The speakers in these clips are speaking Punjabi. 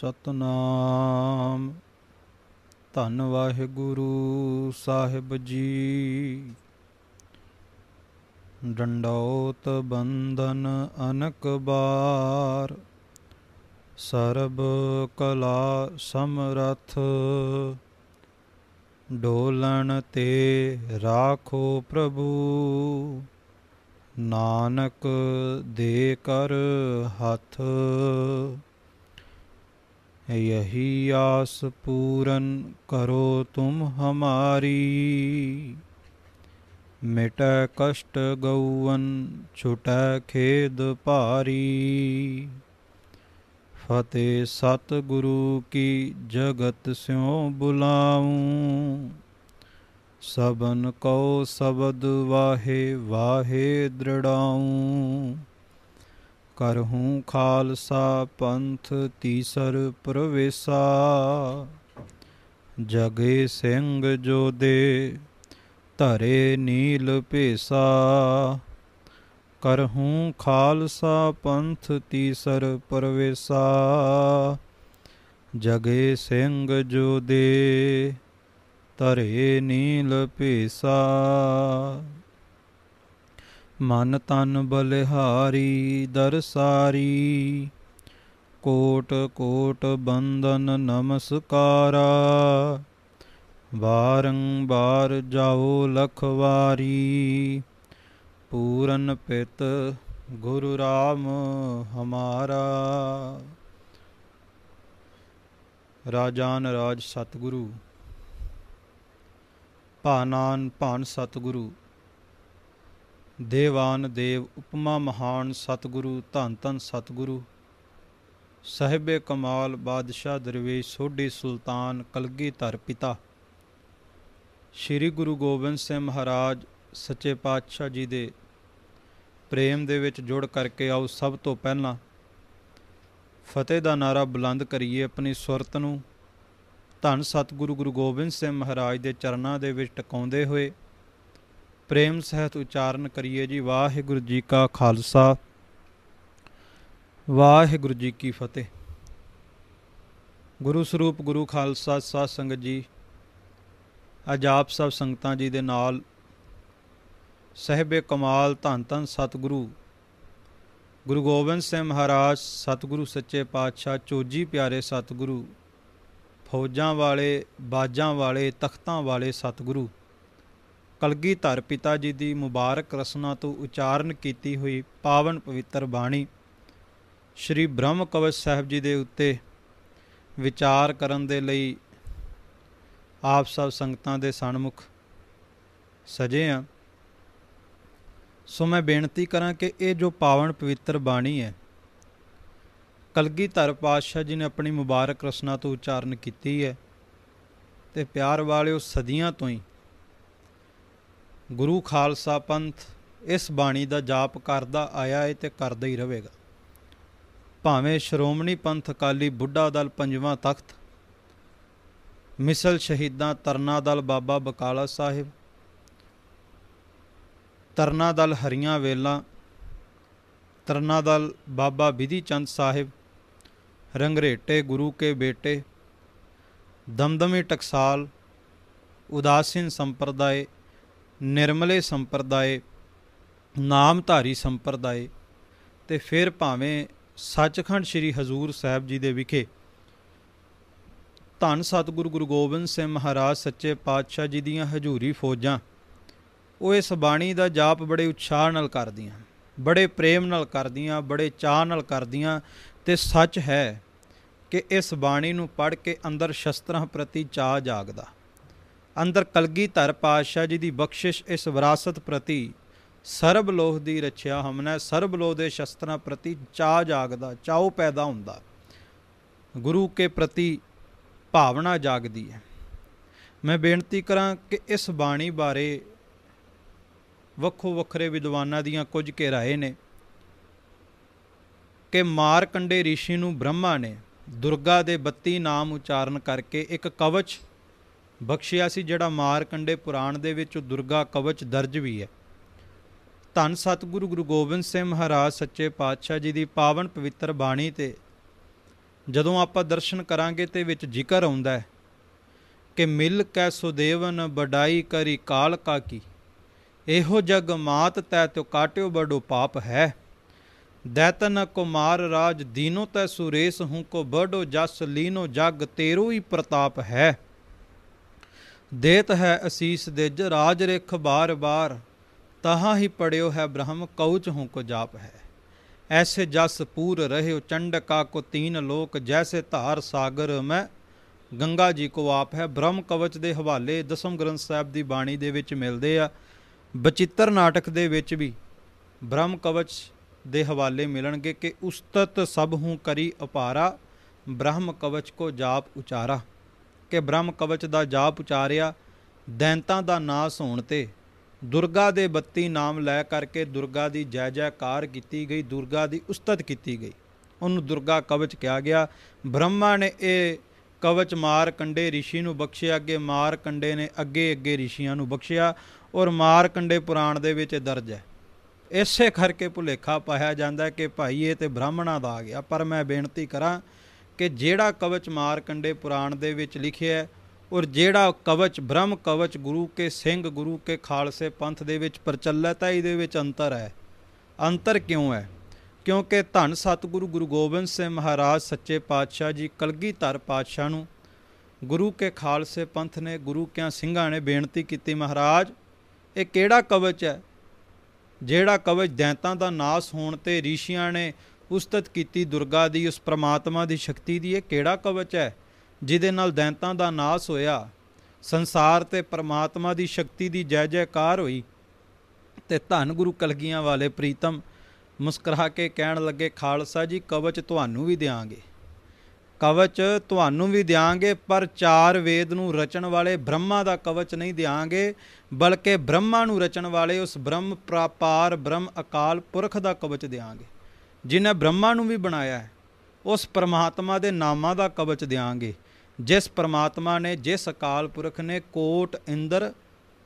ਸਤਨਾਮ ਧੰਨ ਵਾਹਿਗੁਰੂ ਸਾਹਿਬ ਜੀ ਡੰਡੋਤ ਬੰਧਨ ਅਨਕ ਬਾਰ ਸਰਬ ਕਲਾ ਸਮਰਥ ਡੋਲਣ ਤੇ ਰਾਖੋ ਪ੍ਰਭੂ ਨਾਨਕ ਦੇ ਕਰ ਹੱਥ यही आस पूरन करो तुम हमारी मिट कष्ट गौवन छुट खेद पारी सत गुरु की जगत स्यों बुलाऊं सबन को सबद वाहे वाहे दृढ़ाऊं ਕਰਹੂੰ ਖਾਲਸਾ ਪੰਥ ਤੀਸਰ ਪ੍ਰਵੇਸਾ ਜਗੇ ਸਿੰਘ ਜੋਦੇ ਧਰੇ ਨੀਲ ਭੇਸਾ ਕਰਹੂੰ ਖਾਲਸਾ ਪੰਥ ਤੀਸਰ ਪ੍ਰਵੇਸਾ ਜਗੇ ਸਿੰਘ ਜੋਦੇ ਧਰੇ ਨੀਲ ਭੇਸਾ ਮਨ ਤਨ ਬਲਿਹਾਰੀ ਦਰਸਾਰੀ ਕੋਟ ਕੋਟ ਬੰਦਨ ਨਮਸਕਾਰਾ ਬਾਰੰਬਾਰ ਜਾਓ ਲਖਵਾਰੀ ਪੂਰਨ ਪਿਤ ਗੁਰੂ ਰਾਮ ਹਮਾਰਾ ਰਾਜਾਨ ਰਾਜ ਸਤਗੁਰੂ ਭਾਨਾਨ ਭਾਨ ਸਤਗੁਰੂ ਦੇਵਾਨ ਦੇਵ ਉਪਮਾ ਮਹਾਨ ਸਤਿਗੁਰੂ ਧੰਨ ਧੰਨ ਸਤਿਗੁਰੂ ਸਹਿਬੇ ਕਮਾਲ ਬਾਦਸ਼ਾਹ ਦਰਵੇਸ਼ ਸੋਢੀ ਸੁਲਤਾਨ ਕਲਗੀਧਰ ਪਿਤਾ ਸ੍ਰੀ ਗੁਰੂ ਗੋਬਿੰਦ ਸਿੰਘ ਮਹਾਰਾਜ ਸੱਚੇ ਪਾਤਸ਼ਾਹ ਜੀ ਦੇ ਪ੍ਰੇਮ ਦੇ ਵਿੱਚ ਜੁੜ ਕਰਕੇ ਆਓ ਸਭ ਤੋਂ ਪਹਿਲਾਂ ਫਤਿਹ ਦਾ ਨਾਰਾ ਬੁਲੰਦ ਕਰੀਏ ਆਪਣੀ ਸੁਰਤ ਨੂੰ ਧੰਨ ਸਤਿਗੁਰੂ ਗੁਰੂ ਗੋਬਿੰਦ ਸਿੰਘ ਮਹਾਰਾਜ ਦੇ ਚਰਨਾਂ ਦੇ ਵਿੱਚ ਟਿਕਾਉਂਦੇ ਹੋਏ ਪ੍ਰੇਮ ਸਹਿਤ ਉਚਾਰਨ ਕਰੀਏ ਜੀ ਵਾਹਿਗੁਰੂ ਜੀ ਕਾ ਖਾਲਸਾ ਵਾਹਿਗੁਰੂ ਜੀ ਕੀ ਫਤਿਹ ਗੁਰੂ ਸਰੂਪ ਗੁਰੂ ਖਾਲਸਾ ਸਾਧ ਸੰਗਤ ਜੀ ਅੱਜ ਆਪ ਸਭ ਸੰਗਤਾਂ ਜੀ ਦੇ ਨਾਲ ਸਹਿਬੇ ਕਮਾਲ ਧੰਨ ਧੰਨ ਸਤਿਗੁਰੂ ਗੁਰੂ ਗੋਬਿੰਦ ਸਿੰਘ ਮਹਾਰਾਜ ਸਤਿਗੁਰੂ ਸੱਚੇ ਪਾਤਸ਼ਾਹ ਚੋਜੀ ਪਿਆਰੇ ਸਤਿਗੁਰੂ ਫੌਜਾਂ ਵਾਲੇ ਬਾਜਾਂ ਵਾਲੇ ਤਖਤਾਂ ਵਾਲੇ ਸਤਿਗੁਰੂ ਕਲਗੀਧਰ ਪਿਤਾ ਜੀ ਦੀ ਮੁਬਾਰਕ ਰਸਨਾ ਤੋਂ ਉਚਾਰਨ ਕੀਤੀ ਹੋਈ ਪਾਵਨ ਪਵਿੱਤਰ ਬਾਣੀ ਸ਼੍ਰੀ ਬ੍ਰਹਮ ਕਵਚ ਸਾਹਿਬ ਜੀ ਦੇ ਉੱਤੇ ਵਿਚਾਰ ਕਰਨ ਦੇ ਲਈ ਆਪ ਸਭ ਸੰਗਤਾਂ ਦੇ ਸਨਮੁਖ ਸਜੇ ਆ ਸੋ ਮੈਂ ਬੇਨਤੀ ਕਰਾਂ ਕਿ ਇਹ ਜੋ ਪਾਵਨ ਪਵਿੱਤਰ ਬਾਣੀ ਹੈ ਕਲਗੀਧਰ ਪਾਤਸ਼ਾਹ ਜੀ ਨੇ ਆਪਣੀ ਮੁਬਾਰਕ ਰਸਨਾ ਤੋਂ ਉਚਾਰਨ ਕੀਤੀ ਹੈ ਤੇ ਪਿਆਰ ਵਾਲਿਓ ਸਦੀਆਂ ਤੋਂ ਹੀ ਗੁਰੂ ਖਾਲਸਾ ਪੰਥ ਇਸ ਬਾਣੀ ਦਾ ਜਾਪ ਕਰਦਾ ਆਇਆ ਹੈ ਤੇ ਕਰਦਾ ਹੀ ਰਹੇਗਾ ਭਾਵੇਂ ਸ਼੍ਰੋਮਣੀ ਪੰਥ ਅਕਾਲੀ ਬੁੱਢਾ ਦਲ ਪੰਜਵਾਂ ਤਖਤ ਮਿਸਲ ਸ਼ਹੀਦਾਂ ਤਰਨਾ ਦਲ ਬਾਬਾ ਬਕਾਲਾ ਸਾਹਿਬ ਤਰਨਾ ਦਲ ਹਰੀਆਂ ਵੇਲਾ ਤਰਨਾ ਦਲ ਬਾਬਾ ਵਿਧੀ ਚੰਦ ਸਾਹਿਬ ਰੰਗਰੇਟੇ ਗੁਰੂ ਕੇ ਬੇਟੇ ਦਮਦਮੇ ਟਕਸਾਲ ਉਦਾਸੀਨ ਸੰਪਰਦਾਏ ਨਿਰਮਲੇ ਸੰਪਰਦਾਏ ਨਾਮਧਾਰੀ ਸੰਪਰਦਾਏ ਤੇ ਫਿਰ ਭਾਵੇਂ ਸੱਚਖੰਡ ਸ੍ਰੀ ਹਜ਼ੂਰ ਸਾਹਿਬ ਜੀ ਦੇ ਵਿਖੇ ਧੰਨ ਸਤਿਗੁਰੂ ਗੁਰੂ ਗੋਬਿੰਦ ਸਿੰਘ ਮਹਾਰਾਜ ਸੱਚੇ ਪਾਤਸ਼ਾਹ ਜੀ ਦੀਆਂ ਹਜ਼ੂਰੀ ਫੌਜਾਂ ਉਹ ਇਸ ਬਾਣੀ ਦਾ ਜਾਪ ਬੜੇ ਉਤਸ਼ਾਹ ਨਾਲ ਕਰਦੀਆਂ ਬੜੇ ਪ੍ਰੇਮ ਨਾਲ ਕਰਦੀਆਂ ਬੜੇ ਚਾਹ ਨਾਲ ਕਰਦੀਆਂ ਤੇ ਸੱਚ ਹੈ ਕਿ ਇਸ ਬਾਣੀ ਨੂੰ ਪੜ੍ਹ ਕੇ ਅੰਦਰ ਸ਼ਸਤਰਾਂ ਪ੍ਰਤੀ ਚਾਹ ਜਾਗਦਾ ਅੰਦਰ ਕਲਗੀਧਰ ਪਾਤਸ਼ਾਹ ਜੀ ਦੀ ਬਖਸ਼ਿਸ਼ ਇਸ ਵਿਰਾਸਤ ਪ੍ਰਤੀ ਸਰਬ ਲੋਹ ਦੀ ਰੱਖਿਆ ਹਮਨੇ ਸਰਬ ਲੋਹ ਦੇ ਸ਼ਸਤਰਾਂ ਪ੍ਰਤੀ ਚਾਹ ਜਾਗਦਾ ਚਾਹੋ ਪੈਦਾ ਹੁੰਦਾ ਗੁਰੂ ਕੇ ਪ੍ਰਤੀ ਭਾਵਨਾ ਜਾਗਦੀ ਹੈ ਮੈਂ ਬੇਨਤੀ ਕਰਾਂ ਕਿ ਇਸ ਬਾਣੀ ਬਾਰੇ ਵੱਖੋ ਵੱਖਰੇ ਵਿਦਵਾਨਾਂ ਦੀਆਂ ਕੁਝ ਕੇ ਰਾਏ ਨੇ ਕਿ ਮਾਰਕੰਡੇ ઋષਿ ਨੂੰ ਬ੍ਰਹਮਾ ਨੇ ਦੁਰਗਾ ਦੇ 32 ਨਾਮ ਉਚਾਰਨ ਕਰਕੇ ਇੱਕ ਕਵਚ ਬਖਸ਼ਿਆ ਸੀ ਜਿਹੜਾ ਮਾਰਕੰਡੇ ਪੁਰਾਣ ਦੇ ਵਿੱਚ ਦੁਰਗਾ ਕਵਚ ਦਰਜ ਵੀ ਹੈ ਧੰਨ ਸਤਿਗੁਰੂ ਗੁਰੂ ਗੋਬਿੰਦ ਸਿੰਘ ਮਹਾਰਾਜ ਸੱਚੇ ਪਾਤਸ਼ਾਹ ਜੀ ਦੀ ਪਾਵਨ ਪਵਿੱਤਰ ਬਾਣੀ ਤੇ ਜਦੋਂ ਆਪਾਂ ਦਰਸ਼ਨ ਕਰਾਂਗੇ ਤੇ ਵਿੱਚ ਜ਼ਿਕਰ ਆਉਂਦਾ ਹੈ ਕਿ ਮਿਲ ਕੈ ਸੁਦੇਵਨ ਬਡਾਈ ਕਰੀ ਕਾਲ ਕਾ ਕੀ ਇਹੋ ਜਗ ਮਾਤ ਤੈ ਤੋ ਕਾਟਿਓ ਬੜੋ ਪਾਪ ਹੈ ਦੈਤਨ ਕੁਮਾਰ ਰਾਜ ਦੀਨੋ ਤੈ ਸੁਰੇਸ ਹੂੰ ਕੋ ਬੜੋ ਜਸ ਲੀਨੋ ਜਗ ਤੇਰੋ ਹੀ ਪ੍ਰਤਾਪ ਹੈ ਦੇਤ ਹੈ ਅਸੀਸ ਦੇਜ ਰਾਜ ਰਖ ਬਾਰ ਬਾਰ ਤਹਾਂ ਹੀ ਪੜਿਓ ਹੈ ਬ੍ਰਹਮ ਕਉਚ ਹੂੰ ਕੋ ਜਾਪ ਹੈ ਐਸੇ ਜਸ ਪੂਰ ਰਹਿਓ ਚੰਡਕਾ ਕੋ ਤੀਨ ਲੋਕ ਜੈਸੇ ਧਾਰ ਸਾਗਰ ਮੈਂ ਗੰਗਾ ਜੀ ਕੋ ਆਪ ਹੈ ਬ੍ਰਹਮ ਕਵਚ ਦੇ ਹਵਾਲੇ ਦਸਮ ਗ੍ਰੰਥ ਸਾਹਿਬ ਦੀ ਬਾਣੀ ਦੇ ਵਿੱਚ ਮਿਲਦੇ ਆ ਬਚਿੱਤਰ ਨਾਟਕ ਦੇ ਵਿੱਚ ਵੀ ਬ੍ਰਹਮ ਕਵਚ ਦੇ ਹਵਾਲੇ ਮਿਲਣਗੇ ਕਿ ਉਸਤਤ ਸਭ ਹੂੰ ਕਰੀ ਅਪਾਰਾ ਬ੍ਰਹਮ ਕਵਚ ਕੋ ਜਾਪ ਉਚਾਰਾ ਕਿ ਬ੍ਰਹਮ ਕਵਚ ਦਾ ਜਾਪ ਉਚਾਰਿਆ ਦੈਂਤਾਂ ਦਾ ਨਾਸ ਹੋਣ ਤੇ ਦੁਰਗਾ ਦੇ 32 ਨਾਮ ਲੈ ਕਰਕੇ ਦੁਰਗਾ ਦੀ ਜੈ ਜੈਕਾਰ ਕੀਤੀ ਗਈ ਦੁਰਗਾ ਦੀ ਉਸਤਤ ਕੀਤੀ ਗਈ ਉਹਨੂੰ ਦੁਰਗਾ ਕਵਚ ਕਿਹਾ ਗਿਆ ਬ੍ਰਹਮਾ ਨੇ ਇਹ ਕਵਚ ਮਾਰ ਕੰਡੇ ઋષਿ ਨੂੰ ਬਖਸ਼ਿਆ ਅੱਗੇ ਮਾਰ ਕੰਡੇ ਨੇ ਅੱਗੇ ਅੱਗੇ ઋષਿਆਂ ਨੂੰ ਬਖਸ਼ਿਆ ਔਰ ਮਾਰ ਕੰਡੇ ਪੁਰਾਣ ਦੇ ਵਿੱਚ ਦਰਜ ਹੈ ਇਸੇ ਕਰਕੇ ਭੁਲੇਖਾ ਪਾਇਆ ਜਾਂਦਾ ਕਿ ਭਾਈ ਇਹ ਤੇ ਬ੍ਰਾਹਮਣਾ ਦਾ ਆ ਗਿਆ ਪਰ ਮੈਂ ਬੇਨਤੀ ਕਰਾਂ ਕਿ ਜਿਹੜਾ ਕਵਚ ਮਾਰਕੰਡੇ ਪੁਰਾਣ ਦੇ ਵਿੱਚ ਲਿਖਿਆ ਹੈ ਔਰ ਜਿਹੜਾ ਕਵਚ ਬ੍ਰਹਮ ਕਵਚ ਗੁਰੂ ਕੇ ਸਿੰਘ ਗੁਰੂ ਕੇ ਖਾਲਸੇ ਪੰਥ ਦੇ ਵਿੱਚ ਪ੍ਰਚਲਿਤ ਹੈ ਇਹਦੇ ਵਿੱਚ ਅੰਤਰ ਹੈ ਅੰਤਰ ਕਿਉਂ ਹੈ ਕਿਉਂਕਿ ਧੰਨ ਸਤਿਗੁਰੂ ਗੁਰੂ ਗੋਬਿੰਦ ਸਿੰਘ ਮਹਾਰਾਜ ਸੱਚੇ ਪਾਤਸ਼ਾਹ ਜੀ ਕਲਗੀਧਰ ਪਾਤਸ਼ਾਹ ਨੂੰ ਗੁਰੂ ਕੇ ਖਾਲਸੇ ਪੰਥ ਨੇ ਗੁਰੂ ਕਿਆਂ ਸਿੰਘਾਂ ਨੇ ਬੇਨਤੀ ਕੀਤੀ ਮਹਾਰਾਜ ਇਹ ਕਿਹੜਾ ਕਵਚ ਹੈ ਜਿਹੜਾ ਕਵਚ ਦੈਂਤਾਂ ਦਾ ਨਾਸ ਹੋਣ ਤੇ ਰੀਸ਼ੀਆਂ ਨੇ ਉਸਤਤ ਕੀਤੀ ਦੁਰਗਾ ਦੀ ਉਸ ਪ੍ਰਮਾਤਮਾ ਦੀ ਸ਼ਕਤੀ ਦੀ ਇਹ ਕਿਹੜਾ ਕਵਚ ਹੈ ਜਿਹਦੇ ਨਾਲ ਦੈਂਤਾਂ ਦਾ ਨਾਸ ਹੋਇਆ ਸੰਸਾਰ ਤੇ ਪ੍ਰਮਾਤਮਾ ਦੀ ਸ਼ਕਤੀ ਦੀ ਜੈ ਜੈਕਾਰ ਹੋਈ ਤੇ ਧੰਨ ਗੁਰੂ ਕਲਗੀਆਂ ਵਾਲੇ ਪ੍ਰੀਤਮ ਮੁਸਕਰਾ ਕੇ ਕਹਿਣ ਲੱਗੇ ਖਾਲਸਾ ਜੀ ਕਵਚ ਤੁਹਾਨੂੰ ਵੀ ਦੇਾਂਗੇ ਕਵਚ ਤੁਹਾਨੂੰ ਵੀ ਦੇਾਂਗੇ ਪਰ ਚਾਰ ਵੇਦ ਨੂੰ ਰਚਣ ਵਾਲੇ ਬ੍ਰਹਮਾ ਦਾ ਕਵਚ ਨਹੀਂ ਦੇਾਂਗੇ ਬਲਕਿ ਬ੍ਰਹਮਾ ਨੂੰ ਰਚਣ ਵਾਲੇ ਉਸ ਬ੍ਰਹਮ ਪ੍ਰਾਪਾਰ ਬ੍ਰਹਮ ਅਕਾਲ ਪੁਰਖ ਦਾ ਕਵਚ ਦੇਾਂਗੇ ਜਿਨੇ ਬ੍ਰਹਮਾ ਨੂੰ ਵੀ ਬਣਾਇਆ ਹੈ ਉਸ ਪਰਮਾਤਮਾ ਦੇ ਨਾਮਾਂ ਦਾ ਕਵਚ ਦਿਆਂਗੇ ਜਿਸ ਪਰਮਾਤਮਾ ਨੇ ਜਿਸ ਅਕਾਲ ਪੁਰਖ ਨੇ ਕੋਟ ਇੰਦਰ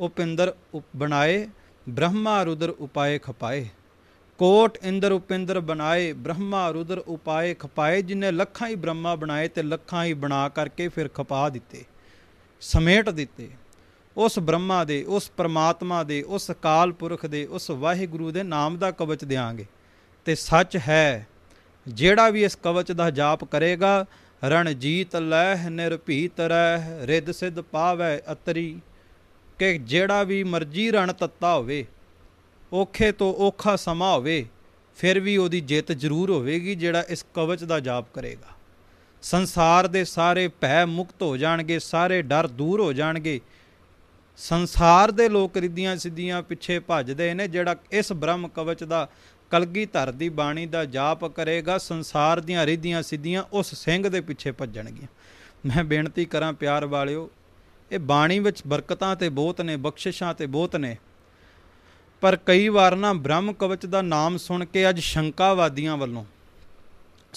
ਉਪਿੰਦਰ ਬਣਾਏ ਬ੍ਰਹਮਾ ਰੁਦਰ ਉਪਾਏ ਖਪਾਏ ਕੋਟ ਇੰਦਰ ਉਪਿੰਦਰ ਬਣਾਏ ਬ੍ਰਹਮਾ ਰੁਦਰ ਉਪਾਏ ਖਪਾਏ ਜਿਨੇ ਲੱਖਾਂ ਹੀ ਬ੍ਰਹਮਾ ਬਣਾਏ ਤੇ ਲੱਖਾਂ ਹੀ ਬਣਾ ਕਰਕੇ ਫਿਰ ਖਪਾ ਦਿੱਤੇ ਸਮੇਟ ਦਿੱਤੇ ਉਸ ਬ੍ਰਹਮਾ ਦੇ ਉਸ ਪਰਮਾਤਮਾ ਦੇ ਉਸ ਕਾਲ ਪੁਰਖ ਦੇ ਉਸ ਵਾਹਿਗੁਰੂ ਦੇ ਨਾਮ ਦਾ ਕਵਚ ਦਿਆਂਗੇ ਤੇ ਸੱਚ ਹੈ ਜਿਹੜਾ ਵੀ ਇਸ ਕਵਚ ਦਾ ਜਾਪ ਕਰੇਗਾ ਰਣਜੀਤ ਲਹਿ ਨਿਰਭੀਤ ਰਹਿ ਰਿੱਦ ਸਿੱਧ ਪਾਵੈ ਅਤਰੀ ਕਿ ਜਿਹੜਾ ਵੀ ਮਰਜੀ ਰਣ ਤੱਤਾ ਹੋਵੇ ਔਖੇ ਤੋਂ ਔਖਾ ਸਮਾਂ ਹੋਵੇ ਫਿਰ ਵੀ ਉਹਦੀ ਜਿੱਤ ਜ਼ਰੂਰ ਹੋਵੇਗੀ ਜਿਹੜਾ ਇਸ ਕਵਚ ਦਾ ਜਾਪ ਕਰੇਗਾ ਸੰਸਾਰ ਦੇ ਸਾਰੇ ਭੈ ਮੁਕਤ ਹੋ ਜਾਣਗੇ ਸਾਰੇ ਡਰ ਦੂਰ ਹੋ ਜਾਣਗੇ ਸੰਸਾਰ ਦੇ ਲੋਕ ਰਿੱਧੀਆਂ ਸਿੱਧੀਆਂ ਪਿੱਛੇ ਭੱਜਦੇ ਨੇ ਜਿਹੜਾ ਇਸ ਬ੍ਰਹਮ ਕਵਚ ਦਾ ਕਲਗੀਧਰ ਦੀ ਬਾਣੀ ਦਾ ਜਾਪ ਕਰੇਗਾ ਸੰਸਾਰ ਦੀਆਂ ਰਿੱਧੀਆਂ ਸਿੱਧੀਆਂ ਉਸ ਸਿੰਘ ਦੇ ਪਿੱਛੇ ਭੱਜਣਗੀਆਂ ਮੈਂ ਬੇਨਤੀ ਕਰਾਂ ਪਿਆਰ ਵਾਲਿਓ ਇਹ ਬਾਣੀ ਵਿੱਚ ਬਰਕਤਾਂ ਤੇ ਬਹੁਤ ਨੇ ਬਖਸ਼ਿਸ਼ਾਂ ਤੇ ਬਹੁਤ ਨੇ ਪਰ ਕਈ ਵਾਰ ਨਾ ਬ੍ਰਹਮ ਕਵਚ ਦਾ ਨਾਮ ਸੁਣ ਕੇ ਅੱਜ ਸ਼ੰਕਾਵਾਦੀਆਂ ਵੱਲੋਂ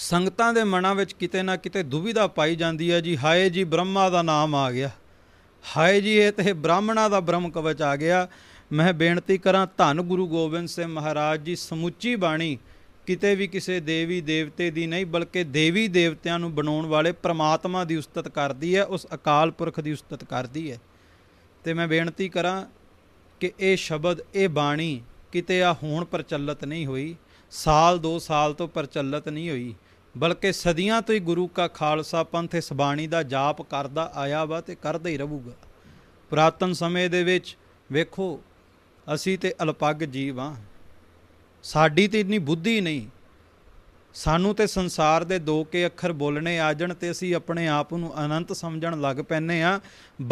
ਸੰਗਤਾਂ ਦੇ ਮਨਾਂ ਵਿੱਚ ਕਿਤੇ ਨਾ ਕਿਤੇ ਦੁਬਿਧਾ ਪਾਈ ਜਾਂਦੀ ਹੈ ਜੀ ਹਾਏ ਜੀ ਬ੍ਰਹਮਾ ਦਾ ਨਾਮ ਆ ਗਿਆ ਹਾਏ ਜੀ ਇਹ ਤੇ ਬ੍ਰਾਹਮਣਾ ਦਾ ਬ੍ਰਹਮ ਕਵਚ ਆ ਗਿਆ ਮੈਂ ਬੇਨਤੀ ਕਰਾਂ ਧੰਨ ਗੁਰੂ ਗੋਬਿੰਦ ਸਿੰਘ ਮਹਾਰਾਜ ਜੀ ਸਮੁੱਚੀ ਬਾਣੀ ਕਿਤੇ ਵੀ ਕਿਸੇ ਦੇਵੀ ਦੇਵਤੇ ਦੀ ਨਹੀਂ ਬਲਕਿ ਦੇਵੀ ਦੇਵਤਿਆਂ ਨੂੰ ਬਣਾਉਣ ਵਾਲੇ ਪ੍ਰਮਾਤਮਾ ਦੀ ਉਸਤਤ ਕਰਦੀ ਹੈ ਉਸ ਅਕਾਲ ਪੁਰਖ ਦੀ ਉਸਤਤ ਕਰਦੀ ਹੈ ਤੇ ਮੈਂ ਬੇਨਤੀ ਕਰਾਂ ਕਿ ਇਹ ਸ਼ਬਦ ਇਹ ਬਾਣੀ ਕਿਤੇ ਆ ਹੁਣ ਪ੍ਰਚਲਿਤ ਨਹੀਂ ਹੋਈ ਸਾਲ 2 ਸਾਲ ਤੋਂ ਪ੍ਰਚਲਿਤ ਨਹੀਂ ਹੋਈ ਬਲਕਿ ਸਦੀਆਂ ਤੋਂ ਹੀ ਗੁਰੂ ਕਾ ਖਾਲਸਾ ਪੰਥ ਇਸ ਬਾਣੀ ਦਾ ਜਾਪ ਕਰਦਾ ਆਇਆ ਵਾ ਤੇ ਕਰਦਾ ਹੀ ਰਹੂਗਾ ਪ੍ਰਾਤਨ ਸਮੇਂ ਦੇ ਵਿੱਚ ਵੇਖੋ ਅਸੀਂ ਤੇ ਅਲਪਗ ਜੀਵ ਆ ਸਾਡੀ ਤੇ ਇੰਨੀ ਬੁੱਧੀ ਨਹੀਂ ਸਾਨੂੰ ਤੇ ਸੰਸਾਰ ਦੇ ਦੋ ਕੇ ਅੱਖਰ ਬੋਲਣੇ ਆ ਜਾਣ ਤੇ ਅਸੀਂ ਆਪਣੇ ਆਪ ਨੂੰ ਅਨੰਤ ਸਮਝਣ ਲੱਗ ਪੈਨੇ ਆ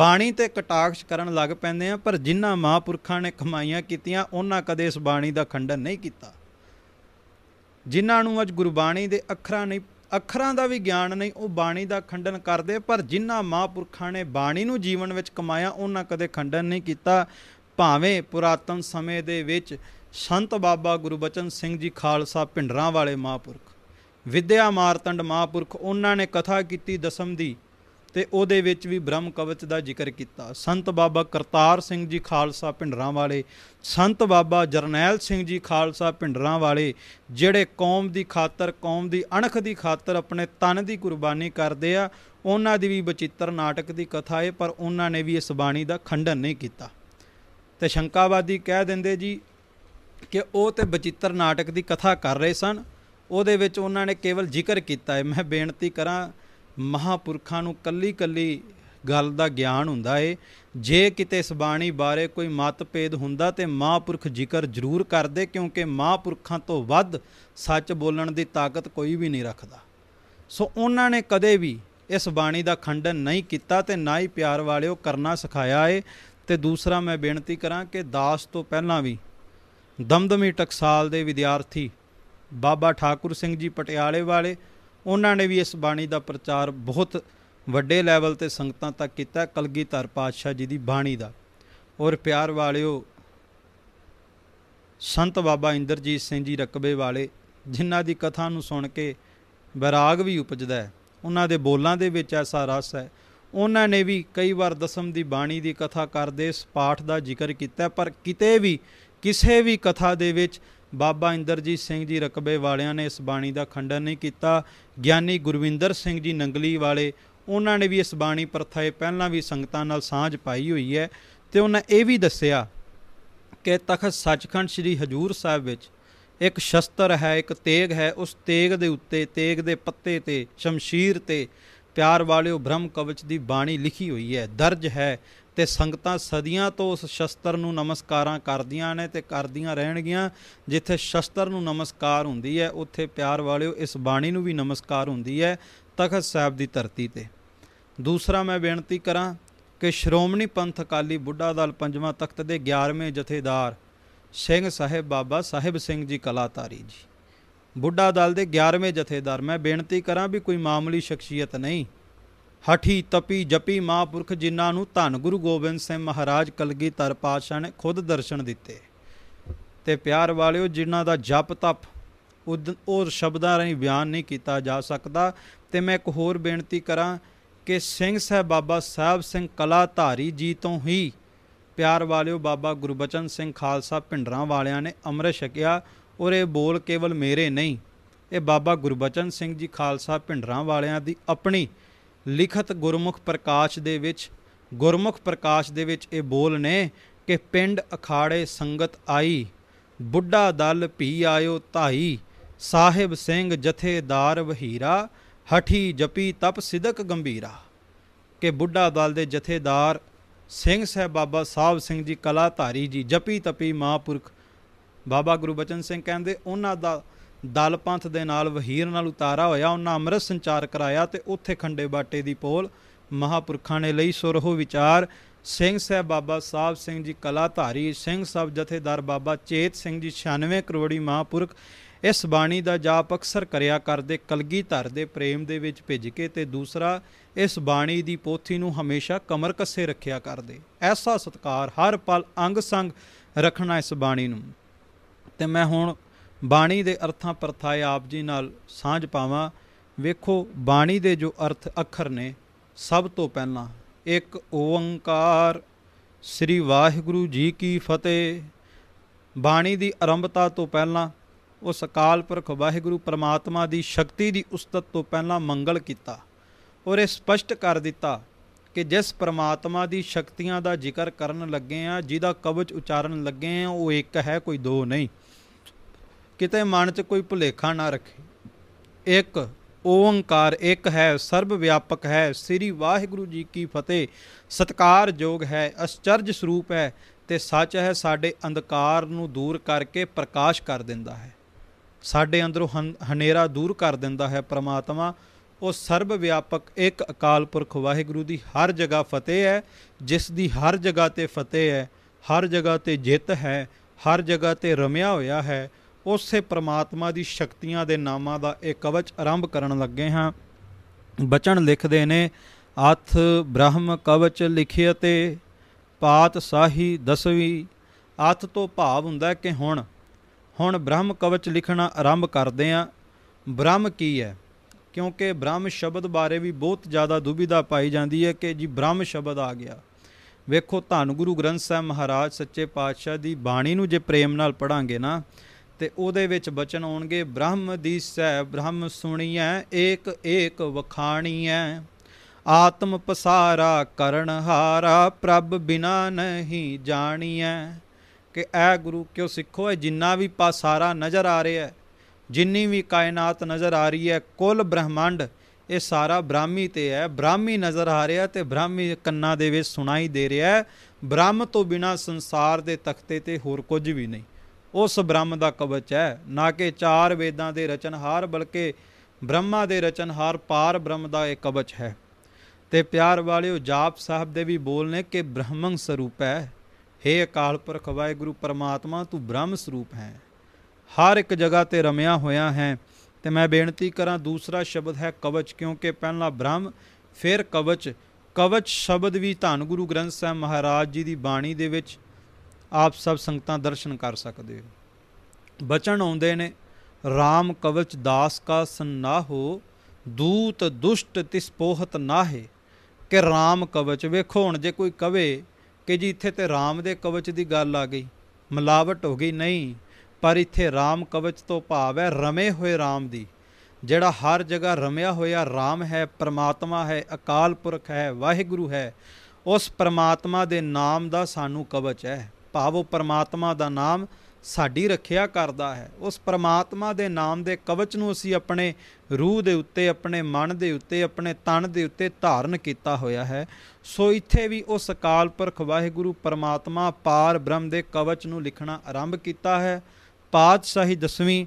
ਬਾਣੀ ਤੇ ਕਟਾਕਸ਼ ਕਰਨ ਲੱਗ ਪੈਨੇ ਆ ਪਰ ਜਿਨ੍ਹਾਂ ਮਹਾਪੁਰਖਾਂ ਨੇ ਕਮਾਈਆਂ ਕੀਤੀਆਂ ਉਹਨਾਂ ਕਦੇ ਇਸ ਬਾਣੀ ਦਾ ਖੰਡਨ ਨਹੀਂ ਕੀਤਾ ਜਿਨ੍ਹਾਂ ਨੂੰ ਅੱਜ ਗੁਰਬਾਣੀ ਦੇ ਅੱਖਰਾਂ ਨਹੀਂ ਅੱਖਰਾਂ ਦਾ ਵੀ ਗਿਆਨ ਨਹੀਂ ਉਹ ਬਾਣੀ ਦਾ ਖੰਡਨ ਕਰਦੇ ਪਰ ਜਿਨ੍ਹਾਂ ਮਹਾਪੁਰਖਾਂ ਨੇ ਬਾਣੀ ਨੂੰ ਜੀਵਨ ਵਿੱਚ ਕਮਾਇਆ ਉਹਨਾਂ ਕਦੇ ਖੰਡਨ ਨਹੀਂ ਕੀਤਾ ਭਾਵੇਂ ਪੁਰਾਤਨ ਸਮੇਂ ਦੇ ਵਿੱਚ ਸੰਤ ਬਾਬਾ ਗੁਰਬਚਨ ਸਿੰਘ ਜੀ ਖਾਲਸਾ ਭਿੰਡਰਾਂ ਵਾਲੇ ਮਹਾਪੁਰਖ ਵਿਦਿਆ ਮਾਰਤੰਡ ਮਹਾਪੁਰਖ ਉਹਨਾਂ ਨੇ ਕਥਾ ਕੀਤੀ ਦਸਮ ਦੀ ਤੇ ਉਹਦੇ ਵਿੱਚ ਵੀ ਬ੍ਰਹਮ ਕਵਚ ਦਾ ਜ਼ਿਕਰ ਕੀਤਾ ਸੰਤ ਬਾਬਾ ਕਰਤਾਰ ਸਿੰਘ ਜੀ ਖਾਲਸਾ ਭਿੰਡਰਾਂ ਵਾਲੇ ਸੰਤ ਬਾਬਾ ਜਰਨੈਲ ਸਿੰਘ ਜੀ ਖਾਲਸਾ ਭਿੰਡਰਾਂ ਵਾਲੇ ਜਿਹੜੇ ਕੌਮ ਦੀ ਖਾਤਰ ਕੌਮ ਦੀ ਅਣਖ ਦੀ ਖਾਤਰ ਆਪਣੇ ਤਨ ਦੀ ਕੁਰਬਾਨੀ ਕਰਦੇ ਆ ਉਹਨਾਂ ਦੀ ਵੀ ਬਚਿੱਤਰ ਨਾਟਕ ਦੀ ਕਥਾ ਹੈ ਪਰ ਉਹਨਾਂ ਨੇ ਵੀ ਇਸ ਬਾਣੀ ਦਾ ਖੰਡਨ ਨਹੀਂ ਕੀਤਾ ਤੇ ਸ਼ੰਕਾਵਾਦੀ ਕਹਿ ਦਿੰਦੇ ਜੀ ਕਿ ਉਹ ਤੇ ਬਚਿੱਤਰ ਨਾਟਕ ਦੀ ਕਥਾ ਕਰ ਰਹੇ ਸਨ ਉਹਦੇ ਵਿੱਚ ਉਹਨਾਂ ਨੇ ਕੇਵਲ ਜ਼ਿਕਰ ਕੀਤਾ ਹੈ ਮੈਂ ਬੇਨਤੀ ਕਰਾਂ ਮਹਾਪੁਰਖਾਂ ਨੂੰ ਕੱਲੀ-ਕੱਲੀ ਗੱਲ ਦਾ ਗਿਆਨ ਹੁੰਦਾ ਏ ਜੇ ਕਿਤੇ ਇਸ ਬਾਣੀ ਬਾਰੇ ਕੋਈ ਮਤਭੇਦ ਹੁੰਦਾ ਤੇ ਮਹਾਪੁਰਖ ਜ਼ਿਕਰ ਜ਼ਰੂਰ ਕਰਦੇ ਕਿਉਂਕਿ ਮਹਾਪੁਰਖਾਂ ਤੋਂ ਵੱਧ ਸੱਚ ਬੋਲਣ ਦੀ ਤਾਕਤ ਕੋਈ ਵੀ ਨਹੀਂ ਰੱਖਦਾ ਸੋ ਉਹਨਾਂ ਨੇ ਕਦੇ ਵੀ ਇਸ ਬਾਣੀ ਦਾ ਖੰਡਨ ਨਹੀਂ ਕੀਤਾ ਤੇ ਨਾ ਹੀ ਪਿਆਰ ਵਾਲਿਓ ਕਰਨਾ ਸਿਖਾਇਆ ਏ ਤੇ ਦੂਸਰਾ ਮੈਂ ਬੇਨਤੀ ਕਰਾਂ ਕਿ ਦਾਸ ਤੋਂ ਪਹਿਲਾਂ ਵੀ ਦਮਦਮੀ ਟਕਸਾਲ ਦੇ ਵਿਦਿਆਰਥੀ ਬਾਬਾ ਠਾਕੁਰ ਸਿੰਘ ਜੀ ਪਟਿਆਲੇ ਵਾਲੇ ਉਹਨਾਂ ਨੇ ਵੀ ਇਸ ਬਾਣੀ ਦਾ ਪ੍ਰਚਾਰ ਬਹੁਤ ਵੱਡੇ ਲੈਵਲ ਤੇ ਸੰਗਤਾਂ ਤੱਕ ਕੀਤਾ ਕਲਗੀਧਰ ਪਾਤਸ਼ਾਹ ਜੀ ਦੀ ਬਾਣੀ ਦਾ ਔਰ ਪਿਆਰ ਵਾਲਿਓ ਸੰਤ ਬਾਬਾ ਇੰਦਰਜੀਤ ਸਿੰਘ ਜੀ ਰਕਬੇ ਵਾਲੇ ਜਿਨ੍ਹਾਂ ਦੀ ਕਥਾ ਨੂੰ ਸੁਣ ਕੇ ਵਿਰਾਗ ਵੀ ਉਪਜਦਾ ਹੈ ਉਹਨਾਂ ਦੇ ਬੋਲਾਂ ਦੇ ਵਿੱਚ ਐਸਾ ਰਸ ਹੈ ਉਹਨਾਂ ਨੇ ਵੀ ਕਈ ਵਾਰ ਦਸਮ ਦੀ ਬਾਣੀ ਦੀ ਕਥਾ ਕਰਦੇ ਇਸ ਪਾਠ ਦਾ ਜ਼ਿਕਰ ਕੀਤਾ ਪਰ ਕਿਤੇ ਵੀ ਕਿਸੇ ਵੀ ਕਥਾ ਦੇ ਵਿੱਚ ਬਾਬਾ ਇੰਦਰਜੀਤ ਸਿੰਘ ਜੀ ਰਕਬੇ ਵਾਲਿਆਂ ਨੇ ਇਸ ਬਾਣੀ ਦਾ ਖੰਡਨ ਨਹੀਂ ਕੀਤਾ ਗਿਆਨੀ ਗੁਰਵਿੰਦਰ ਸਿੰਘ ਜੀ ਨੰਗਲੀ ਵਾਲੇ ਉਹਨਾਂ ਨੇ ਵੀ ਇਸ ਬਾਣੀ ਪ੍ਰਥਾ ਪਹਿਲਾਂ ਵੀ ਸੰਗਤਾਂ ਨਾਲ ਸਾਂਝ ਪਾਈ ਹੋਈ ਹੈ ਤੇ ਉਹਨਾਂ ਇਹ ਵੀ ਦੱਸਿਆ ਕਿ ਤਖਤ ਸੱਚਖੰਡ ਸ੍ਰੀ ਹਜੂਰ ਸਾਹਿਬ ਵਿੱਚ ਇੱਕ ਸ਼ਸਤਰ ਹੈ ਇੱਕ ਤੇਗ ਹੈ ਉਸ ਤੇਗ ਦੇ ਉੱਤੇ ਤੇਗ ਦੇ ਪੱਤੇ ਤੇ ਸ਼ਮਸ਼ੀਰ ਤੇ ਪਿਆਰ ਵਾਲਿਓ ਬ੍ਰਹਮ ਕਵਚ ਦੀ ਬਾਣੀ ਲਿਖੀ ਹੋਈ ਹੈ ਦਰਜ ਹੈ ਤੇ ਸੰਗਤਾਂ ਸਦੀਆਂ ਤੋਂ ਉਸ ਸ਼ਸਤਰ ਨੂੰ ਨਮਸਕਾਰਾਂ ਕਰਦੀਆਂ ਨੇ ਤੇ ਕਰਦੀਆਂ ਰਹਿਣਗੀਆਂ ਜਿੱਥੇ ਸ਼ਸਤਰ ਨੂੰ ਨਮਸਕਾਰ ਹੁੰਦੀ ਹੈ ਉੱਥੇ ਪਿਆਰ ਵਾਲਿਓ ਇਸ ਬਾਣੀ ਨੂੰ ਵੀ ਨਮਸਕਾਰ ਹੁੰਦੀ ਹੈ ਤਖਤ ਸਾਹਿਬ ਦੀ ਧਰਤੀ ਤੇ ਦੂਸਰਾ ਮੈਂ ਬੇਨਤੀ ਕਰਾਂ ਕਿ ਸ਼੍ਰੋਮਣੀ ਪੰਥ ਅਕਾਲੀ ਬੁੱਢਾ ਦਲ ਪੰਜਵਾਂ ਤਖਤ ਦੇ 11ਵੇਂ ਜਥੇਦਾਰ ਸਿੰਘ ਸਾਹਿਬ ਬਾਬਾ ਸਾਹਿਬ ਸਿੰਘ ਜੀ ਕਲਾਤਾਰੀ ਜੀ ਬੁੱਢਾ ਦਲ ਦੇ 11ਵੇਂ ਜਥੇਦਾਰ ਮੈਂ ਬੇਨਤੀ ਕਰਾਂ ਵੀ ਕੋਈ ਮਾਮੂਲੀ ਸ਼ਖਸੀਅਤ ਨਹੀਂ ਹਠੀ ਤਪੀ ਜਪੀ ਮਹਾਪੁਰਖ ਜਿਨ੍ਹਾਂ ਨੂੰ ਧੰਨ ਗੁਰੂ ਗੋਬਿੰਦ ਸਿੰਘ ਮਹਾਰਾਜ ਕਲਗੀਧਰ ਪਾਤਸ਼ਾਹ ਨੇ ਖੁਦ ਦਰਸ਼ਨ ਦਿੱਤੇ ਤੇ ਪਿਆਰ ਵਾਲਿਓ ਜਿਨ੍ਹਾਂ ਦਾ ਜਪ ਤਪ ਉਹ ਸ਼ਬਦਾਂ ਰਹੀਂ ਬਿਆਨ ਨਹੀਂ ਕੀਤਾ ਜਾ ਸਕਦਾ ਤੇ ਮੈਂ ਇੱਕ ਹੋਰ ਬੇਨਤੀ ਕਰਾਂ ਕਿ ਸਿੰਘ ਸਾਹਿਬ ਬਾਬਾ ਸਾਹਿਬ ਸਿੰਘ ਕਲਾ ਧਾਰੀ ਜੀ ਤੋਂ ਹੀ ਪਿਆਰ ਵਾਲਿਓ ਬਾਬਾ ਗੁਰਬਚਨ ਸਿੰਘ ਖਾਲਸਾ ਪਿੰਡਰਾਂ ਵਾਲਿਆਂ ਨੇ ਅੰਮ੍ਰਿਤ ਛਕਿਆ ਔਰ ਇਹ ਬੋਲ ਕੇਵਲ ਮੇਰੇ ਨਹੀਂ ਇਹ ਬਾਬਾ ਗੁਰਬਚਨ ਸਿੰਘ ਜੀ ਖਾਲਸਾ ਭਿੰਡਰਾਂ ਵਾਲਿਆਂ ਦੀ ਆਪਣੀ ਲਿਖਤ ਗੁਰਮੁਖ ਪ੍ਰਕਾਸ਼ ਦੇ ਵਿੱਚ ਗੁਰਮੁਖ ਪ੍ਰਕਾਸ਼ ਦੇ ਵਿੱਚ ਇਹ ਬੋਲ ਨੇ ਕਿ ਪਿੰਡ ਅਖਾੜੇ ਸੰਗਤ ਆਈ ਬੁੱਢਾ ਦਲ ਭੀ ਆਇਓ ਧਾਈ ਸਾਹਿਬ ਸਿੰਘ ਜਥੇਦਾਰ ਵਹੀਰਾ ਹਠੀ ਜਪੀ ਤਪ ਸਿਦਕ ਗੰਭੀਰਾ ਕਿ ਬੁੱਢਾ ਦਲ ਦੇ ਜਥੇਦਾਰ ਸਿੰਘ ਸਹਿਬ ਬਾਬਾ ਸਾਹਿਬ ਸਿੰਘ ਜੀ ਕਲਾਧਾਰੀ ਜੀ ਜਪੀ ਤਪੀ ਮਹਾਪੁਰਖ ਬਾਬਾ ਗੁਰਬਚਨ ਸਿੰਘ ਕਹਿੰਦੇ ਉਹਨਾਂ ਦਾ ਦਲ ਪੰਥ ਦੇ ਨਾਲ ਵਹੀਰ ਨਾਲ ਉਤਾਰਾ ਹੋਇਆ ਉਹਨਾਂ ਅੰਮ੍ਰਿਤ ਸੰਚਾਰ ਕਰਾਇਆ ਤੇ ਉੱਥੇ ਖੰਡੇ ਬਾਟੇ ਦੀ ਪੋਲ ਮਹਾਪੁਰਖਾਂ ਨੇ ਲਈ ਸੁਰਹੁ ਵਿਚਾਰ ਸਿੰਘ ਸਾਹਿਬ ਬਾਬਾ ਸਾਹਿਬ ਸਿੰਘ ਜੀ ਕਲਾਧਾਰੀ ਸਿੰਘ ਸਭ ਜਥੇਦਾਰ ਬਾਬਾ ਚੇਤ ਸਿੰਘ ਜੀ 96 ਕਰੋੜੀ ਮਹਾਪੁਰਖ ਇਸ ਬਾਣੀ ਦਾ ਜਾਪ ਅਕਸਰ ਕਰਿਆ ਕਰਦੇ ਕਲਗੀ ਧਰ ਦੇ ਪ੍ਰੇਮ ਦੇ ਵਿੱਚ ਭਿੱਜ ਕੇ ਤੇ ਦੂਸਰਾ ਇਸ ਬਾਣੀ ਦੀ ਪੋਥੀ ਨੂੰ ਹਮੇਸ਼ਾ ਕਮਰ ਕੱਸੇ ਰੱਖਿਆ ਕਰਦੇ ਐਸਾ ਸਤਕਾਰ ਹਰ ਪਲ ਅੰਗ ਸੰਗ ਰੱਖਣਾ ਇਸ ਬਾਣੀ ਨੂੰ ਤੇ ਮੈਂ ਹੁਣ ਬਾਣੀ ਦੇ ਅਰਥਾਂ ਪਰਥਾਏ ਆਪ ਜੀ ਨਾਲ ਸਾਂਝ ਪਾਵਾਂ ਵੇਖੋ ਬਾਣੀ ਦੇ ਜੋ ਅਰਥ ਅੱਖਰ ਨੇ ਸਭ ਤੋਂ ਪਹਿਲਾਂ ਇੱਕ ਓੰਕਾਰ ਸ੍ਰੀ ਵਾਹਿਗੁਰੂ ਜੀ ਕੀ ਫਤਿਹ ਬਾਣੀ ਦੀ ਆਰੰਭਤਾ ਤੋਂ ਪਹਿਲਾਂ ਉਸ ਅਕਾਲ ਪੁਰਖ ਵਾਹਿਗੁਰੂ ਪ੍ਰਮਾਤਮਾ ਦੀ ਸ਼ਕਤੀ ਦੀ ਉਸਤਤ ਤੋਂ ਪਹਿਲਾਂ ਮੰਗਲ ਕੀਤਾ ਔਰ ਇਹ ਸਪਸ਼ਟ ਕਰ ਦਿੱਤਾ ਕਿ ਜਿਸ ਪ੍ਰਮਾਤਮਾ ਦੀ ਸ਼ਕਤੀਆਂ ਦਾ ਜ਼ਿਕਰ ਕਰਨ ਲੱਗੇ ਆ ਜਿਹਦਾ ਕਵਚ ਉਚਾਰਨ ਲੱਗੇ ਆ ਉਹ ਇੱਕ ਹੈ ਕੋਈ ਦੋ ਨਹੀਂ ਕਿਤੇ ਮਨ 'ਚ ਕੋਈ ਭੁਲੇਖਾ ਨਾ ਰੱਖੇ ਇੱਕ ਓੰਕਾਰ ਇੱਕ ਹੈ ਸਰਬ ਵਿਆਪਕ ਹੈ ਸ੍ਰੀ ਵਾਹਿਗੁਰੂ ਜੀ ਕੀ ਫਤਿਹ ਸਤਕਾਰ ਜੋਗ ਹੈ ਅਚਰਜ ਸਰੂਪ ਹੈ ਤੇ ਸੱਚ ਹੈ ਸਾਡੇ ਅੰਧਕਾਰ ਨੂੰ ਦੂਰ ਕਰਕੇ ਪ੍ਰਕਾਸ਼ ਕਰ ਦਿੰਦਾ ਹੈ ਸਾਡੇ ਅੰਦਰੋਂ ਹਨੇਰਾ ਦੂਰ ਕਰ ਦਿੰਦਾ ਹੈ ਪ੍ਰਮਾਤਮਾ ਉਹ ਸਰਬ ਵਿਆਪਕ ਇੱਕ ਅਕਾਲ ਪੁਰਖ ਵਾਹਿਗੁਰੂ ਦੀ ਹਰ ਜਗ੍ਹਾ ਫਤਿਹ ਹੈ ਜਿਸ ਦੀ ਹਰ ਜਗ੍ਹਾ ਤੇ ਫਤਿਹ ਹੈ ਹਰ ਜਗ੍ਹਾ ਤੇ ਜਿੱਤ ਹੈ ਹਰ ਜਗ੍ਹਾ ਤੇ ਰਮਿਆ ਹੋਇਆ ਹੈ ਉਸੇ ਪ੍ਰਮਾਤਮਾ ਦੀ ਸ਼ਕਤੀਆਂ ਦੇ ਨਾਮਾਂ ਦਾ ਇਹ ਕਵਚ ਆਰੰਭ ਕਰਨ ਲੱਗੇ ਹਾਂ ਬਚਨ ਲਿਖਦੇ ਨੇ ਅਥ ਬ੍ਰਹਮ ਕਵਚ ਲਿਖਿਆ ਅਤੇ ਪਾਤ ਸਾਹੀ ਦਸਵੀਂ ਅਥ ਤੋਂ ਭਾਵ ਹੁੰਦਾ ਕਿ ਹੁਣ ਹੁਣ ਬ੍ਰਹਮ ਕਵਚ ਲਿਖਣਾ ਆਰੰਭ ਕਰਦੇ ਆ ਬ੍ਰਹਮ ਕੀ ਹੈ ਕਿਉਂਕਿ ਬ੍ਰਹਮ ਸ਼ਬਦ ਬਾਰੇ ਵੀ ਬਹੁਤ ਜ਼ਿਆਦਾ ਦੁਬਿਧਾ ਪਾਈ ਜਾਂਦੀ ਹੈ ਕਿ ਜੀ ਬ੍ਰਹਮ ਸ਼ਬਦ ਆ ਗਿਆ ਵੇਖੋ ਧੰਨ ਗੁਰੂ ਗ੍ਰੰਥ ਸਾਹਿਬ ਮਹਾਰਾਜ ਸੱਚੇ ਪਾਤਸ਼ਾਹ ਦੀ ਬਾਣੀ ਨੂੰ ਜੇ ਪ੍ਰੇਮ ਨਾਲ ਪੜਾਂਗੇ ਨਾ ਤੇ ਉਹਦੇ ਵਿੱਚ ਬਚਨ ਆਉਣਗੇ ਬ੍ਰਹਮ ਦੀ ਸਹਿ ਬ੍ਰਹਮ ਸੁਣੀਐ ਏਕ ਏਕ ਵਖਾਣੀਐ ਆਤਮ ਪਸਾਰਾ ਕਰਨ ਹਾਰਾ ਪ੍ਰਭ ਬਿਨਾ ਨਹੀਂ ਜਾਣੀਐ ਕਿ ਐ ਗੁਰੂ ਕਿਉ ਸਿੱਖੋ ਐ ਜਿੰਨਾ ਵੀ ਪਸਾਰਾ ਨਜ਼ਰ ਆ ਰਿਹਾ ਜਿੰਨੀ ਵੀ ਕਾਇਨਾਤ ਨਜ਼ਰ ਆ ਰਹੀ ਐ ਕੁੱਲ ਬ੍ਰਹਮੰਡ ਇਹ ਸਾਰਾ ਬ੍ਰਾਹਮੀ ਤੇ ਐ ਬ੍ਰਾਹਮੀ ਨਜ਼ਰ ਆ ਰਿਹਾ ਤੇ ਬ੍ਰਾਹਮੀ ਕੰਨਾਂ ਦੇ ਵਿੱਚ ਸੁਣਾਈ ਦੇ ਰਿਹਾ ਬ੍ਰਹਮ ਤੋਂ ਬਿਨਾ ਸੰਸਾਰ ਦੇ ਤਖਤੇ ਤੇ ਹੋਰ ਕੁਝ ਵੀ ਨਹੀਂ ਉਸ ਬ੍ਰਹਮ ਦਾ ਕਵਚ ਹੈ ਨਾ ਕਿ ਚਾਰ ਵੇਦਾਂ ਦੇ ਰਚਨਹਾਰ ਬਲਕੇ ਬ੍ਰਹਮਾ ਦੇ ਰਚਨਹਾਰ ਪਾਰ ਬ੍ਰਹਮ ਦਾ ਇਹ ਕਵਚ ਹੈ ਤੇ ਪਿਆਰ ਵਾਲਿਓ ਜਾਪ ਸਾਹਿਬ ਦੇ ਵੀ ਬੋਲ ਨੇ ਕਿ ਬ੍ਰਹਮੰ ਸਰੂਪ ਹੈ हे ਅਕਾਲ ਪੁਰਖ ਵਾਹਿਗੁਰੂ ਪਰਮਾਤਮਾ ਤੂੰ ਬ੍ਰਹਮ ਸਰੂਪ ਹੈ ਹਰ ਇੱਕ ਜਗ੍ਹਾ ਤੇ ਰਮਿਆ ਹੋਇਆ ਹੈ ਤੇ ਮੈਂ ਬੇਨਤੀ ਕਰਾਂ ਦੂਸਰਾ ਸ਼ਬਦ ਹੈ ਕਵਚ ਕਿਉਂਕਿ ਪਹਿਲਾ ਬ੍ਰਹਮ ਫਿਰ ਕਵਚ ਕਵਚ ਸ਼ਬਦ ਵੀ ਧੰਨ ਗੁਰੂ ਗ੍ਰੰਥ ਸਾਹਿਬ ਮਹਾਰਾਜ ਜੀ ਦੀ ਬਾਣੀ ਦੇ ਵਿੱਚ ਆਪ ਸਭ ਸੰਗਤਾਂ ਦਰਸ਼ਨ ਕਰ ਸਕਦੇ ਹੋ ਬਚਨ ਆਉਂਦੇ ਨੇ RAM ਕਵਚ ਦਾਸ ਕਾ ਸੰਨਾਹੋ ਦੂਤ ਦੁਸ਼ਟ ਤਿਸ ਪੋਹਤ ਨਾਹੇ ਕਿ RAM ਕਵਚ ਵੇਖੋ ਹੁਣ ਜੇ ਕੋਈ ਕਵੇ ਕਿ ਜੀ ਇੱਥੇ ਤੇ RAM ਦੇ ਕਵਚ ਦੀ ਗੱਲ ਆ ਗਈ ਮਲਾਵਟ ਹੋ ਗਈ ਨਹੀਂ ਪਰ ਇੱਥੇ RAM ਕਵਚ ਤੋਂ ਭਾਵ ਹੈ ਰਮੇ ਹੋਏ RAM ਦੀ ਜਿਹੜਾ ਹਰ ਜਗ੍ਹਾ ਰਮਿਆ ਹੋਇਆ RAM ਹੈ ਪ੍ਰਮਾਤਮਾ ਹੈ ਅਕਾਲ ਪੁਰਖ ਹੈ ਵਾਹਿਗੁਰੂ ਹੈ ਉਸ ਪ੍ਰਮਾਤਮਾ ਦੇ ਨਾਮ ਦਾ ਸਾਨੂੰ ਕਵਚ ਹੈ ਭਾਵ ਉਹ ਪਰਮਾਤਮਾ ਦਾ ਨਾਮ ਸਾਡੀ ਰੱਖਿਆ ਕਰਦਾ ਹੈ ਉਸ ਪਰਮਾਤਮਾ ਦੇ ਨਾਮ ਦੇ ਕਵਚ ਨੂੰ ਅਸੀਂ ਆਪਣੇ ਰੂਹ ਦੇ ਉੱਤੇ ਆਪਣੇ ਮਨ ਦੇ ਉੱਤੇ ਆਪਣੇ ਤਨ ਦੇ ਉੱਤੇ ਧਾਰਨ ਕੀਤਾ ਹੋਇਆ ਹੈ ਸੋ ਇੱਥੇ ਵੀ ਉਸ ਅਕਾਲ ਪੁਰਖ ਵਾਹਿਗੁਰੂ ਪਰਮਾਤਮਾ ਪਾਰ ਬ੍ਰਹਮ ਦੇ ਕਵਚ ਨੂੰ ਲਿਖਣਾ ਆਰੰਭ ਕੀਤਾ ਹੈ ਪਾਤਸ਼ਾਹੀ ਦਸਵੀਂ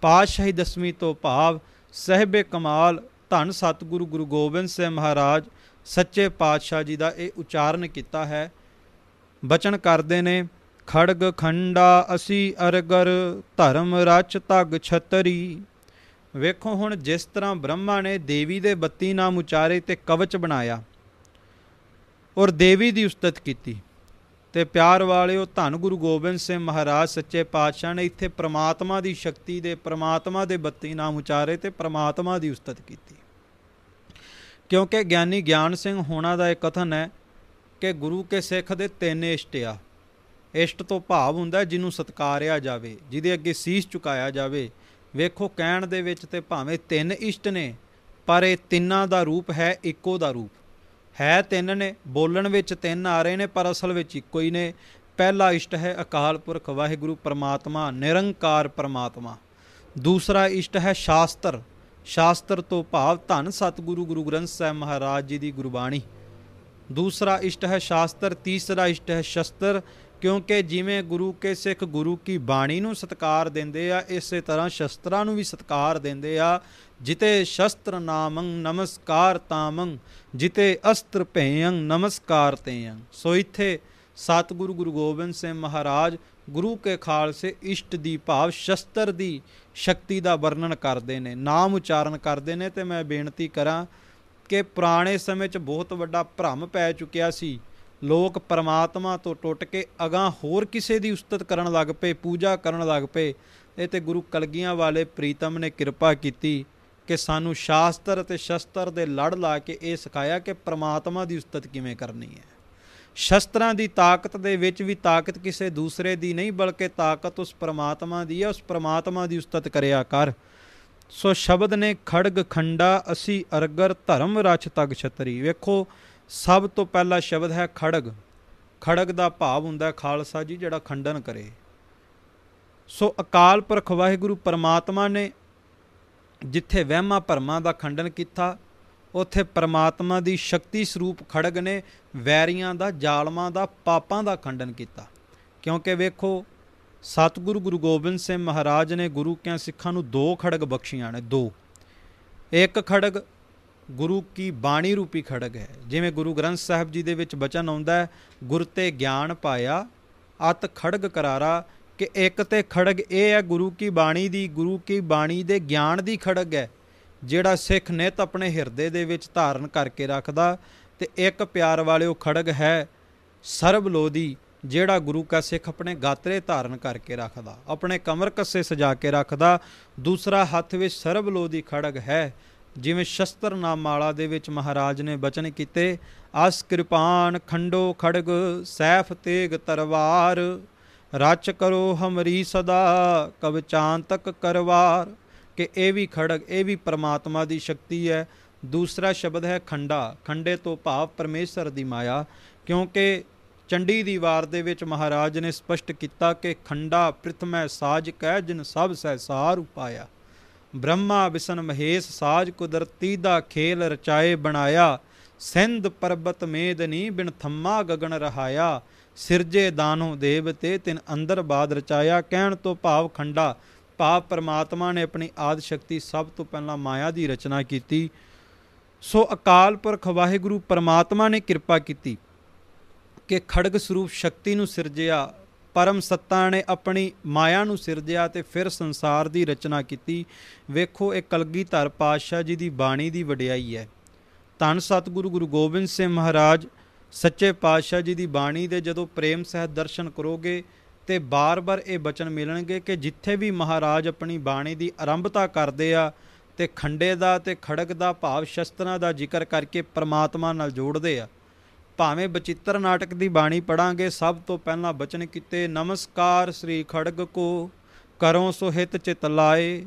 ਪਾਤਸ਼ਾਹੀ ਦਸਵੀਂ ਤੋਂ ਭਾਵ ਸਹਿਬੇ ਕਮਾਲ ਧੰਨ ਸਤਿਗੁਰੂ ਗੁਰੂ ਗੋਬਿੰਦ ਸਿੰਘ ਮਹਾਰਾਜ ਸੱਚੇ ਪਾਤਸ਼ਾਹ ਜੀ ਦਾ ਇਹ ਉਚਾਰਨ ਕੀਤਾ ਹੈ ਬਚਨ ਕਰਦੇ ਨੇ ਖੜਗ ਖੰਡਾ ਅਸੀਂ ਅਰਗਰ ਧਰਮ ਰਚ ਤਗ ਛਤਰੀ ਵੇਖੋ ਹੁਣ ਜਿਸ ਤਰ੍ਹਾਂ ਬ੍ਰਹਮਾ ਨੇ ਦੇਵੀ ਦੇ 32 ਨਾਮ ਉਚਾਰੇ ਤੇ ਕਵਚ ਬਣਾਇਆ ਔਰ ਦੇਵੀ ਦੀ ਉਸਤਤ ਕੀਤੀ ਤੇ ਪਿਆਰ ਵਾਲਿਓ ਧੰਨ ਗੁਰੂ ਗੋਬਿੰਦ ਸਿੰਘ ਮਹਾਰਾਜ ਸੱਚੇ ਪਾਤਸ਼ਾਹ ਨੇ ਇੱਥੇ ਪ੍ਰਮਾਤਮਾ ਦੀ ਸ਼ਕਤੀ ਦੇ ਪ੍ਰਮਾਤਮਾ ਦੇ 32 ਨਾਮ ਉਚਾਰੇ ਤੇ ਪ੍ਰਮਾਤਮਾ ਦੀ ਉਸਤਤ ਕੀਤੀ ਕਿਉਂਕਿ ਗਿਆਨੀ ਗਿਆਨ ਸਿੰਘ ਹੋਣਾ ਦਾ ਇਹ ਕਥਨ ਹੈ ਕਿ ਗੁਰੂ ਕੇ ਸਿੱਖ ਦੇ ਤਿੰਨ ਇਸ਼ਟ ਆ ਇਸ਼ਟ ਤੋਂ ਭਾਵ ਹੁੰਦਾ ਜਿਹਨੂੰ ਸਤਕਾਰਿਆ ਜਾਵੇ ਜਿਹਦੇ ਅੱਗੇ ਸੀਸ ਝੁਕਾਇਆ ਜਾਵੇ ਵੇਖੋ ਕਹਿਣ ਦੇ ਵਿੱਚ ਤੇ ਭਾਵੇਂ ਤਿੰਨ ਇਸ਼ਟ ਨੇ ਪਰ ਇਹ ਤਿੰਨਾਂ ਦਾ ਰੂਪ ਹੈ ਇੱਕੋ ਦਾ ਰੂਪ ਹੈ ਤਿੰਨ ਨੇ ਬੋਲਣ ਵਿੱਚ ਤਿੰਨ ਆ ਰਹੇ ਨੇ ਪਰ ਅਸਲ ਵਿੱਚ ਇੱਕੋ ਹੀ ਨੇ ਪਹਿਲਾ ਇਸ਼ਟ ਹੈ ਅਕਾਲ ਪੁਰਖ ਵਾਹਿਗੁਰੂ ਪਰਮਾਤਮਾ ਨਿਰੰਕਾਰ ਪਰਮਾਤਮਾ ਦੂਸਰਾ ਇਸ਼ਟ ਹੈ ਸ਼ਾਸਤਰ ਸ਼ਾਸਤਰ ਤੋਂ ਭਾਵ ਧੰਨ ਸਤਿਗੁਰੂ ਗੁਰੂ ਗ੍ਰੰਥ ਸਾਹਿਬ ਮਹਾਰਾਜ ਜੀ ਦੀ ਗੁਰਬਾਣੀ ਦੂਸਰਾ ਇਸ਼ਟ ਹੈ ਸ਼ਾਸਤਰ ਤੀਸਰਾ ਇਸ਼ਟ ਹੈ ਸ਼ਸਤਰ ਕਿਉਂਕਿ ਜਿਵੇਂ ਗੁਰੂ ਕੇ ਸਿੱਖ ਗੁਰੂ ਕੀ ਬਾਣੀ ਨੂੰ ਸਤਕਾਰ ਦਿੰਦੇ ਆ ਇਸੇ ਤਰ੍ਹਾਂ ਸ਼ਸਤਰਾਂ ਨੂੰ ਵੀ ਸਤਕਾਰ ਦਿੰਦੇ ਆ ਜਿਤੇ ਸ਼ਸਤਰ ਨਾਮੰ ਨਮਸਕਾਰ ਤਾਮੰ ਜਿਤੇ ਅਸਤਰ ਭੈਯੰ ਨਮਸਕਾਰ ਤੇਯੰ ਸੋ ਇਥੇ ਸਤਿਗੁਰੂ ਗੁਰੂ ਗੋਬਿੰਦ ਸਿੰਘ ਮਹਾਰਾਜ ਗੁਰੂ ਕੇ ਖਾਲਸੇ ਇਸ਼ਟ ਦੀ ਭਾਵ ਸ਼ਸਤਰ ਦੀ ਸ਼ਕਤੀ ਦਾ ਵਰਣਨ ਕਰਦੇ ਨੇ ਨਾਮ ਉਚਾਰਨ ਕਰਦੇ ਨੇ ਤੇ ਮੈਂ ਬੇਨਤੀ ਕਰਾਂ ਕਿ ਪੁਰਾਣੇ ਸਮੇਂ 'ਚ ਬਹੁਤ ਵੱਡਾ ਭ੍ਰਮ ਪੈ ਚੁੱਕਿਆ ਸੀ ਲੋਕ ਪਰਮਾਤਮਾ ਤੋਂ ਟੁੱਟ ਕੇ ਅਗਾ ਹੋਰ ਕਿਸੇ ਦੀ ਉਸਤਤ ਕਰਨ ਲੱਗ ਪਏ ਪੂਜਾ ਕਰਨ ਲੱਗ ਪਏ ਇਹ ਤੇ ਗੁਰੂ ਕਲਗੀਆਂ ਵਾਲੇ ਪ੍ਰੀਤਮ ਨੇ ਕਿਰਪਾ ਕੀਤੀ ਕਿ ਸਾਨੂੰ ਸ਼ਾਸਤਰ ਅਤੇ ਸ਼ਸਤਰ ਦੇ ਲੜ ਲਾ ਕੇ ਇਹ ਸਿਖਾਇਆ ਕਿ ਪਰਮਾਤਮਾ ਦੀ ਉਸਤਤ ਕਿਵੇਂ ਕਰਨੀ ਹੈ ਸ਼ਸਤਰਾਂ ਦੀ ਤਾਕਤ ਦੇ ਵਿੱਚ ਵੀ ਤਾਕਤ ਕਿਸੇ ਦੂਸਰੇ ਦੀ ਨਹੀਂ ਬਲਕਿ ਤਾਕਤ ਉਸ ਪਰਮਾਤਮਾ ਦੀ ਹੈ ਉਸ ਪਰਮਾਤਮਾ ਦੀ ਉਸਤਤ ਕਰਿਆ ਕਰ ਸੋ ਸ਼ਬਦ ਨੇ ਖੜਗ ਖੰਡਾ ਅਸੀਂ ਅਰਗਰ ਧਰਮ ਰਚ ਤਗ ਛਤਰੀ ਵੇਖੋ ਸਭ ਤੋਂ ਪਹਿਲਾ ਸ਼ਬਦ ਹੈ ਖੜਗ ਖੜਗ ਦਾ ਭਾਵ ਹੁੰਦਾ ਖਾਲਸਾ ਜੀ ਜਿਹੜਾ ਖੰਡਨ ਕਰੇ ਸੋ ਅਕਾਲ ਪੁਰਖ ਵਾਹਿਗੁਰੂ ਪਰਮਾਤਮਾ ਨੇ ਜਿੱਥੇ ਵਹਿਮਾਂ ਭਰਮਾਂ ਦਾ ਖੰਡਨ ਕੀਤਾ ਉਥੇ ਪਰਮਾਤਮਾ ਦੀ ਸ਼ਕਤੀ ਸਰੂਪ ਖੜਗ ਨੇ ਵੈਰੀਆਂ ਦਾ ਜਾਲਮਾਂ ਦਾ ਪਾਪਾਂ ਦਾ ਖੰਡਨ ਕੀਤਾ ਕਿਉਂਕਿ ਵੇਖੋ ਸਤਿਗੁਰੂ ਗੁਰੂ ਗੋਬਿੰਦ ਸਿੰਘ ਮਹਾਰਾਜ ਨੇ ਗੁਰੂ ਕਿਆਂ ਸਿੱਖਾਂ ਨੂੰ ਦੋ ਖੜਗ ਬਖਸ਼ੀਆਂ ਨੇ ਦੋ ਇੱਕ ਖੜਗ ਗੁਰੂ ਕੀ ਬਾਣੀ ਰੂਪੀ ਖੜਗ ਹੈ ਜਿਵੇਂ ਗੁਰੂ ਗ੍ਰੰਥ ਸਾਹਿਬ ਜੀ ਦੇ ਵਿੱਚ ਬਚਨ ਆਉਂਦਾ ਹੈ ਗੁਰ ਤੇ ਗਿਆਨ ਪਾਇਆ ਅਤ ਖੜਗ ਕਰਾਰਾ ਕਿ ਇੱਕ ਤੇ ਖੜਗ ਇਹ ਹੈ ਗੁਰੂ ਕੀ ਬਾਣੀ ਦੀ ਗੁਰੂ ਕੀ ਬਾਣੀ ਦੇ ਗਿਆਨ ਦੀ ਖੜਗ ਹੈ ਜਿਹੜਾ ਸਿੱਖ ਨੇ ਤਾਂ ਆਪਣੇ ਹਿਰਦੇ ਦੇ ਵਿੱਚ ਧਾਰਨ ਕਰਕੇ ਰੱਖਦਾ ਤੇ ਇੱਕ ਪਿਆਰ ਵਾਲਿਓ ਖੜਗ ਹੈ ਸਰਬ ਲੋਦੀ ਜਿਹੜਾ ਗੁਰੂ ਕਾ ਸਿੱਖ ਆਪਣੇ ਗਾਤਰੇ ਧਾਰਨ ਕਰਕੇ ਰੱਖਦਾ ਆਪਣੇ ਕਮਰ ਕੱਸੇ ਸਜਾ ਕੇ ਰੱਖਦਾ ਦੂਸਰਾ ਹੱਥ ਵਿੱਚ ਸਰਬ ਲੋ ਦੀ ਖੜਗ ਹੈ ਜਿਵੇਂ ਸ਼ਸਤਰ ਨਾਮਾਲਾ ਦੇ ਵਿੱਚ ਮਹਾਰਾਜ ਨੇ ਬਚਨ ਕੀਤੇ ਅਸ ਕਿਰਪਾਨ ਖੰਡੋ ਖੜਗ ਸੈਫ ਤੇਗ ਤਰਵਾਰ ਰਚ ਕਰੋ ਹਮਰੀ ਸਦਾ ਕਵਚਾਂ ਤੱਕ ਕਰਵਾਰ ਕਿ ਇਹ ਵੀ ਖੜਗ ਇਹ ਵੀ ਪ੍ਰਮਾਤਮਾ ਦੀ ਸ਼ਕਤੀ ਹੈ ਦੂਸਰਾ ਸ਼ਬਦ ਹੈ ਖੰਡਾ ਖੰਡੇ ਤੋਂ ਭਾਵ ਪਰਮੇਸ਼ਰ ਦੀ ਮਾਇਆ ਕਿਉਂਕਿ ਚੰਡੀ ਦੀ ਵਾਰ ਦੇ ਵਿੱਚ ਮਹਾਰਾਜ ਨੇ ਸਪਸ਼ਟ ਕੀਤਾ ਕਿ ਖੰਡਾ ਪ੍ਰਿਥਮੈ ਸਾਜ ਕਹਿ ਜਿਨ ਸਭ ਸਹਿਸਾਰ ਉਪਾਇਆ ਬ੍ਰਹਮਾ ਵਿਸ਼ਨ ਮਹੇਸ਼ ਸਾਜ ਕੁਦਰਤੀ ਦਾ ਖੇਲ ਰਚਾਏ ਬਣਾਇਆ ਸਿੰਧ ਪਰਬਤ ਮੇਦਨੀ ਬਿਨ ਥੰਮਾ ਗਗਨ ਰਹਾਇਆ ਸਿਰਜੇ ਦਾਨੋ ਦੇਵਤੇ ਤਿਨ ਅੰਦਰ ਬਾਦ ਰਚਾਇਆ ਕਹਿਣ ਤੋਂ ਭਾਵ ਖੰਡਾ ਭਾਵ ਪਰਮਾਤਮਾ ਨੇ ਆਪਣੀ ਆਦ ਸ਼ਕਤੀ ਸਭ ਤੋਂ ਪਹਿਲਾਂ ਮਾਇਆ ਦੀ ਰਚਨਾ ਕੀਤੀ ਸੋ ਅਕਾਲ ਪੁਰਖ ਵਾਹਿਗੁਰੂ ਪਰਮਾਤਮਾ ਨੇ ਕਿਰਪਾ ਕੀਤੀ ਕਿ ਖੜਗ ਸਰੂਪ ਸ਼ਕਤੀ ਨੂੰ ਸਿਰਜਿਆ ਪਰਮ ਸੱਤਾ ਨੇ ਆਪਣੀ ਮਾਇਆ ਨੂੰ ਸਿਰਜਿਆ ਤੇ ਫਿਰ ਸੰਸਾਰ ਦੀ ਰਚਨਾ ਕੀਤੀ ਵੇਖੋ ਇਹ ਕਲਗੀਧਰ ਪਾਤਸ਼ਾਹ ਜੀ ਦੀ ਬਾਣੀ ਦੀ ਵਡਿਆਈ ਹੈ ਧੰਨ ਸਤਿਗੁਰੂ ਗੁਰੂ ਗੋਬਿੰਦ ਸਿੰਘ ਮਹਾਰਾਜ ਸੱਚੇ ਪਾਤਸ਼ਾਹ ਜੀ ਦੀ ਬਾਣੀ ਦੇ ਜਦੋਂ ਪ੍ਰੇਮ ਸਹਿਤ ਦਰਸ਼ਨ ਕਰੋਗੇ ਤੇ ਬਾਰ-ਬਾਰ ਇਹ ਬਚਨ ਮਿਲਣਗੇ ਕਿ ਜਿੱਥੇ ਵੀ ਮਹਾਰਾਜ ਆਪਣੀ ਬਾਣੀ ਦੀ ਆਰੰਭਤਾ ਕਰਦੇ ਆ ਤੇ ਖੰਡੇ ਦਾ ਤੇ ਖੜਕ ਦਾ ਭਾਵ ਸ਼ਸਤਰਾਂ ਦਾ ਜ਼ਿਕਰ ਕਰਕੇ ਪ੍ਰਮਾਤਮਾ ਨਾਲ ਜੋੜਦੇ ਆ ਭਾਵੇਂ ਬਚਿੱਤਰ ਨਾਟਕ ਦੀ ਬਾਣੀ ਪੜਾਂਗੇ ਸਭ ਤੋਂ ਪਹਿਲਾਂ ਬਚਨ ਕੀਤੇ ਨਮਸਕਾਰ ਸ੍ਰੀ ਖੜਗ ਕੋ ਕਰੋ ਸੋ ਹਿਤ ਚਿਤ ਲਾਏ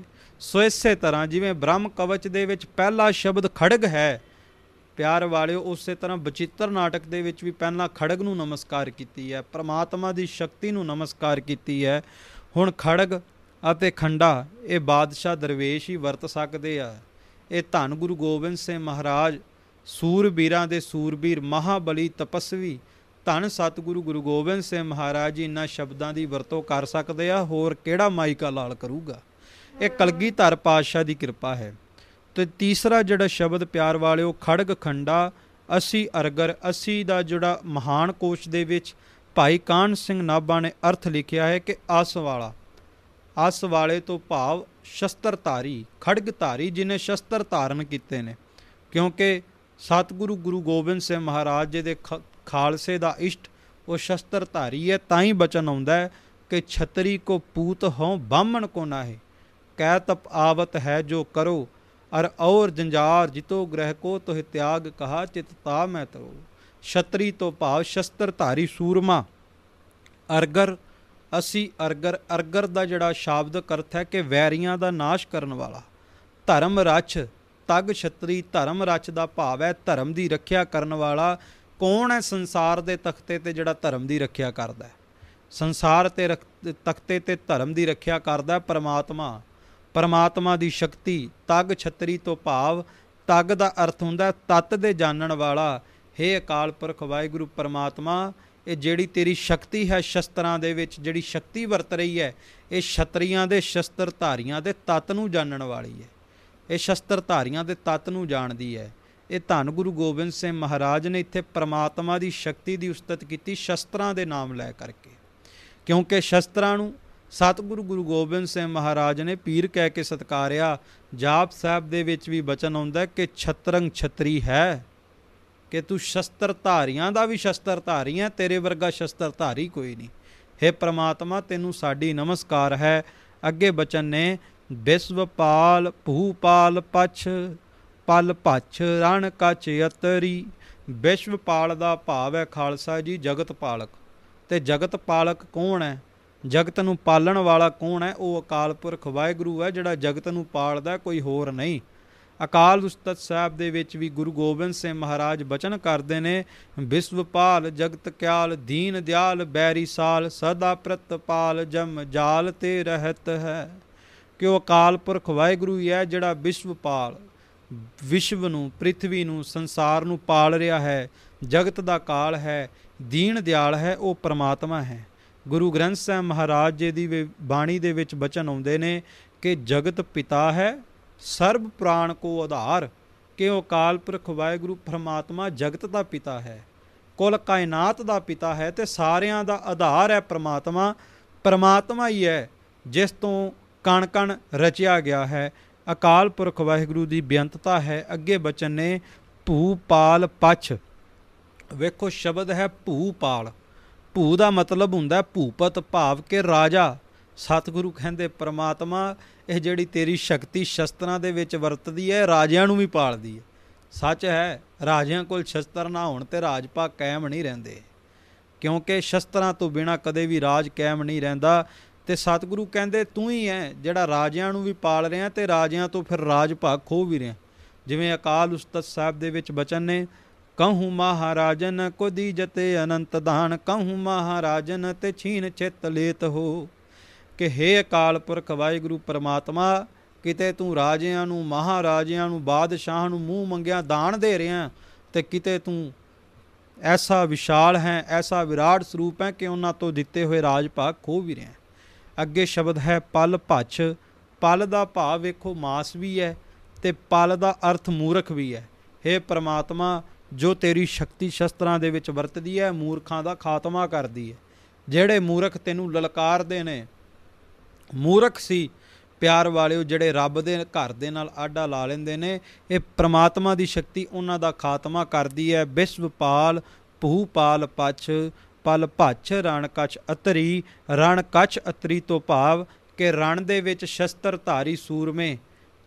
ਸੋ ਇਸੇ ਤਰ੍ਹਾਂ ਜਿਵੇਂ ਬ੍ਰਹਮ ਕਵਚ ਦੇ ਵਿੱਚ ਪਹਿਲਾ ਸ਼ਬਦ ਖੜਗ ਹੈ ਪਿਆਰ ਵਾਲਿਓ ਉਸੇ ਤਰ੍ਹਾਂ ਬਚਿੱਤਰ ਨਾਟਕ ਦੇ ਵਿੱਚ ਵੀ ਪਹਿਲਾਂ ਖੜਗ ਨੂੰ ਨਮਸਕਾਰ ਕੀਤੀ ਹੈ ਪ੍ਰਮਾਤਮਾ ਦੀ ਸ਼ਕਤੀ ਨੂੰ ਨਮਸਕਾਰ ਕੀਤੀ ਹੈ ਹੁਣ ਖੜਗ ਅਤੇ ਖੰਡਾ ਇਹ ਬਾਦਸ਼ਾਹ ਦਰਵੇਸ਼ ਹੀ ਵਰਤ ਸਕਦੇ ਆ ਇਹ ਧੰਨ ਗੁਰੂ ਗੋਬਿੰਦ ਸਿੰਘ ਮਹਾਰਾਜ ਸੂਰਬੀਰਾਂ ਦੇ ਸੂਰਬੀਰ ਮਹਾਬਲੀ ਤਪਸਵੀ ਧੰਨ ਸਤਿਗੁਰੂ ਗੁਰੂ ਗੋਬਿੰਦ ਸਿੰਘ ਮਹਾਰਾਜ ਜੀ ਇਨ੍ਹਾਂ ਸ਼ਬਦਾਂ ਦੀ ਵਰਤੋਂ ਕਰ ਸਕਦੇ ਆ ਹੋਰ ਕਿਹੜਾ ਮਾਈਕਾ ਲਾਲ ਕਰੂਗਾ ਇਹ ਕਲਗੀਧਰ ਪਾਤਸ਼ਾਹ ਦੀ ਕਿਰਪਾ ਹੈ ਤੇ ਤੀਸਰਾ ਜਿਹੜਾ ਸ਼ਬਦ ਪਿਆਰ ਵਾਲਿਓ ਖੜਗ ਖੰਡਾ ਅਸੀਂ ਅਰਗਰ ਅਸੀਂ ਦਾ ਜਿਹੜਾ ਮਹਾਨ ਕੋਸ਼ ਦੇ ਵਿੱਚ ਭਾਈ ਕਾਨ ਸਿੰਘ ਨਾਭਾ ਨੇ ਅਰਥ ਲਿਖਿਆ ਹੈ ਕਿ ਅਸ ਵਾਲਾ ਅਸ ਵਾਲੇ ਤੋਂ ਭਾਵ ਸ਼ਸਤਰ ਧਾਰੀ ਖੜਗ ਧਾਰੀ ਜਿਨੇ ਸ਼ਸਤਰ ਧਾਰਨ ਕੀਤੇ ਨੇ ਕਿਉਂਕਿ ਸਤਿਗੁਰੂ ਗੁਰੂ ਗੋਬਿੰਦ ਸਿੰਘ ਮਹਾਰਾਜ ਜੀ ਦੇ ਖਾਲਸੇ ਦਾ ਇਸ਼ਟ ਉਹ ਸ਼ਸਤਰ ਧਾਰੀ ਹੈ ਤਾਂ ਹੀ ਬਚਨ ਆਉਂਦਾ ਹੈ ਕਿ ਛਤਰੀ ਕੋ ਪੂਤ ਹਉ ਬਾਹਮਣ ਕੋ ਹੈ ਕਹਿ ਤਪ ਆਵਤ ਹੈ ਜੋ ਕਰੋ ਅਰ ਔਰ ਜੰਜਾਰ ਜਿਤੋ ਗ੍ਰਹਿ ਕੋ ਤੋਹਿ ਤਿਆਗ ਕਹਾ ਤਾ ਮੈਂ ਤੋ ਛਤਰੀ ਤੋਂ ਭਾਵ ਸ਼ਸਤਰ ਧਾਰੀ ਸੂਰਮਾ ਅਰਗਰ ਅਸੀਂ ਅਰਗਰ ਅਰਗਰ ਦਾ ਜਿਹੜਾ ਸ਼ਬਦ ਅਰਥ ਹੈ ਕਿ ਵੈਰੀਆਂ ਦਾ ਨਾਸ਼ ਕਰਨ ਵਾਲਾ ਧਰਮ ਰਛ ਤਗ ਛਤਰੀ ਧਰਮ ਰਚ ਦਾ ਭਾਵ ਹੈ ਧਰਮ ਦੀ ਰੱਖਿਆ ਕਰਨ ਵਾਲਾ ਕੌਣ ਹੈ ਸੰਸਾਰ ਦੇ ਤਖਤੇ ਤੇ ਜਿਹੜਾ ਧਰਮ ਦੀ ਰੱਖਿਆ ਕਰਦਾ ਹੈ ਸੰਸਾਰ ਤੇ ਤਖਤੇ ਤੇ ਧਰਮ ਦੀ ਰੱਖਿਆ ਕਰਦਾ ਹੈ ਪਰਮਾਤਮਾ ਪਰਮਾਤਮਾ ਦੀ ਸ਼ਕਤੀ ਤਗ ਛਤਰੀ ਤੋਂ ਭਾਵ ਤਗ ਦਾ ਅਰਥ ਹੁੰਦਾ ਤਤ ਦੇ ਜਾਣਨ ਵਾਲਾ हे ਅਕਾਲ ਪੁਰਖ ਵਾਹਿਗੁਰੂ ਪਰਮਾਤਮਾ ਇਹ ਜਿਹੜੀ ਤੇਰੀ ਸ਼ਕਤੀ ਹੈ ਸ਼ਸਤਰਾਂ ਦੇ ਵਿੱਚ ਜਿਹੜੀ ਸ਼ਕਤੀ ਵਰਤ ਰਹੀ ਹੈ ਇਹ ਛਤਰੀਆਂ ਦੇ ਸ਼ਸਤਰ ਧਾਰੀਆਂ ਦੇ ਤਤ ਨੂੰ ਜਾਣਨ ਵਾਲੀ ਹੈ ਇਹ ਸ਼ਸਤਰਧਾਰੀਆਂ ਦੇ ਤਤ ਨੂੰ ਜਾਣਦੀ ਹੈ ਇਹ ਧੰਨ ਗੁਰੂ ਗੋਬਿੰਦ ਸਿੰਘ ਮਹਾਰਾਜ ਨੇ ਇੱਥੇ ਪ੍ਰਮਾਤਮਾ ਦੀ ਸ਼ਕਤੀ ਦੀ ਉਸਤਤ ਕੀਤੀ ਸ਼ਸਤਰਾਂ ਦੇ ਨਾਮ ਲੈ ਕਰਕੇ ਕਿਉਂਕਿ ਸ਼ਸਤਰਾਂ ਨੂੰ ਸਤਿਗੁਰੂ ਗੁਰੂ ਗੋਬਿੰਦ ਸਿੰਘ ਮਹਾਰਾਜ ਨੇ ਪੀਰ ਕਹਿ ਕੇ ਸਤਕਾਰਿਆ ਜਾਪ ਸਾਹਿਬ ਦੇ ਵਿੱਚ ਵੀ ਬਚਨ ਆਉਂਦਾ ਕਿ ਛਤਰੰਗ ਛਤਰੀ ਹੈ ਕਿ ਤੂੰ ਸ਼ਸਤਰ ਧਾਰੀਆਂ ਦਾ ਵੀ ਸ਼ਸਤਰ ਧਾਰੀ ਹੈ ਤੇਰੇ ਵਰਗਾ ਸ਼ਸਤਰ ਧਾਰੀ ਕੋਈ ਨਹੀਂ ਹੈ ਪ੍ਰਮਾਤਮਾ ਤੈਨੂੰ ਸਾਡੀ ਨਮਸਕਾਰ ਹੈ ਅੱਗੇ ਬਚਨ ਨੇ ਵਿਸਵਪਾਲ ਭੂਪਾਲ ਪਛ ਪਲ ਭਛ ਰਣ ਕਚ ਅਤਰੀ ਵਿਸ਼ਵਪਾਲ ਦਾ ਭਾਵ ਹੈ ਖਾਲਸਾ ਜੀ ਜਗਤ ਪਾਲਕ ਤੇ ਜਗਤ ਪਾਲਕ ਕੌਣ ਹੈ ਜਗਤ ਨੂੰ ਪਾਲਣ ਵਾਲਾ ਕੌਣ ਹੈ ਉਹ ਅਕਾਲ ਪੁਰਖ ਵਾਹਿਗੁਰੂ ਹੈ ਜਿਹੜਾ ਜਗਤ ਨੂੰ ਪਾਲਦਾ ਕੋਈ ਹੋਰ ਨਹੀਂ ਅਕਾਲ ਉਸਤਤ ਸਾਹਿਬ ਦੇ ਵਿੱਚ ਵੀ ਗੁਰੂ ਗੋਬਿੰਦ ਸਿੰਘ ਮਹਾਰਾਜ ਬਚਨ ਕਰਦੇ ਨੇ ਵਿਸ਼ਵਪਾਲ ਜਗਤ ਕਿਆਲ ਦੀਨ ਦਿਆਲ ਬੈਰੀ ਸਾਲ ਸਦਾ ਪ੍ਰਤਪਾਲ ਜਮ ਜਾਲ ਤੇ ਰਹਤ ਹੈ ਕਿ ਉਹ ਅਕਾਲ ਪੁਰਖ ਵਾਹਿਗੁਰੂ ਹੀ ਹੈ ਜਿਹੜਾ ਵਿਸ਼ਵ ਪਾਲ ਵਿਸ਼ਵ ਨੂੰ ਪ੍ਰithvi ਨੂੰ ਸੰਸਾਰ ਨੂੰ ਪਾਲ ਰਿਹਾ ਹੈ ਜਗਤ ਦਾ ਕਾਲ ਹੈ ਦੀਨ ਦਿਆਲ ਹੈ ਉਹ ਪ੍ਰਮਾਤਮਾ ਹੈ ਗੁਰੂ ਗ੍ਰੰਥ ਸਾਹਿਬ ਮਹਾਰਾਜ ਜੀ ਦੀ ਬਾਣੀ ਦੇ ਵਿੱਚ ਬਚਨ ਆਉਂਦੇ ਨੇ ਕਿ ਜਗਤ ਪਿਤਾ ਹੈ ਸਰਬ ਪ੍ਰਾਣ ਕੋ ਆਧਾਰ ਕਿ ਉਹ ਕਾਲ ਪੁਰਖ ਵਾਹਿਗੁਰੂ ਪ੍ਰਮਾਤਮਾ ਜਗਤ ਦਾ ਪਿਤਾ ਹੈ ਕੁੱਲ ਕਾਇਨਾਤ ਦਾ ਪਿਤਾ ਹੈ ਤੇ ਸਾਰਿਆਂ ਦਾ ਆਧਾਰ ਹੈ ਪ੍ਰਮਾਤਮਾ ਪ੍ਰਮਾਤਮਾ ਹੀ ਹੈ ਜਿਸ ਤੋਂ ਕਣ ਕਣ ਰਚਿਆ ਗਿਆ ਹੈ ਅਕਾਲ ਪੁਰਖ ਵਾਹਿਗੁਰੂ ਦੀ ਬੇਅੰਤਤਾ ਹੈ ਅੱਗੇ ਬਚਨ ਨੇ ਭੂਪਾਲ ਪਛ ਵੇਖੋ ਸ਼ਬਦ ਹੈ ਭੂਪਾਲ ਭੂ ਦਾ ਮਤਲਬ ਹੁੰਦਾ ਭੂਪਤ ਭਾਵ ਕੇ ਰਾਜਾ ਸਤਿਗੁਰੂ ਕਹਿੰਦੇ ਪ੍ਰਮਾਤਮਾ ਇਹ ਜਿਹੜੀ ਤੇਰੀ ਸ਼ਕਤੀ ਸ਼ਸਤਰਾਂ ਦੇ ਵਿੱਚ ਵਰਤਦੀ ਹੈ ਰਾਜਿਆਂ ਨੂੰ ਵੀ ਪਾਲਦੀ ਹੈ ਸੱਚ ਹੈ ਰਾਜਿਆਂ ਕੋਲ ਸ਼ਸਤਰ ਨਾ ਹੋਣ ਤੇ ਰਾਜਪਾ ਕਾਇਮ ਨਹੀਂ ਰਹਿੰਦੇ ਕਿਉਂਕਿ ਸ਼ਸਤਰਾਂ ਤੋਂ ਬਿਨਾ ਕਦੇ ਵੀ ਰਾਜ ਕਾਇਮ ਨਹੀਂ ਰਹਿੰਦਾ ਤੇ ਸਤਿਗੁਰੂ ਕਹਿੰਦੇ ਤੂੰ ਹੀ ਐ ਜਿਹੜਾ ਰਾਜਿਆਂ ਨੂੰ ਵੀ ਪਾਲ ਰਿਹਾ ਤੇ ਰਾਜਿਆਂ ਤੋਂ ਫਿਰ ਰਾਜ ਭਾਗ ਖੋ ਵੀ ਰਿਹਾ ਜਿਵੇਂ ਅਕਾਲ ਉਸਤਤ ਸਾਹਿਬ ਦੇ ਵਿੱਚ ਬਚਨ ਨੇ ਕਹੂ ਮਹਾਰਾਜਨ ਕੋ ਦੀਜਤੇ ਅਨੰਤ ਦਾਨ ਕਹੂ ਮਹਾਰਾਜਨ ਤੇ ਛੀਨ ਚਿਤ ਲੇਤ ਹੋ ਕਿ हे ਅਕਾਲ ਪੁਰਖ ਵਾਹਿਗੁਰੂ ਪਰਮਾਤਮਾ ਕਿਤੇ ਤੂੰ ਰਾਜਿਆਂ ਨੂੰ ਮਹਾਰਾਜਿਆਂ ਨੂੰ ਬਾਦਸ਼ਾਹਾਂ ਨੂੰ ਮੂੰਹ ਮੰਗਿਆ ਦਾਨ ਦੇ ਰਿਹਾ ਤੇ ਕਿਤੇ ਤੂੰ ਐਸਾ ਵਿਸ਼ਾਲ ਹੈ ਐਸਾ ਵਿਰਾਟ ਸਰੂਪ ਹੈ ਕਿ ਉਹਨਾਂ ਤੋਂ ਦਿੱਤੇ ਹੋਏ ਰਾਜ ਭਾਗ ਖੋ ਵੀ ਰਿਹਾ ਅੱਗੇ ਸ਼ਬਦ ਹੈ ਪਲ ਭਛ ਪਲ ਦਾ ਭਾਵ ਵੇਖੋ ਮਾਸ ਵੀ ਹੈ ਤੇ ਪਲ ਦਾ ਅਰਥ ਮੂਰਖ ਵੀ ਹੈ हे ਪ੍ਰਮਾਤਮਾ ਜੋ ਤੇਰੀ ਸ਼ਕਤੀ ਸ਼ਸਤਰਾਂ ਦੇ ਵਿੱਚ ਵਰਤਦੀ ਹੈ ਮੂਰਖਾਂ ਦਾ ਖਾਤਮਾ ਕਰਦੀ ਹੈ ਜਿਹੜੇ ਮੂਰਖ ਤੈਨੂੰ ਲਲਕਾਰਦੇ ਨੇ ਮੂਰਖ ਸੀ ਪਿਆਰ ਵਾਲਿਓ ਜਿਹੜੇ ਰੱਬ ਦੇ ਘਰ ਦੇ ਨਾਲ ਆਡਾ ਲਾ ਲੈਂਦੇ ਨੇ ਇਹ ਪ੍ਰਮਾਤਮਾ ਦੀ ਸ਼ਕਤੀ ਉਹਨਾਂ ਦਾ ਖਾਤਮਾ ਕਰਦੀ ਹੈ ਵਿਸ਼ਵਪਾਲ ਭੂਪਾਲ ਪਛ ਪਲ ਭੱਛ ਰਣ ਕਛ ਅਤਰੀ ਰਣ ਕਛ ਅਤਰੀ ਤੋਂ ਭਾਵ ਕਿ ਰਣ ਦੇ ਵਿੱਚ ਸ਼ਸਤਰ ਧਾਰੀ ਸੂਰਮੇ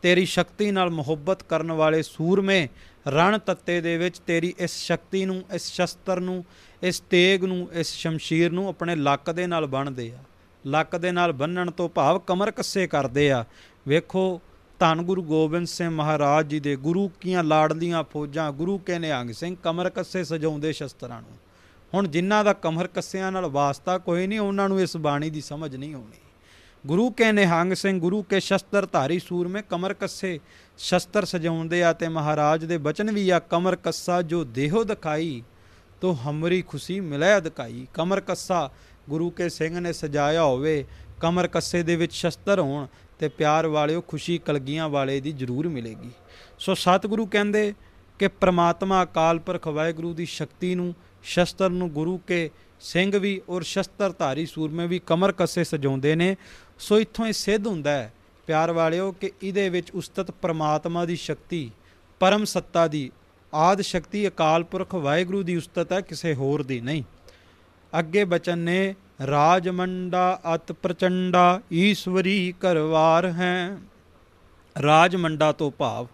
ਤੇਰੀ ਸ਼ਕਤੀ ਨਾਲ ਮੁਹੱਬਤ ਕਰਨ ਵਾਲੇ ਸੂਰਮੇ ਰਣ ਤੱਤੇ ਦੇ ਵਿੱਚ ਤੇਰੀ ਇਸ ਸ਼ਕਤੀ ਨੂੰ ਇਸ ਸ਼ਸਤਰ ਨੂੰ ਇਸ ਤੇਗ ਨੂੰ ਇਸ ਸ਼ਮਸ਼ੀਰ ਨੂੰ ਆਪਣੇ ਲੱਕ ਦੇ ਨਾਲ ਬੰਨਦੇ ਆ ਲੱਕ ਦੇ ਨਾਲ ਬੰਨਣ ਤੋਂ ਭਾਵ ਕਮਰ ਕੱਸੇ ਕਰਦੇ ਆ ਵੇਖੋ ਧੰਨ ਗੁਰੂ ਗੋਬਿੰਦ ਸਿੰਘ ਮਹਾਰਾਜ ਜੀ ਦੇ ਗੁਰੂ ਕੀਆਂ ਲਾੜਲੀਆਂ ਫੌਜਾਂ ਗੁਰੂ ਕੇ ਨਿਹੰਗ ਸਿੰਘ ਕਮਰ ਕੱਸੇ ਸਜਾਉਂਦੇ ਸ਼ਸਤਰਾਂ ਨੂੰ ਹੁਣ ਜਿਨ੍ਹਾਂ ਦਾ ਕਮਰ ਕੱਸਿਆਂ ਨਾਲ ਵਾਸਤਾ ਕੋਈ ਨਹੀਂ ਉਹਨਾਂ ਨੂੰ ਇਸ ਬਾਣੀ ਦੀ ਸਮਝ ਨਹੀਂ ਆਉਣੀ ਗੁਰੂ ਕੇ ਨਿਹੰਗ ਸਿੰਘ ਗੁਰੂ ਕੇ ਸ਼ਸਤਰ ਧਾਰੀ ਸੂਰ ਮੇ ਕਮਰ ਕੱਸੇ ਸ਼ਸਤਰ ਸਜਾਉਂਦੇ ਆ ਤੇ ਮਹਾਰਾਜ ਦੇ ਬਚਨ ਵੀ ਆ ਕਮਰ ਕੱਸਾ ਜੋ ਦੇਹੋ ਦਿਖਾਈ ਤੋ ਹਮਰੀ ਖੁਸ਼ੀ ਮਿਲੈ ਅਦਕਾਈ ਕਮਰ ਕੱਸਾ ਗੁਰੂ ਕੇ ਸਿੰਘ ਨੇ ਸਜਾਇਆ ਹੋਵੇ ਕਮਰ ਕੱਸੇ ਦੇ ਵਿੱਚ ਸ਼ਸਤਰ ਹੋਣ ਤੇ ਪਿਆਰ ਵਾਲਿਓ ਖੁਸ਼ੀ ਕਲਗੀਆਂ ਵਾਲੇ ਦੀ ਜ਼ਰੂਰ ਮਿਲੇਗੀ ਸੋ ਸਤਿਗੁਰੂ ਕਹਿੰਦੇ ਕਿ ਪ੍ਰਮਾਤਮਾ ਅਕਾਲ ਪੁਰਖ ਵਾਹਿਗੁਰੂ ਦੀ ਸ਼ਕਤੀ ਨੂੰ ਸ਼ਸਤਰ ਨੂੰ ਗੁਰੂ ਕੇ ਸਿੰਘ ਵੀ ਔਰ ਸ਼ਸਤਰ ਧਾਰੀ ਸੂਰਮੇ ਵੀ ਕਮਰ ਕੱਸੇ ਸਜਾਉਂਦੇ ਨੇ ਸੋ ਇੱਥੋਂ ਇਹ ਸਿੱਧ ਹੁੰਦਾ ਹੈ ਪਿਆਰ ਵਾਲਿਓ ਕਿ ਇਹਦੇ ਵਿੱਚ ਉਸਤਤ ਪ੍ਰਮਾਤਮਾ ਦੀ ਸ਼ਕਤੀ ਪਰਮ ਸੱਤਾ ਦੀ ਆਦ ਸ਼ਕਤੀ ਅਕਾਲ ਪੁਰਖ ਵਾਹਿਗੁਰੂ ਦੀ ਉਸਤਤ ਹੈ ਕਿਸੇ ਹੋਰ ਦੀ ਨਹੀਂ ਅੱਗੇ ਬਚਨ ਨੇ ਰਾਜਮੰਡਾ ਅਤ ਪ੍ਰਚੰਡਾ ਈਸ਼ਵਰੀ ਕਰਵਾਰ ਹੈ ਰਾਜਮੰਡਾ ਤੋਂ ਭਾਵ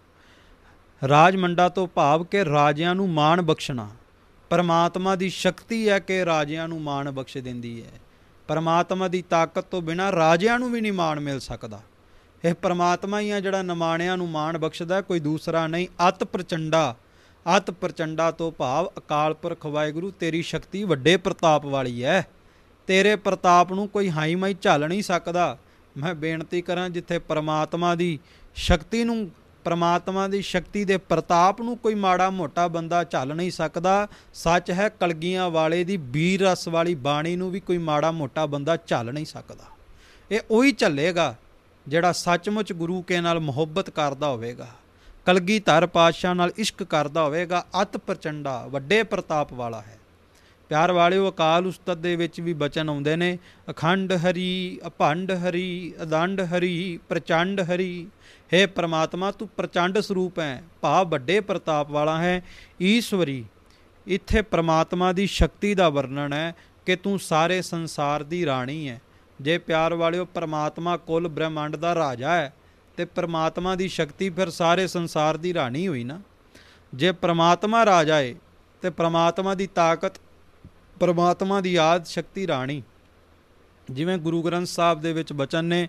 ਰਾਜਮੰਡਾ ਤੋਂ ਭਾਵ ਕਿ ਰਾਜਿਆਂ ਨੂੰ ਮਾਣ ਬਖਸ਼ਣਾ ਪਰਮਾਤਮਾ ਦੀ ਸ਼ਕਤੀ ਹੈ ਕਿ ਰਾਜਿਆਂ ਨੂੰ ਮਾਣ ਬਖਸ਼ ਦਿੰਦੀ ਹੈ ਪਰਮਾਤਮਾ ਦੀ ਤਾਕਤ ਤੋਂ ਬਿਨਾ ਰਾਜਿਆਂ ਨੂੰ ਵੀ ਨਹੀਂ ਮਾਣ ਮਿਲ ਸਕਦਾ ਇਹ ਪਰਮਾਤਮਾ ਹੀ ਆ ਜਿਹੜਾ ਨਮਾਣਿਆਂ ਨੂੰ ਮਾਣ ਬਖਸ਼ਦਾ ਕੋਈ ਦੂਸਰਾ ਨਹੀਂ ਅਤ ਪ੍ਰਚੰਡਾ ਅਤ ਪ੍ਰਚੰਡਾ ਤੋਂ ਭਾਵ ਅਕਾਲ ਪੁਰਖ ਵਾਹਿਗੁਰੂ ਤੇਰੀ ਸ਼ਕਤੀ ਵੱਡੇ ਪ੍ਰਤਾਪ ਵਾਲੀ ਹੈ ਤੇਰੇ ਪ੍ਰਤਾਪ ਨੂੰ ਕੋਈ ਹਾਈ ਮਾਈ ਝੱਲ ਨਹੀਂ ਸਕਦਾ ਮੈਂ ਬੇਨਤੀ ਕਰਾਂ ਜਿੱਥੇ ਪਰਮਾਤਮਾ ਦੀ ਸ਼ਕਤੀ ਨੂੰ ਪਰਮਾਤਮਾ ਦੀ ਸ਼ਕਤੀ ਦੇ ਪ੍ਰਤਾਪ ਨੂੰ ਕੋਈ ਮਾੜਾ ਮੋਟਾ ਬੰਦਾ ਝੱਲ ਨਹੀਂ ਸਕਦਾ ਸੱਚ ਹੈ ਕਲਗੀਆਂ ਵਾਲੇ ਦੀ ਵੀਰ ਰਸ ਵਾਲੀ ਬਾਣੀ ਨੂੰ ਵੀ ਕੋਈ ਮਾੜਾ ਮੋਟਾ ਬੰਦਾ ਝੱਲ ਨਹੀਂ ਸਕਦਾ ਇਹ ਉਹੀ ਝੱਲੇਗਾ ਜਿਹੜਾ ਸੱਚਮੁੱਚ ਗੁਰੂ ਕੇ ਨਾਲ ਮੁਹੱਬਤ ਕਰਦਾ ਹੋਵੇਗਾ ਕਲਗੀ ਧਰ ਪਾਤਸ਼ਾਹ ਨਾਲ ਇਸ਼ਕ ਕਰਦਾ ਹੋਵੇਗਾ ਅਤ ਪ੍ਰਚੰਡਾ ਵੱਡੇ ਪ੍ਰਤਾਪ ਵਾਲਾ ਹੈ ਪਿਆਰ ਵਾਲਿਓ ਅਕਾਲ ਉਸਤਤ ਦੇ ਵਿੱਚ ਵੀ ਬਚਨ ਆਉਂਦੇ ਨੇ ਅਖੰਡ ਹਰੀ ਅਭੰਡ ਹਰੀ ਅਦੰਡ ਹਰੀ ਪ੍ਰਚੰਡ ਹਰੀ हे ਪ੍ਰਮਾਤਮਾ ਤੂੰ ਪ੍ਰਚੰਡ ਸਰੂਪ ਹੈ ਭਾਵ ਵੱਡੇ ਪ੍ਰਤਾਪ ਵਾਲਾ ਹੈ ਈਸ਼ਵਰੀ ਇੱਥੇ ਪ੍ਰਮਾਤਮਾ ਦੀ ਸ਼ਕਤੀ ਦਾ ਵਰਣਨ ਹੈ ਕਿ ਤੂੰ ਸਾਰੇ ਸੰਸਾਰ ਦੀ ਰਾਣੀ ਹੈ ਜੇ ਪਿਆਰ ਵਾਲਿਓ ਪ੍ਰਮਾਤਮਾ ਕੁੱਲ ਬ੍ਰਹਿਮੰਡ ਦਾ ਰਾਜਾ ਹੈ ਤੇ ਪ੍ਰਮਾਤਮਾ ਦੀ ਸ਼ਕਤੀ ਫਿਰ ਸਾਰੇ ਸੰਸਾਰ ਦੀ ਰਾਣੀ ਹੋਈ ਨਾ ਜੇ ਪ੍ਰਮਾਤਮਾ ਰਾਜਾ ਏ ਤੇ ਪ੍ਰਮਾਤਮਾ ਦੀ ਤਾਕਤ ਪ੍ਰਮਾਤਮਾ ਦੀ ਆਦ ਸ਼ਕਤੀ ਰਾਣੀ ਜਿਵੇਂ ਗੁਰੂ ਗ੍ਰੰਥ ਸਾਹਿਬ ਦੇ ਵਿੱਚ ਬਚਨ ਨੇ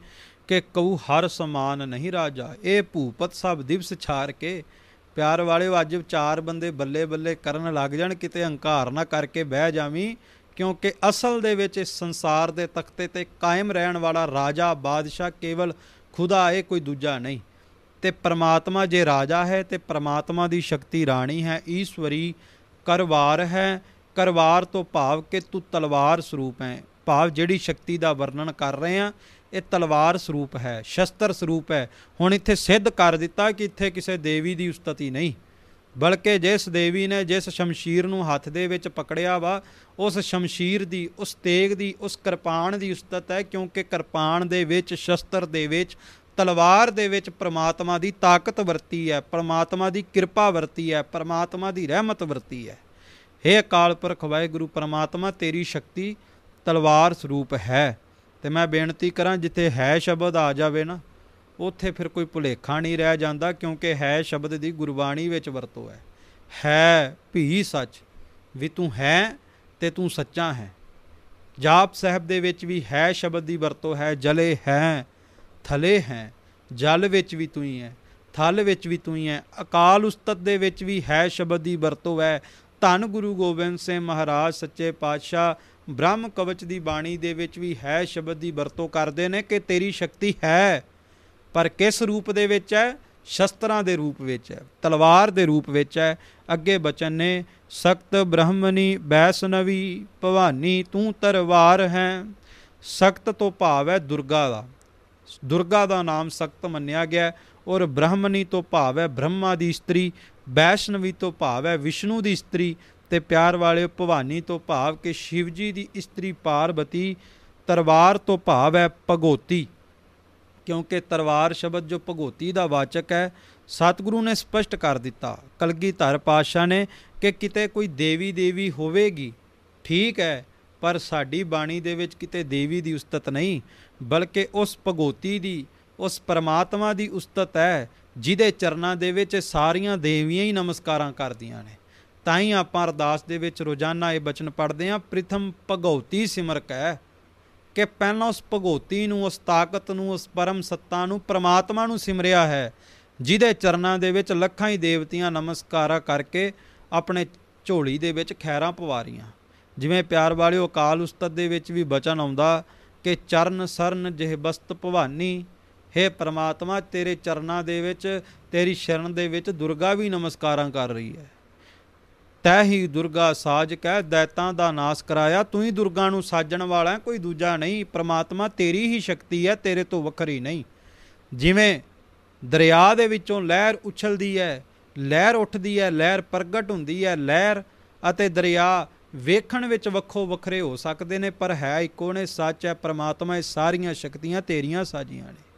ਕਿ ਕਉ ਹਰ ਸਮਾਨ ਨਹੀਂ ਰਾਜਾ ਇਹ ਭੂਪਤ ਸਭ ਦਿਵਸ ਛਾਰ ਕੇ ਪਿਆਰ ਵਾਲਿਓ ਅੱਜ ਚਾਰ ਬੰਦੇ ਬੱਲੇ ਬੱਲੇ ਕਰਨ ਲੱਗ ਜਾਣ ਕਿਤੇ ਹੰਕਾਰ ਨਾ ਕਰਕੇ ਬਹਿ ਜਾਵੀ ਕਿਉਂਕਿ ਅਸਲ ਦੇ ਵਿੱਚ ਇਸ ਸੰਸਾਰ ਦੇ ਤਖਤੇ ਤੇ ਕਾਇਮ ਰਹਿਣ ਵਾਲਾ ਰਾਜਾ ਬਾਦਸ਼ਾਹ ਕੇਵਲ ਖੁਦਾ ਹੈ ਕੋਈ ਦੂਜਾ ਨਹੀਂ ਤੇ ਪ੍ਰਮਾਤਮਾ ਜੇ ਰਾਜਾ ਹੈ ਤੇ ਪ੍ਰਮਾਤਮਾ ਦੀ ਸ਼ਕਤੀ ਰਾਣੀ ਹੈ ਈਸ਼ਵਰੀ ਕਰਵਾਰ ਹੈ ਕਰਵਾਰ ਤੋਂ ਭਾਵ ਕਿ ਤੂੰ ਤਲਵਾਰ ਸਰੂਪ ਹੈ ਭਾਵ ਜਿਹੜੀ ਸ਼ਕਤੀ ਦਾ ਵਰਣਨ ਕਰ ਰਹੇ ਆ ਇਹ ਤਲਵਾਰ ਸਰੂਪ ਹੈ ਸ਼ਸਤਰ ਸਰੂਪ ਹੈ ਹੁਣ ਇੱਥੇ ਸਿੱਧ ਕਰ ਦਿੱਤਾ ਕਿ ਇੱਥੇ ਕਿਸੇ ਦੇਵੀ ਦੀ ਉਸਤਤੀ ਨਹੀਂ ਬਲਕਿ ਜਿਸ ਦੇਵੀ ਨੇ ਜਿਸ ਸ਼ਮਸ਼ੀਰ ਨੂੰ ਹੱਥ ਦੇ ਵਿੱਚ ਪਕੜਿਆ ਵਾ ਉਸ ਸ਼ਮਸ਼ੀਰ ਦੀ ਉਸ ਤੇਗ ਦੀ ਉਸ ਕਿਰਪਾਨ ਦੀ ਉਸਤਤ ਹੈ ਕਿਉਂਕਿ ਕਿਰਪਾਨ ਦੇ ਵਿੱਚ ਸ਼ਸਤਰ ਦੇ ਵਿੱਚ ਤਲਵਾਰ ਦੇ ਵਿੱਚ ਪ੍ਰਮਾਤਮਾ ਦੀ ਤਾਕਤ ਵਰਤੀ ਹੈ ਪ੍ਰਮਾਤਮਾ ਦੀ ਕਿਰਪਾ ਵਰਤੀ ਹੈ ਪ੍ਰਮਾਤਮਾ ਦੀ ਰਹਿਮਤ ਵਰਤੀ ਹੈ हे ਅਕਾਲ ਪੁਰਖ ਵਾਹਿਗੁਰੂ ਪ੍ਰਮਾਤਮਾ ਤੇਰੀ ਸ਼ਕਤੀ ਤਲਵਾਰ ਸਰੂਪ ਹੈ ਤੇ ਮੈਂ ਬੇਨਤੀ ਕਰਾਂ ਜਿੱਥੇ ਹੈ ਸ਼ਬਦ ਆ ਜਾਵੇ ਨਾ ਉੱਥੇ ਫਿਰ ਕੋਈ ਭੁਲੇਖਾ ਨਹੀਂ ਰਹਿ ਜਾਂਦਾ ਕਿਉਂਕਿ ਹੈ ਸ਼ਬਦ ਦੀ ਗੁਰਬਾਣੀ ਵਿੱਚ ਵਰਤੋਂ ਹੈ ਹੈ ਭੀ ਸੱਚ ਵੀ ਤੂੰ ਹੈ ਤੇ ਤੂੰ ਸੱਚਾ ਹੈ ਜਾਪ ਸਾਹਿਬ ਦੇ ਵਿੱਚ ਵੀ ਹੈ ਸ਼ਬਦ ਦੀ ਵਰਤੋਂ ਹੈ ਜਲੇ ਹੈ ਥਲੇ ਹੈ ਜਲ ਵਿੱਚ ਵੀ ਤੂੰ ਹੀ ਹੈ ਥਲ ਵਿੱਚ ਵੀ ਤੂੰ ਹੀ ਹੈ ਅਕਾਲ ਉਸਤਤ ਦੇ ਵਿੱਚ ਵੀ ਹੈ ਸ਼ਬਦ ਦੀ ਵਰਤੋਂ ਹੈ ਧੰਨ ਗੁਰੂ ਗੋਬਿੰਦ ਸਿੰਘ ਮਹਾਰਾਜ ਸੱਚੇ ਪਾਤਸ਼ਾਹ ਬ੍ਰਹਮ ਕਵਚ ਦੀ ਬਾਣੀ ਦੇ ਵਿੱਚ ਵੀ ਹੈ ਸ਼ਬਦ ਦੀ ਵਰਤੋਂ ਕਰਦੇ ਨੇ ਕਿ ਤੇਰੀ ਸ਼ਕਤੀ ਹੈ ਪਰ ਕਿਸ ਰੂਪ ਦੇ ਵਿੱਚ ਹੈ ਸ਼ਸਤਰਾਂ ਦੇ ਰੂਪ ਵਿੱਚ ਹੈ ਤਲਵਾਰ ਦੇ ਰੂਪ ਵਿੱਚ ਹੈ ਅੱਗੇ ਬਚਨ ਨੇ ਸਖਤ ਬ੍ਰਹਮਣੀ ਬੈਸਨਵੀ ਭਵਾਨੀ ਤੂੰ ਤਰਵਾਰ ਹੈ ਸਖਤ ਤੋਂ ਭਾਵ ਹੈ ਦੁਰਗਾ ਦਾ ਦੁਰਗਾ ਦਾ ਨਾਮ ਸਖਤ ਮੰਨਿਆ ਗਿਆ ਔਰ ਬ੍ਰਹਮਣੀ ਤੋਂ ਭਾਵ ਹੈ ਬ੍ਰਹਮਾ ਦੀ ਇਸਤਰੀ ਵੈਸ਼ਨਵੀ ਤੋਂ ਭਾਵ ਹੈ ਵਿਸ਼ਨੂੰ ਦੀ ਇਸਤਰੀ ਤੇ ਪਿਆਰ ਵਾਲਿਓ ਭਵਾਨੀ ਤੋਂ ਭਾਵ ਕਿ ਸ਼ਿਵਜੀ ਦੀ ਇਸਤਰੀ ਪਾਰਬਤੀ ਤਰਵਾਰ ਤੋਂ ਭਾਵ ਹੈ ਭਗੋਤੀ ਕਿਉਂਕਿ ਤਰਵਾਰ ਸ਼ਬਦ ਜੋ ਭਗੋਤੀ ਦਾ ਵਾਚਕ ਹੈ ਸਤਿਗੁਰੂ ਨੇ ਸਪਸ਼ਟ ਕਰ ਦਿੱਤਾ ਕਲਗੀਧਰ ਪਾਸ਼ਾ ਨੇ ਕਿ ਕਿਤੇ ਕੋਈ ਦੇਵੀ ਦੇਵੀ ਹੋਵੇਗੀ ਠੀਕ ਹੈ ਪਰ ਸਾਡੀ ਬਾਣੀ ਦੇ ਵਿੱਚ ਕਿਤੇ ਦੇਵੀ ਦੀ ਉਸਤਤ ਨਹੀਂ ਬਲਕਿ ਉਸ ਭਗੋਤੀ ਦੀ ਉਸ ਪਰਮਾਤਮਾ ਦੀ ਉਸਤਤ ਹੈ ਜਿਹਦੇ ਚਰਨਾਂ ਦੇ ਵਿੱਚ ਸਾਰੀਆਂ ਦੇਵੀਆਂ ਹੀ ਨਮਸਕਾਰਾਂ ਕਰਦੀਆਂ ਨੇ ਤਾਂ ਹੀ ਆਪਾਂ ਅਰਦਾਸ ਦੇ ਵਿੱਚ ਰੋਜ਼ਾਨਾ ਇਹ ਬਚਨ ਪੜ੍ਹਦੇ ਆਂ ਪ੍ਰਥਮ ਭਗਉਤੀ ਸਿਮਰ ਕੈ ਕਿ ਪਹਿਲਾਂ ਉਸ ਭਗਉਤੀ ਨੂੰ ਉਸ ਤਾਕਤ ਨੂੰ ਉਸ ਪਰਮ ਸੱਤਾ ਨੂੰ ਪ੍ਰਮਾਤਮਾ ਨੂੰ ਸਿਮਰਿਆ ਹੈ ਜਿਹਦੇ ਚਰਨਾਂ ਦੇ ਵਿੱਚ ਲੱਖਾਂ ਹੀ ਦੇਵਤਿਆਂ ਨਮਸਕਾਰਾ ਕਰਕੇ ਆਪਣੇ ਝੋਲੀ ਦੇ ਵਿੱਚ ਖੈਰਾਂ ਪਵਾ ਰੀਆਂ ਜਿਵੇਂ ਪਿਆਰ ਵਾਲਿਓ ਅਕਾਲ ਉਸਤਤ ਦੇ ਵਿੱਚ ਵੀ ਬਚਨ ਆਉਂਦਾ ਕਿ ਚਰਨ ਸਰਨ ਜਿਹ ਬਸਤ ਭਵਾਨੀ हे ਪ੍ਰਮਾਤਮਾ ਤੇਰੇ ਚਰਨਾਂ ਦੇ ਵਿੱਚ ਤੇਰੀ ਸ਼ਰਨ ਦੇ ਵਿੱਚ ਦੁਰਗਾ ਵੀ ਨਮਸਕਾਰਾਂ ਕਰ ਰਹੀ ਹੈ ਤੈ ਹੀ ਦੁਰਗਾ ਸਾਜ ਕਹਿ ਦੈਤਾਂ ਦਾ ਨਾਸ ਕਰਾਇਆ ਤੂੰ ਹੀ ਦੁਰਗਾ ਨੂੰ ਸਾਜਣ ਵਾਲਾ ਕੋਈ ਦੂਜਾ ਨਹੀਂ ਪ੍ਰਮਾਤਮਾ ਤੇਰੀ ਹੀ ਸ਼ਕਤੀ ਹੈ ਤੇਰੇ ਤੋਂ ਵੱਖਰੀ ਨਹੀਂ ਜਿਵੇਂ ਦਰਿਆ ਦੇ ਵਿੱਚੋਂ ਲਹਿਰ ਉਛਲਦੀ ਹੈ ਲਹਿਰ ਉੱਠਦੀ ਹੈ ਲਹਿਰ ਪ੍ਰਗਟ ਹੁੰਦੀ ਹੈ ਲਹਿਰ ਅਤੇ ਦਰਿਆ ਵੇਖਣ ਵਿੱਚ ਵੱਖੋ ਵੱਖਰੇ ਹੋ ਸਕਦੇ ਨੇ ਪਰ ਹੈ ਇੱਕੋ ਨੇ ਸੱਚ ਹੈ ਪ੍ਰਮਾਤਮਾ ਇਹ ਸਾਰੀਆਂ ਸ਼ਕਤੀਆਂ ਤੇਰੀਆਂ ਸਾਜੀਆਂ ਨੇ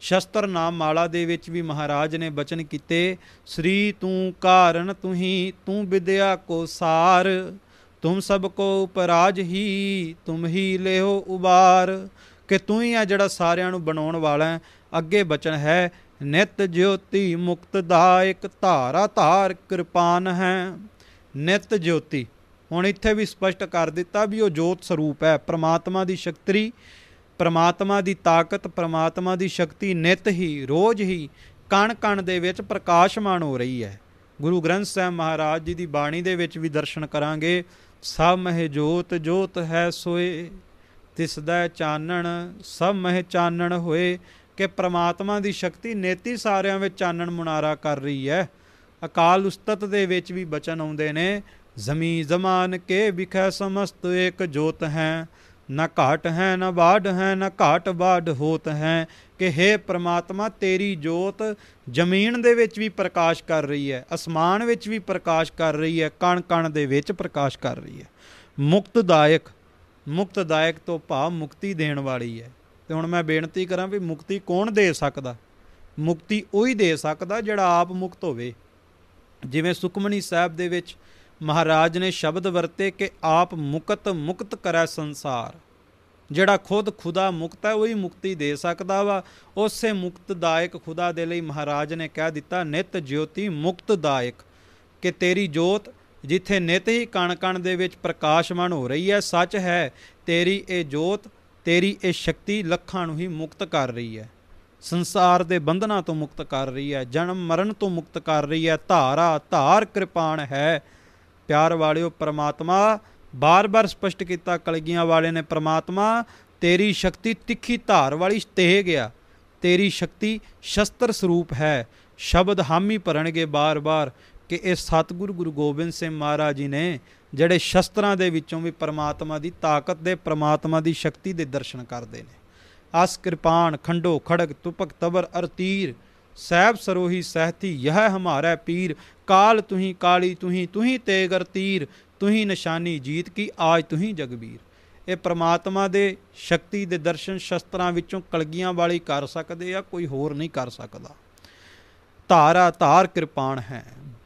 ਸ਼ਸਤਰ ਨਾਮ ਮਾਲਾ ਦੇ ਵਿੱਚ ਵੀ ਮਹਾਰਾਜ ਨੇ ਬਚਨ ਕੀਤੇ ਸ੍ਰੀ ਤੂੰ ਕਾਰਨ ਤੁਹੀ ਤੂੰ ਵਿਦਿਆ ਕੋ ਸਾਰ ਤੁਮ ਸਭ ਕੋ ਉਪਰਾਜ ਹੀ ਤੁਮ ਹੀ ਲਿਓ ਉਬਾਰ ਕਿ ਤੂੰ ਹੀ ਆ ਜਿਹੜਾ ਸਾਰਿਆਂ ਨੂੰ ਬਣਾਉਣ ਵਾਲਾ ਅੱਗੇ ਬਚਨ ਹੈ ਨਿਤ ਜੋਤੀ ਮੁਕਤ ਦਾਇਕ ਧਾਰਾ ਧਾਰ ਕਿਰਪਾਨ ਹੈ ਨਿਤ ਜੋਤੀ ਹੁਣ ਇੱਥੇ ਵੀ ਸਪਸ਼ਟ ਕਰ ਦਿੱਤਾ ਵੀ ਉਹ ਜੋਤ ਸਰੂਪ ਹੈ ਪ੍ਰਮਾਤਮਾ ਦੀ ਸ਼ਕਤੀ ਪਰਮਾਤਮਾ ਦੀ ਤਾਕਤ ਪਰਮਾਤਮਾ ਦੀ ਸ਼ਕਤੀ ਨਿਤ ਹੀ ਰੋਜ਼ ਹੀ ਕਣ ਕਣ ਦੇ ਵਿੱਚ ਪ੍ਰਕਾਸ਼ਮਾਨ ਹੋ ਰਹੀ ਹੈ ਗੁਰੂ ਗ੍ਰੰਥ ਸਾਹਿਬ ਮਹਾਰਾਜ ਜੀ ਦੀ ਬਾਣੀ ਦੇ ਵਿੱਚ ਵੀ ਦਰਸ਼ਨ ਕਰਾਂਗੇ ਸਭ ਮਹਿ ਜੋਤ ਜੋਤ ਹੈ ਸੋਏ ਤਿਸ ਦਾ ਚਾਨਣ ਸਭ ਮਹਿ ਚਾਨਣ ਹੋਏ ਕਿ ਪ੍ਰਮਾਤਮਾ ਦੀ ਸ਼ਕਤੀ ਨੇਤੀ ਸਾਰਿਆਂ ਵਿੱਚ ਚਾਨਣ ਮੁਨਾਰਾ ਕਰ ਰਹੀ ਹੈ ਅਕਾਲ ਉਸਤਤ ਦੇ ਵਿੱਚ ਵੀ ਬਚਨ ਆਉਂਦੇ ਨੇ ਜ਼ਮੀ ਜ਼ਮਾਨ ਕੇ ਵਿਖੇ ਸਮਸਤ ਇੱਕ ਜੋਤ ਹੈ ਨਾ ਘਾਟ ਹੈ ਨਾ ਬਾੜ ਹੈ ਨਾ ਘਾਟ ਬਾੜ ਹੋਤ ਹੈ ਕਿ हे ਪ੍ਰਮਾਤਮਾ ਤੇਰੀ ਜੋਤ ਜ਼ਮੀਨ ਦੇ ਵਿੱਚ ਵੀ ਪ੍ਰਕਾਸ਼ ਕਰ ਰਹੀ ਹੈ ਅਸਮਾਨ ਵਿੱਚ ਵੀ ਪ੍ਰਕਾਸ਼ ਕਰ ਰਹੀ ਹੈ ਕਣ ਕਣ ਦੇ ਵਿੱਚ ਪ੍ਰਕਾਸ਼ ਕਰ ਰਹੀ ਹੈ ਮੁਕਤਦਾਇਕ ਮੁਕਤਦਾਇਕ ਤੋਂ ਭਾਵ ਮੁਕਤੀ ਦੇਣ ਵਾਲੀ ਹੈ ਤੇ ਹੁਣ ਮੈਂ ਬੇਨਤੀ ਕਰਾਂ ਵੀ ਮੁਕਤੀ ਕੌਣ ਦੇ ਸਕਦਾ ਮੁਕਤੀ ਉਹੀ ਦੇ ਸਕਦਾ ਜਿਹੜਾ ਆਪ ਮੁਕਤ ਹੋਵੇ ਜਿਵੇਂ ਸੁਖਮਨੀ ਸਾਹਿਬ ਦੇ ਵਿੱਚ ਮਹਾਰਾਜ ਨੇ ਸ਼ਬਦ ਵਰਤੇ ਕਿ ਆਪ ਮੁਕਤ ਮੁਕਤ ਕਰੈ ਸੰਸਾਰ ਜਿਹੜਾ ਖੁਦ ਖੁਦਾ ਮੁਕਤ ਹੈ ਉਹੀ ਮੁਕਤੀ ਦੇ ਸਕਦਾ ਵਾ ਉਸੇ ਮੁਕਤਦਾਇਕ ਖੁਦਾ ਦੇ ਲਈ ਮਹਾਰਾਜ ਨੇ ਕਹਿ ਦਿੱਤਾ ਨਿਤ ਜੋਤੀ ਮੁਕਤਦਾਇਕ ਕਿ ਤੇਰੀ ਜੋਤ ਜਿੱਥੇ ਨਿਤ ਹੀ ਕਣ-ਕਣ ਦੇ ਵਿੱਚ ਪ੍ਰਕਾਸ਼ਮਾਨ ਹੋ ਰਹੀ ਹੈ ਸੱਚ ਹੈ ਤੇਰੀ ਇਹ ਜੋਤ ਤੇਰੀ ਇਹ ਸ਼ਕਤੀ ਲੱਖਾਂ ਨੂੰ ਹੀ ਮੁਕਤ ਕਰ ਰਹੀ ਹੈ ਸੰਸਾਰ ਦੇ ਬੰਧਨਾਂ ਤੋਂ ਮੁਕਤ ਕਰ ਰਹੀ ਹੈ ਜਨਮ ਮਰਨ ਤੋਂ ਮੁਕਤ ਕਰ ਰਹੀ ਹੈ ਧਾਰਾ ਧਾਰ ਕਿਰਪਾਨ ਹੈ ਪਿਆਰ ਵਾਲਿਓ ਪ੍ਰਮਾਤਮਾ ਬਾਰ-ਬਾਰ ਸਪਸ਼ਟ ਕੀਤਾ ਕਲਗੀਆਂ ਵਾਲੇ ਨੇ ਪ੍ਰਮਾਤਮਾ ਤੇਰੀ ਸ਼ਕਤੀ ਤਿੱਖੀ ਧਾਰ ਵਾਲੀ ਤੇਹ ਗਿਆ ਤੇਰੀ ਸ਼ਕਤੀ ਸ਼ਸਤਰ ਸਰੂਪ ਹੈ ਸ਼ਬਦ ਹਾਮੀ ਭਰਣਗੇ ਬਾਰ-ਬਾਰ ਕਿ ਇਹ ਸਤਿਗੁਰੂ ਗੁਰੂ ਗੋਬਿੰਦ ਸਿੰਘ ਮਹਾਰਾਜ ਜੀ ਨੇ ਜਿਹੜੇ ਸ਼ਸਤਰਾਂ ਦੇ ਵਿੱਚੋਂ ਵੀ ਪ੍ਰਮਾਤਮਾ ਦੀ ਤਾਕਤ ਦੇ ਪ੍ਰਮਾਤਮਾ ਦੀ ਸ਼ਕਤੀ ਦੇ ਦਰਸ਼ਨ ਕਰਦੇ ਨੇ ਆਸ ਕਿਰਪਾਨ ਖੰਡੋ ਖੜਕ ਤੁਪਕ ਤਬਰ ਅਰ ਤੀਰ ਸਹਿਬ ਸਰੋਹੀ ਸਹਤੀ ਇਹ ਹਮਾਰਾ ਪੀਰ ਕਾਲ ਤੁਹੀ ਕਾਲੀ ਤੁਹੀ ਤੁਹੀ ਤੇਗਰ ਤੀਰ ਤੁਹੀ ਨਿਸ਼ਾਨੀ ਜੀਤ ਕੀ ਆਜ ਤੁਹੀ ਜਗਬੀਰ ਇਹ ਪ੍ਰਮਾਤਮਾ ਦੇ ਸ਼ਕਤੀ ਦੇ ਦਰਸ਼ਨ ਸ਼ਸਤਰਾਂ ਵਿੱਚੋਂ ਕਲਗੀਆਂ ਵਾਲੀ ਕਰ ਸਕਦੇ ਆ ਕੋਈ ਹੋਰ ਨਹੀਂ ਕਰ ਸਕਦਾ ਧਾਰਾ ਧਾਰ ਕਿਰਪਾਨ ਹੈ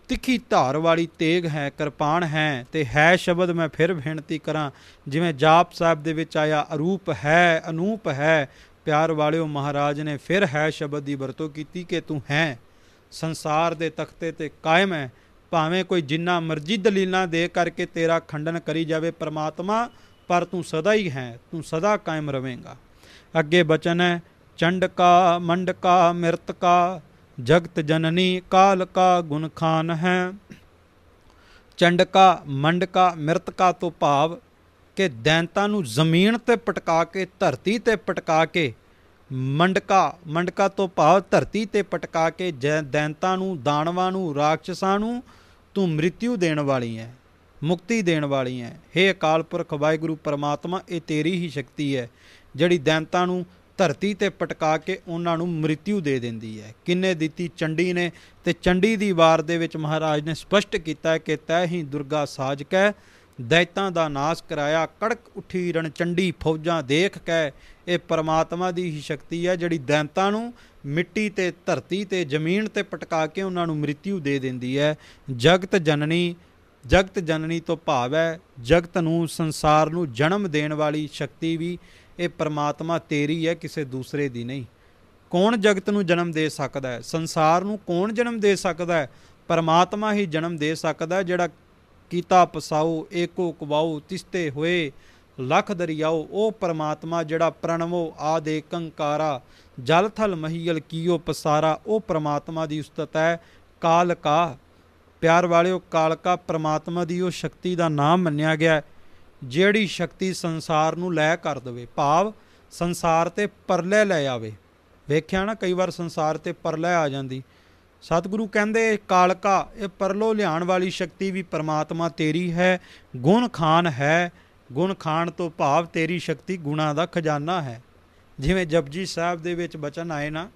ਤਿੱਖੀ ਧਾਰ ਵਾਲੀ ਤੇਗ ਹੈ ਕਿਰਪਾਨ ਹੈ ਤੇ ਹੈ ਸ਼ਬਦ ਮੈਂ ਫਿਰ ਬੇਨਤੀ ਕਰਾਂ ਜਿਵੇਂ ਜਾਪ ਸਾਹਿਬ ਦੇ ਵਿੱਚ ਆਇਆ ਅਰੂਪ ਹੈ ਅਨੂਪ ਹੈ ਪਿਆਰ ਵਾਲਿਓ ਮਹਾਰਾਜ ਨੇ ਫਿਰ ਹੈ ਸ਼ਬਦ ਦੀ ਵਰਤੋਂ ਕੀਤੀ ਕਿ ਤੂੰ ਹੈ ਸੰਸਾਰ ਦੇ ਤਖਤੇ ਤੇ ਕਾਇਮ ਹੈ ਭਾਵੇਂ ਕੋਈ ਜਿੰਨਾ ਮਰਜ਼ੀ ਦਲੀਲਾਂ ਦੇ ਕਰਕੇ ਤੇਰਾ ਖੰਡਨ ਕਰੀ ਜਾਵੇ ਪ੍ਰਮਾਤਮਾ ਪਰ ਤੂੰ ਸਦਾ ਹੀ ਹੈ ਤੂੰ ਸਦਾ ਕਾਇਮ ਰਵੇਂਗਾ ਅੱਗੇ ਬਚਨ ਹੈ ਚੰਡਕਾ ਮੰਡਕਾ ਮਿਰਤਕਾ ਜਗਤ ਜਨਨੀ ਕਾਲ ਕਾ ਗੁਣ ਹੈ ਚੰਡਕਾ ਮੰਡਕਾ ਮਿਰਤਕਾ ਤੋਂ ਭਾਵ ਕਿ ਦੈਂਤਾਂ ਨੂੰ ਜ਼ਮੀਨ ਤੇ ਪਟਕਾ ਕੇ ਧਰਤੀ ਤੇ ਪਟਕਾ ਕੇ ਮੰਡਕਾ ਮੰਡਕਾ ਤੋਂ ਭਾਵ ਧਰਤੀ ਤੇ ਪਟਕਾ ਕੇ ਦੈਂਤਾਂ ਨੂੰ ਦਾਨਵਾਂ ਨੂੰ ਰਾਖਸ਼ਾਂ ਨੂੰ ਤੂੰ ਮ੍ਰਿਤਿਉ ਦੇਣ ਵਾਲੀ ਹੈ ਮੁਕਤੀ ਦੇਣ ਵਾਲੀ ਹੈ हे ਅਕਾਲ ਪੁਰਖ ਵਾਹਿਗੁਰੂ ਪਰਮਾਤਮਾ ਇਹ ਤੇਰੀ ਹੀ ਸ਼ਕਤੀ ਹੈ ਜਿਹੜੀ ਦੈਂਤਾਂ ਨੂੰ ਧਰਤੀ ਤੇ ਪਟਕਾ ਕੇ ਉਹਨਾਂ ਨੂੰ ਮ੍ਰਿਤਿਉ ਦੇ ਦਿੰਦੀ ਹੈ ਕਿੰਨੇ ਦਿੱਤੀ ਚੰਡੀ ਨੇ ਤੇ ਚੰਡੀ ਦੀ ਵਾਰ ਦੇ ਵਿੱਚ ਮਹਾਰਾਜ ਨੇ ਸਪਸ਼ਟ ਕੀਤਾ ਕਿ ਤੈ ਹੀ ਦੁਰਗਾ ਸਾਜਕੈ ਦੈਤਾਂ ਦਾ ਨਾਸ ਕਰਾਇਆ ਕੜਕ ਉੱਠੀ ਰਣਚੰਡੀ ਫੌਜਾਂ ਦੇਖ ਕੇ ਇਹ ਪਰਮਾਤਮਾ ਦੀ ਹੀ ਸ਼ਕਤੀ ਹੈ ਜਿਹੜੀ ਦੈਂਤਾਂ ਨੂੰ ਮਿੱਟੀ ਤੇ ਧਰਤੀ ਤੇ ਜ਼ਮੀਨ ਤੇ ਪਟਕਾ ਕੇ ਉਹਨਾਂ ਨੂੰ ਮ੍ਰਿਤਿਉ ਦੇ ਦਿੰਦੀ ਹੈ ਜਗਤ ਜਨਨੀ ਜਗਤ ਜਨਨੀ ਤੋਂ ਭਾਵ ਹੈ ਜਗਤ ਨੂੰ ਸੰਸਾਰ ਨੂੰ ਜਨਮ ਦੇਣ ਵਾਲੀ ਸ਼ਕਤੀ ਵੀ ਇਹ ਪਰਮਾਤਮਾ ਤੇਰੀ ਹੈ ਕਿਸੇ ਦੂਸਰੇ ਦੀ ਨਹੀਂ ਕੌਣ ਜਗਤ ਨੂੰ ਜਨਮ ਦੇ ਸਕਦਾ ਹੈ ਸੰਸਾਰ ਨੂੰ ਕੌਣ ਜਨਮ ਦੇ ਸਕਦਾ ਹੈ ਪਰਮਾਤਮਾ ਹੀ ਜਨਮ ਦੇ ਸਕਦਾ ਹੈ ਜਿਹੜਾ ਕੀਤਾ ਪਸਾਉ ਏਕੋ ਕਵਾਉ ਤਿਸਤੇ ਹੋਏ ਲਖ ਦਰਿਆਉ ਉਹ ਪਰਮਾਤਮਾ ਜਿਹੜਾ ਪ੍ਰਣਵੋ ਆਦੇ ਕੰਕਾਰਾ ਜਲ ਥਲ ਮਹੀਲ ਕੀਓ ਪਸਾਰਾ ਉਹ ਪਰਮਾਤਮਾ ਦੀ ਉਸਤਤ ਹੈ ਕਾਲ ਕਾ ਪਿਆਰ ਵਾਲਿਓ ਕਾਲ ਕਾ ਪਰਮਾਤਮਾ ਦੀ ਉਹ ਸ਼ਕਤੀ ਦਾ ਨਾਮ ਮੰਨਿਆ ਗਿਆ ਜਿਹੜੀ ਸ਼ਕਤੀ ਸੰਸਾਰ ਨੂੰ ਲੈ ਕਰ ਦਵੇ ਭਾਵ ਸੰਸਾਰ ਤੇ ਪਰਲੇ ਲੈ ਆਵੇ ਵੇਖਿਆ ਨਾ ਕਈ ਵਾਰ ਸੰਸਾਰ ਤੇ ਪਰਲੇ ਆ ਜਾਂਦੀ ਸਤਿਗੁਰੂ ਕਹਿੰਦੇ ਕਾਲਕਾ ਇਹ ਪਰਲੋ ਲਿਆਣ ਵਾਲੀ ਸ਼ਕਤੀ ਵੀ ਪਰਮਾਤਮਾ ਤੇਰੀ ਹੈ ਗੁਣ ਖਾਨ ਹੈ ਗੁਣ ਖਾਨ ਤੋਂ ਭਾਵ ਤੇਰੀ ਸ਼ਕਤੀ ਗੁਣਾ ਦਾ ਖਜ਼ਾਨਾ ਹੈ ਜਿਵੇਂ ਜਪਜੀ ਸਾਹਿਬ ਦੇ ਵਿੱਚ ਬਚਨ ਆਏ ਨਾ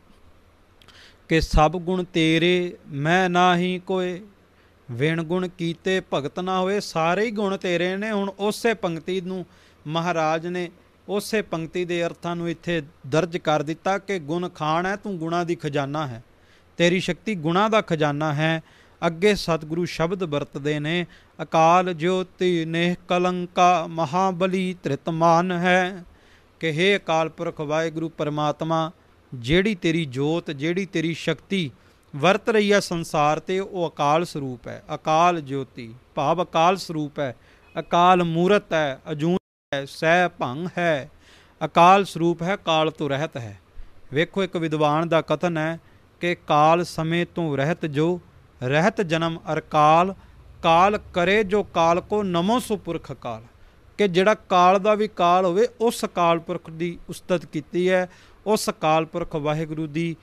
ਕਿ ਸਭ ਗੁਣ ਤੇਰੇ ਮੈਂ ਨਾਹੀ ਕੋਏ ਵਿਣ ਗੁਣ ਕੀਤੇ ਭਗਤ ਨਾ ਹੋਏ ਸਾਰੇ ਹੀ ਗੁਣ ਤੇਰੇ ਨੇ ਹੁਣ ਉਸੇ ਪੰਕਤੀ ਨੂੰ ਮਹਾਰਾਜ ਨੇ ਉਸੇ ਪੰਕਤੀ ਦੇ ਅਰਥਾਂ ਨੂੰ ਇੱਥੇ ਦਰਜ ਕਰ ਦਿੱਤਾ ਕਿ ਗੁਣ ਖਾਨ ਹੈ ਤੂੰ ਗੁਣਾ ਦੀ ਖਜ਼ਾਨਾ ਹੈ ਤੇਰੀ ਸ਼ਕਤੀ ਗੁਣਾ ਦਾ ਖਜ਼ਾਨਾ ਹੈ ਅੱਗੇ ਸਤਿਗੁਰੂ ਸ਼ਬਦ ਵਰਤਦੇ ਨੇ ਅਕਾਲ ਜੋਤੀ ਨੇਹ ਕਲੰਕਾ ਮਹਾਬਲੀ ਤ੍ਰਿਤਮਾਨ ਹੈ ਕਿ हे ਅਕਾਲ ਪੁਰਖ ਵਾਹਿਗੁਰੂ ਪਰਮਾਤਮਾ ਜਿਹੜੀ ਤੇਰੀ ਜੋਤ ਜਿਹੜੀ ਤੇਰੀ ਸ਼ਕਤੀ ਵਰਤ ਰਹੀ ਹੈ ਸੰਸਾਰ ਤੇ ਉਹ ਅਕਾਲ ਸਰੂਪ ਹੈ ਅਕਾਲ ਜੋਤੀ ਭਾਵ ਅਕਾਲ ਸਰੂਪ ਹੈ ਅਕਾਲ ਮੂਰਤ ਹੈ ਅਜੂਨ ਹੈ ਸਹਿ ਭੰਗ ਹੈ ਅਕਾਲ ਸਰੂਪ ਹੈ ਕਾਲ ਤੋਂ ਰਹਿਤ ਹੈ ਵੇਖੋ ਇੱਕ ਵਿਦਵਾਨ ਦਾ ਕਥਨ ਹੈ ਕਿ ਕਾਲ ਸਮੇਂ ਤੋਂ ਰਹਿਤ ਜੋ ਰਹਿਤ ਜਨਮ ਅਰ ਕਾਲ ਕਾਲ ਕਰੇ ਜੋ ਕਾਲ ਕੋ ਨਮੋ ਸੁਪੁਰਖ ਕਾਲ ਕਿ ਜਿਹੜਾ ਕਾਲ ਦਾ ਵੀ ਕਾਲ ਹੋਵੇ ਉਸ ਕਾਲ ਪੁਰਖ ਦੀ ਉਸਤਤ ਕੀਤੀ ਹੈ ਉਸ ਕਾਲ ਪੁਰਖ ਵਾਹਿਗੁਰੂ ਦੀ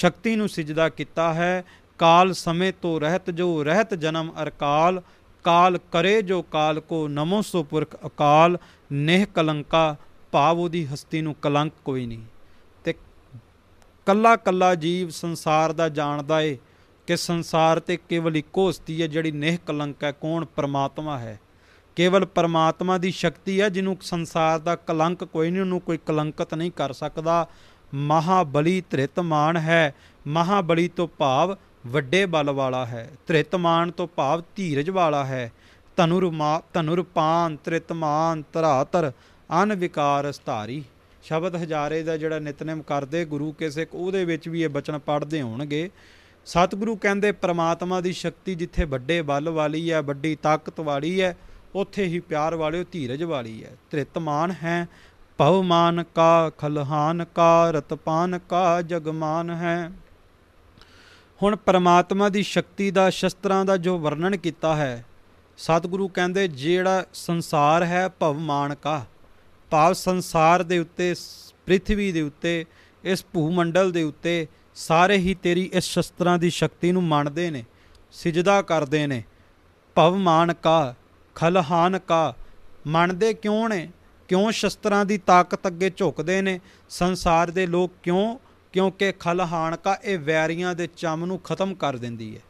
ਸ਼ਕਤੀ ਨੂੰ ਸਜਦਾ ਕੀਤਾ ਹੈ ਕਾਲ ਸਮੇਂ ਤੋਂ ਰਹਿਤ ਜੋ ਰਹਿਤ ਜਨਮ ਅਰ ਕਾਲ ਕਾਲ ਕਰੇ ਜੋ ਕਾਲ ਕੋ ਨਮੋ ਸੁਪੁਰਖ ਅਕਾਲ ਨਿਹ ਕਲੰਕਾ ਭਾਵ ਉਹਦੀ ਹਸਤੀ ਨੂੰ ਕਲੰਕ ਕੋਈ ਨਹੀਂ ਕੱਲਾ ਕੱਲਾ ਜੀਵ ਸੰਸਾਰ ਦਾ ਜਾਣਦਾ ਏ ਕਿ ਸੰਸਾਰ ਤੇ ਕੇਵਲ ਇੱਕੋ ਹਸਤੀ ਹੈ ਜਿਹੜੀ ਨਿਹ ਕਲੰਕ ਹੈ ਕੌਣ ਪਰਮਾਤਮਾ ਹੈ ਕੇਵਲ ਪਰਮਾਤਮਾ ਦੀ ਸ਼ਕਤੀ ਹੈ ਜਿਹਨੂੰ ਸੰਸਾਰ ਦਾ ਕਲੰਕ ਕੋਈ ਨਹੀਂ ਉਹਨੂੰ ਕੋਈ ਕਲੰਕਤ ਨਹੀਂ ਕਰ ਸਕਦਾ ਮਹਾਬਲੀ ਤ੍ਰਿਤਮਾਨ ਹੈ ਮਹਾਬਲੀ ਤੋਂ ਭਾਵ ਵੱਡੇ ਬਲ ਵਾਲਾ ਹੈ ਤ੍ਰਿਤਮਾਨ ਤੋਂ ਭਾਵ ਧੀਰਜ ਵਾਲਾ ਹੈ ਧਨੁਰਮਾ ਧਨੁਰਪਾਨ ਤ੍ਰਿਤਮਾਨ ਧਰਾਤਰ ਅਨਵਿਕਾਰ ਸਧਾਰੀ ਸ਼ਬਦ ਹਜ਼ਾਰੇ ਦਾ ਜਿਹੜਾ ਨਿਤਨੇਮ ਕਰਦੇ ਗੁਰੂ ਕੇ ਸਿੱਖ ਉਹਦੇ ਵਿੱਚ ਵੀ ਇਹ ਬਚਨ ਪੜ੍ਹਦੇ ਹੋਣਗੇ ਸਤਿਗੁਰੂ ਕਹਿੰਦੇ ਪ੍ਰਮਾਤਮਾ ਦੀ ਸ਼ਕਤੀ ਜਿੱਥੇ ਵੱਡੇ ਬਲ ਵਾਲੀ ਹੈ ਵੱਡੀ ਤਾਕਤ ਵਾਲੀ ਹੈ ਉੱਥੇ ਹੀ ਪਿਆਰ ਵਾਲਿਓ ਧੀਰਜ ਵਾਲੀ ਹੈ ਤ੍ਰਿਤਮਾਨ ਹੈ ਭਵਮਾਨ ਕਾ ਖਲਹਾਨ ਕਾ ਰਤਪਾਨ ਕਾ ਜਗਮਾਨ ਹੈ ਹੁਣ ਪ੍ਰਮਾਤਮਾ ਦੀ ਸ਼ਕਤੀ ਦਾ ਸ਼ਸਤਰਾਂ ਦਾ ਜੋ ਵਰਣਨ ਕੀਤਾ ਹੈ ਸਤਿਗੁਰੂ ਕਹਿੰਦੇ ਜਿਹੜਾ ਸੰਸਾਰ ਹੈ ਭਵਮਾਨ ਕਾ ਭਾਵ ਸੰਸਾਰ ਦੇ ਉੱਤੇ ਪ੍ਰithvi ਦੇ ਉੱਤੇ ਇਸ ਭੂਮੰਡਲ ਦੇ ਉੱਤੇ ਸਾਰੇ ਹੀ ਤੇਰੀ ਇਸ ਸ਼ਸਤਰਾਂ ਦੀ ਸ਼ਕਤੀ ਨੂੰ ਮੰਨਦੇ ਨੇ ਸਿਜਦਾ ਕਰਦੇ ਨੇ ਮਾਨ ਕਾ ਖਲਹਾਨ ਕਾ ਮੰਨਦੇ ਕਿਉਂ ਨੇ ਕਿਉਂ ਸ਼ਸਤਰਾਂ ਦੀ ਤਾਕਤ ਅੱਗੇ ਝੁਕਦੇ ਨੇ ਸੰਸਾਰ ਦੇ ਲੋਕ ਕਿਉਂ ਕਿਉਂਕਿ ਖਲਹਾਨ ਕਾ ਇਹ ਵੈਰੀਆਂ ਦੇ ਚੰਮ ਨੂੰ ਖਤਮ ਕਰ ਦਿੰਦੀ ਹੈ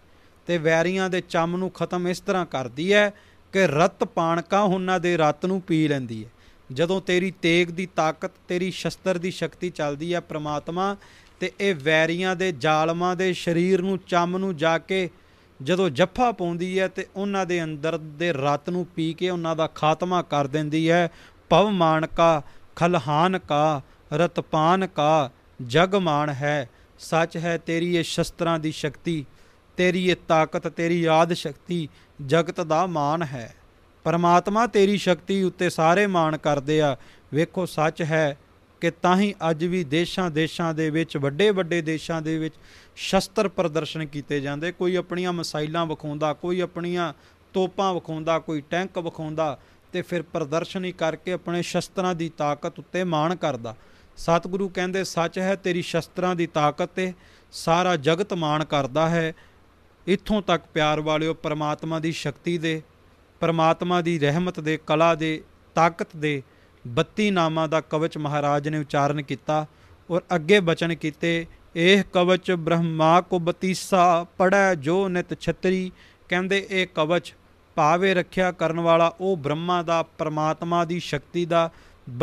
ਤੇ ਵੈਰੀਆਂ ਦੇ ਚੰਮ ਨੂੰ ਖਤਮ ਇਸ ਤਰ੍ਹਾਂ ਕਰਦੀ ਹੈ ਕਿ ਰਤ ਕਾ ਉਹਨਾਂ ਦੇ ਰਤ ਨੂੰ ਪੀ ਲੈਂਦੀ ਹੈ ਜਦੋਂ ਤੇਰੀ ਤੇਗ ਦੀ ਤਾਕਤ ਤੇਰੀ ਸ਼ਸਤਰ ਦੀ ਸ਼ਕਤੀ ਚੱਲਦੀ ਆ ਪ੍ਰਮਾਤਮਾ ਤੇ ਇਹ ਵੈਰੀਆਂ ਦੇ ਜਾਲਮਾਂ ਦੇ ਸਰੀਰ ਨੂੰ ਚੰਮ ਨੂੰ ਜਾ ਕੇ ਜਦੋਂ ਜੱਫਾ ਪਾਉਂਦੀ ਹੈ ਤੇ ਉਹਨਾਂ ਦੇ ਅੰਦਰ ਦੇ ਰਤ ਨੂੰ ਪੀ ਕੇ ਉਹਨਾਂ ਦਾ ਖਾਤਮਾ ਕਰ ਦਿੰਦੀ ਹੈ ਭਵ ਮਾਨਕਾ ਖਲਹਾਨ ਕਾ ਰਤਪਾਨ ਕਾ ਜਗਮਾਨ ਹੈ ਸੱਚ ਹੈ ਤੇਰੀ ਇਹ ਸ਼ਸਤਰਾਂ ਦੀ ਸ਼ਕਤੀ ਤੇਰੀ ਇਹ ਤਾਕਤ ਤੇਰੀ ਯਾਦ ਸ਼ਕਤੀ ਜਗਤ ਦਾ ਮਾਨ ਹੈ ਪਰਮਾਤਮਾ ਤੇਰੀ ਸ਼ਕਤੀ ਉੱਤੇ ਸਾਰੇ ਮਾਣ ਕਰਦੇ ਆ ਵੇਖੋ ਸੱਚ ਹੈ ਕਿ ਤਾਂ ਹੀ ਅੱਜ ਵੀ ਦੇਸ਼ਾਂ ਦੇਸ਼ਾਂ ਦੇ ਵਿੱਚ ਵੱਡੇ ਵੱਡੇ ਦੇਸ਼ਾਂ ਦੇ ਵਿੱਚ ਸ਼ਸਤਰ ਪ੍ਰਦਰਸ਼ਨ ਕੀਤੇ ਜਾਂਦੇ ਕੋਈ ਆਪਣੀਆਂ ਮਸਾਈਲਾਂ ਵਿਖਾਉਂਦਾ ਕੋਈ ਆਪਣੀਆਂ ਤੋਪਾਂ ਵਿਖਾਉਂਦਾ ਕੋਈ ਟੈਂਕ ਵਿਖਾਉਂਦਾ ਤੇ ਫਿਰ ਪ੍ਰਦਰਸ਼ਨ ਹੀ ਕਰਕੇ ਆਪਣੇ ਸ਼ਸਤਰਾਂ ਦੀ ਤਾਕਤ ਉੱਤੇ ਮਾਣ ਕਰਦਾ ਸਤਿਗੁਰੂ ਕਹਿੰਦੇ ਸੱਚ ਹੈ ਤੇਰੀ ਸ਼ਸਤਰਾਂ ਦੀ ਤਾਕਤ ਤੇ ਸਾਰਾ ਜਗਤ ਮਾਣ ਕਰਦਾ ਹੈ ਇੱਥੋਂ ਤੱਕ ਪਿਆਰ ਵਾਲਿਓ ਪਰਮਾਤਮਾ ਦੀ ਸ਼ਕਤੀ ਦੇ ਪਰਮਾਤਮਾ ਦੀ ਰਹਿਮਤ ਦੇ ਕਲਾ ਦੇ ਤਾਕਤ ਦੇ 32 ਨਾਮਾਂ ਦਾ ਕਵਚ ਮਹਾਰਾਜ ਨੇ ਉਚਾਰਨ ਕੀਤਾ ਔਰ ਅੱਗੇ ਬਚਨ ਕੀਤੇ ਇਹ ਕਵਚ ਬ੍ਰਹਮਾ ਕੋ ਬਤੀਸਾ ਪੜੈ ਜੋ ਨਿਤ ਛਤਰੀ ਕਹਿੰਦੇ ਇਹ ਕਵਚ ਪਾਵੇ ਰੱਖਿਆ ਕਰਨ ਵਾਲਾ ਉਹ ਬ੍ਰਹਮਾ ਦਾ ਪਰਮਾਤਮਾ ਦੀ ਸ਼ਕਤੀ ਦਾ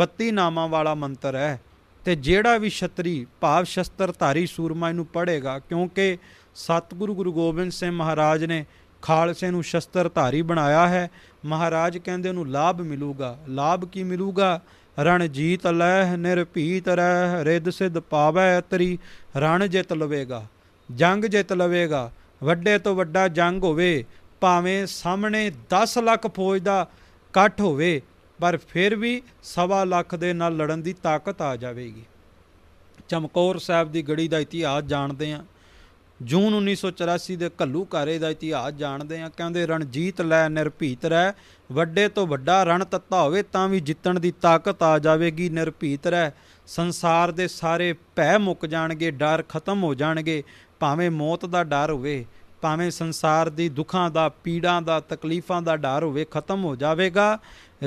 32 ਨਾਮਾਂ ਵਾਲਾ ਮੰਤਰ ਹੈ ਤੇ ਜਿਹੜਾ ਵੀ ਛਤਰੀ ਭਾਵ ਸ਼ਸਤਰ ਧਾਰੀ ਸੂਰਮਾ ਇਹਨੂੰ ਪੜ੍ਹੇਗਾ ਕਿਉਂਕਿ ਸਤਿਗੁਰੂ ਗੁਰੂ ਗੋਬਿੰਦ ਸਿੰਘ ਮਹਾਰਾਜ ਨੇ ਖਾਲਸੇ ਨੂੰ ਸ਼ਸਤਰਧਾਰੀ ਬਣਾਇਆ ਹੈ ਮਹਾਰਾਜ ਕਹਿੰਦੇ ਉਹਨੂੰ ਲਾਭ ਮਿਲੂਗਾ ਲਾਭ ਕੀ ਮਿਲੂਗਾ ਰਣਜੀਤ ਲੈ ਨਿਰਭੀਤ ਰਹਿ ਰਿੱਧ ਸਿੱਧ ਪਾਵੈ ਤਰੀ ਰਣ ਜਿੱਤ ਲਵੇਗਾ ਜੰਗ ਜਿੱਤ ਲਵੇਗਾ ਵੱਡੇ ਤੋਂ ਵੱਡਾ ਜੰਗ ਹੋਵੇ ਭਾਵੇਂ ਸਾਹਮਣੇ 10 ਲੱਖ ਫੌਜ ਦਾ ਇਕੱਠ ਹੋਵੇ ਪਰ ਫਿਰ ਵੀ ਸਵਾ ਲੱਖ ਦੇ ਨਾਲ ਲੜਨ ਦੀ ਤਾਕਤ ਆ ਜਾਵੇਗੀ ਚਮਕੌਰ ਸਾਹਿਬ ਦੀ ਗੜੀ ਦਾ ਇਤਿਹਾਸ ਜਾਣਦੇ ਆਂ ਜੂਨ 1984 ਦੇ ਘੱਲੂ ਘਾਰੇ ਦਾ ਇਤਿਹਾਸ ਜਾਣਦੇ ਆ ਕਹਿੰਦੇ ਰਣਜੀਤ ਲੈ ਨਿਰਭੀਤ ਰਹਿ ਵੱਡੇ ਤੋਂ ਵੱਡਾ ਰਣ ਤੱਤਾ ਹੋਵੇ ਤਾਂ ਵੀ ਜਿੱਤਣ ਦੀ ਤਾਕਤ ਆ ਜਾਵੇਗੀ ਨਿਰਭੀਤ ਰਹਿ ਸੰਸਾਰ ਦੇ ਸਾਰੇ ਭੈ ਮੁੱਕ ਜਾਣਗੇ ਡਰ ਖਤਮ ਹੋ ਜਾਣਗੇ ਭਾਵੇਂ ਮੌਤ ਦਾ ਡਰ ਹੋਵੇ ਭਾਵੇਂ ਸੰਸਾਰ ਦੀ ਦੁੱਖਾਂ ਦਾ ਪੀੜਾਂ ਦਾ ਤਕਲੀਫਾਂ ਦਾ ਡਰ ਹੋਵੇ ਖਤਮ ਹੋ ਜਾਵੇਗਾ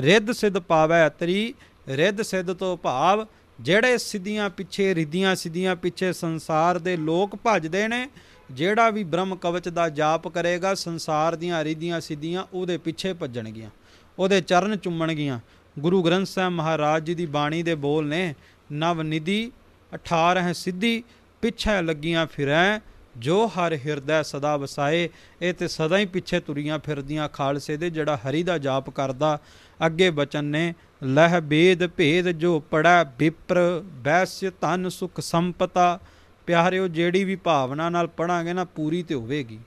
ਰਿੱਧ ਸਿੱਧ ਪਾਵੈ ਤਰੀ ਰਿੱਧ ਸਿੱਧ ਤੋਂ ਭਾਵ ਜਿਹੜੇ ਸਿੱਧੀਆਂ ਪਿੱਛੇ ਰਿੱਧੀਆਂ ਸਿੱਧੀਆਂ ਪਿੱਛੇ ਸੰਸਾਰ ਦੇ ਲੋਕ ਭੱਜਦੇ ਨੇ ਜਿਹੜਾ ਵੀ ਬ੍ਰਹਮ ਕਵਚ ਦਾ ਜਾਪ ਕਰੇਗਾ ਸੰਸਾਰ ਦੀਆਂ ਰਿੱਧੀਆਂ ਸਿੱਧੀਆਂ ਉਹਦੇ ਪਿੱਛੇ ਭੱਜਣਗੀਆਂ ਉਹਦੇ ਚਰਨ ਚੁੰਮਣਗੀਆਂ ਗੁਰੂ ਗ੍ਰੰਥ ਸਾਹਿਬ ਮਹਾਰਾਜ ਜੀ ਦੀ ਬਾਣੀ ਦੇ ਬੋਲ ਨੇ ਨਵ ਨਿਧੀ 18 ਸਿੱਧੀ ਪਿੱਛੇ ਲੱਗੀਆਂ ਫਿਰੈ ਜੋ ਹਰ ਹਿਰਦੈ ਸਦਾ ਵਸਾਏ ਇਹ ਤੇ ਸਦਾ ਹੀ ਪਿੱਛੇ ਤੁਰੀਆਂ ਫਿਰਦੀਆਂ ਖਾਲਸੇ ਦੇ ਜਿਹੜਾ ਹਰੀ ਦਾ ਜਾਪ ਕਰਦਾ ਅੱਗੇ ਬਚਨ ਨੇ ਲਹ ਬੇਦ ਭੇਦ ਜੋ ਪੜਾ ਵਿਪਰ ਬੈਸਯ ਤਨ ਸੁਖ ਸੰਪਤਾ ਪਿਆਰਿਓ ਜਿਹੜੀ ਵੀ ਭਾਵਨਾ ਨਾਲ ਪੜਾਂਗੇ ਨਾ ਪੂਰੀ ਤੇ ਹੋਵੇਗੀ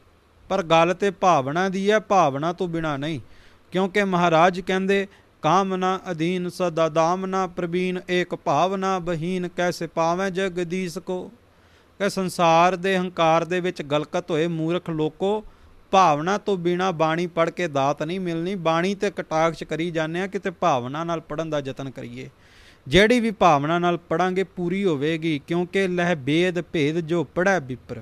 ਪਰ ਗੱਲ ਤੇ ਭਾਵਨਾ ਦੀ ਹੈ ਭਾਵਨਾ ਤੋਂ ਬਿਨਾ ਨਹੀਂ ਕਿਉਂਕਿ ਮਹਾਰਾਜ ਕਹਿੰਦੇ ਕਾਮਨਾ ਅਧੀਨ ਸਦਾ ਦਾਮਨਾ ਪ੍ਰਬੀਨ ਏਕ ਭਾਵਨਾ ਬਹੀਨ ਕੈਸੇ ਪਾਵੇਂ ਜਗਦੀਸ਼ ਕੋ ਕਿ ਸੰਸਾਰ ਦੇ ਹੰਕਾਰ ਦੇ ਵਿੱਚ ਗਲਕਤ ਹੋਏ ਮੂਰਖ ਲੋਕੋ ਭਾਵਨਾ ਤੋਂ ਬਿਨਾ ਬਾਣੀ ਪੜ ਕੇ ਦਾਤ ਨਹੀਂ ਮਿਲਣੀ ਬਾਣੀ ਤੇ ਕਟਾਕਸ਼ ਕਰੀ ਜਾਂਦੇ ਆ ਕਿਤੇ ਭਾਵਨਾ ਨਾਲ ਪੜਨ ਦਾ ਯਤਨ ਕਰੀਏ ਜਿਹੜੀ ਵੀ ਭਾਵਨਾ ਨਾਲ ਪੜਾਂਗੇ ਪੂਰੀ ਹੋਵੇਗੀ ਕਿਉਂਕਿ ਲਹਿ ਬੇਦ ਭੇਦ ਜੋ ਪੜੈ ਵਿਪਰ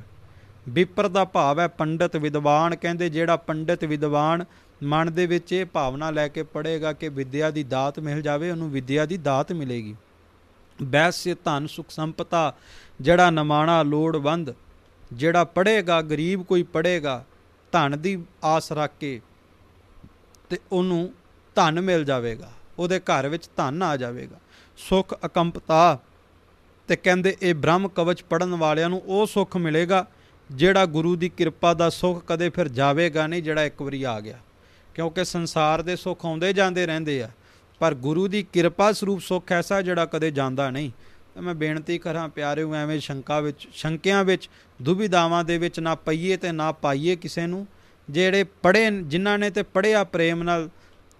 ਵਿਪਰ ਦਾ ਭਾਵ ਹੈ ਪੰਡਤ ਵਿਦਵਾਨ ਕਹਿੰਦੇ ਜਿਹੜਾ ਪੰਡਤ ਵਿਦਵਾਨ ਮਨ ਦੇ ਵਿੱਚ ਇਹ ਭਾਵਨਾ ਲੈ ਕੇ ਪੜੇਗਾ ਕਿ ਵਿਦਿਆ ਦੀ ਦਾਤ ਮਿਲ ਜਾਵੇ ਉਹਨੂੰ ਵਿਦਿਆ ਦੀ ਦਾਤ ਮਿਲੇਗੀ ਬੈਸ ਧਨ ਸੁਖ ਸੰਪਤਾ ਜਿਹੜਾ ਨਮਾਣਾ ਲੋੜਵੰਦ ਜਿਹੜਾ ਪੜੇਗਾ ਗਰੀਬ ਕੋਈ ਪੜੇਗਾ ਧਨ ਦੀ ਆਸ ਰੱਖ ਕੇ ਤੇ ਉਹਨੂੰ ਧਨ ਮਿਲ ਜਾਵੇਗਾ ਉਹਦੇ ਘਰ ਵਿੱਚ ਧਨ ਆ ਜਾਵੇਗਾ ਸੁਖ ਅਕੰਪਤਾ ਤੇ ਕਹਿੰਦੇ ਇਹ ਬ੍ਰਹਮ ਕਵਚ ਪੜਨ ਵਾਲਿਆਂ ਨੂੰ ਉਹ ਸੁਖ ਮਿਲੇਗਾ ਜਿਹੜਾ ਗੁਰੂ ਦੀ ਕਿਰਪਾ ਦਾ ਸੁਖ ਕਦੇ ਫਿਰ ਜਾਵੇਗਾ ਨਹੀਂ ਜਿਹੜਾ ਇੱਕ ਵਾਰੀ ਆ ਗਿਆ ਕਿਉਂਕਿ ਸੰਸਾਰ ਦੇ ਸੁਖ ਆਉਂਦੇ ਜਾਂਦੇ ਰਹਿੰਦੇ ਆ ਪਰ ਗੁਰੂ ਦੀ ਕਿਰਪਾ ਸਰੂਪ ਸੁਖ ਐਸਾ ਜਿਹੜਾ ਕਦੇ ਜਾਂਦਾ ਨਹੀਂ ਤਾਂ ਮੈਂ ਬੇਨਤੀ ਕਰਾਂ ਪਿਆਰਿਓ ਐਵੇਂ ਸ਼ੰਕਾ ਵਿੱਚ ਸ਼ੰਕਿਆਂ ਵਿੱਚ ਦੁਬਿਧਾਵਾਂ ਦੇ ਵਿੱਚ ਨਾ ਪਈਏ ਤੇ ਨਾ ਪਾਈਏ ਕਿਸੇ ਨੂੰ ਜਿਹੜੇ ਪੜੇ ਜਿਨ੍ਹਾਂ ਨੇ ਤੇ ਪੜਿਆ ਪ੍ਰੇਮ ਨਾਲ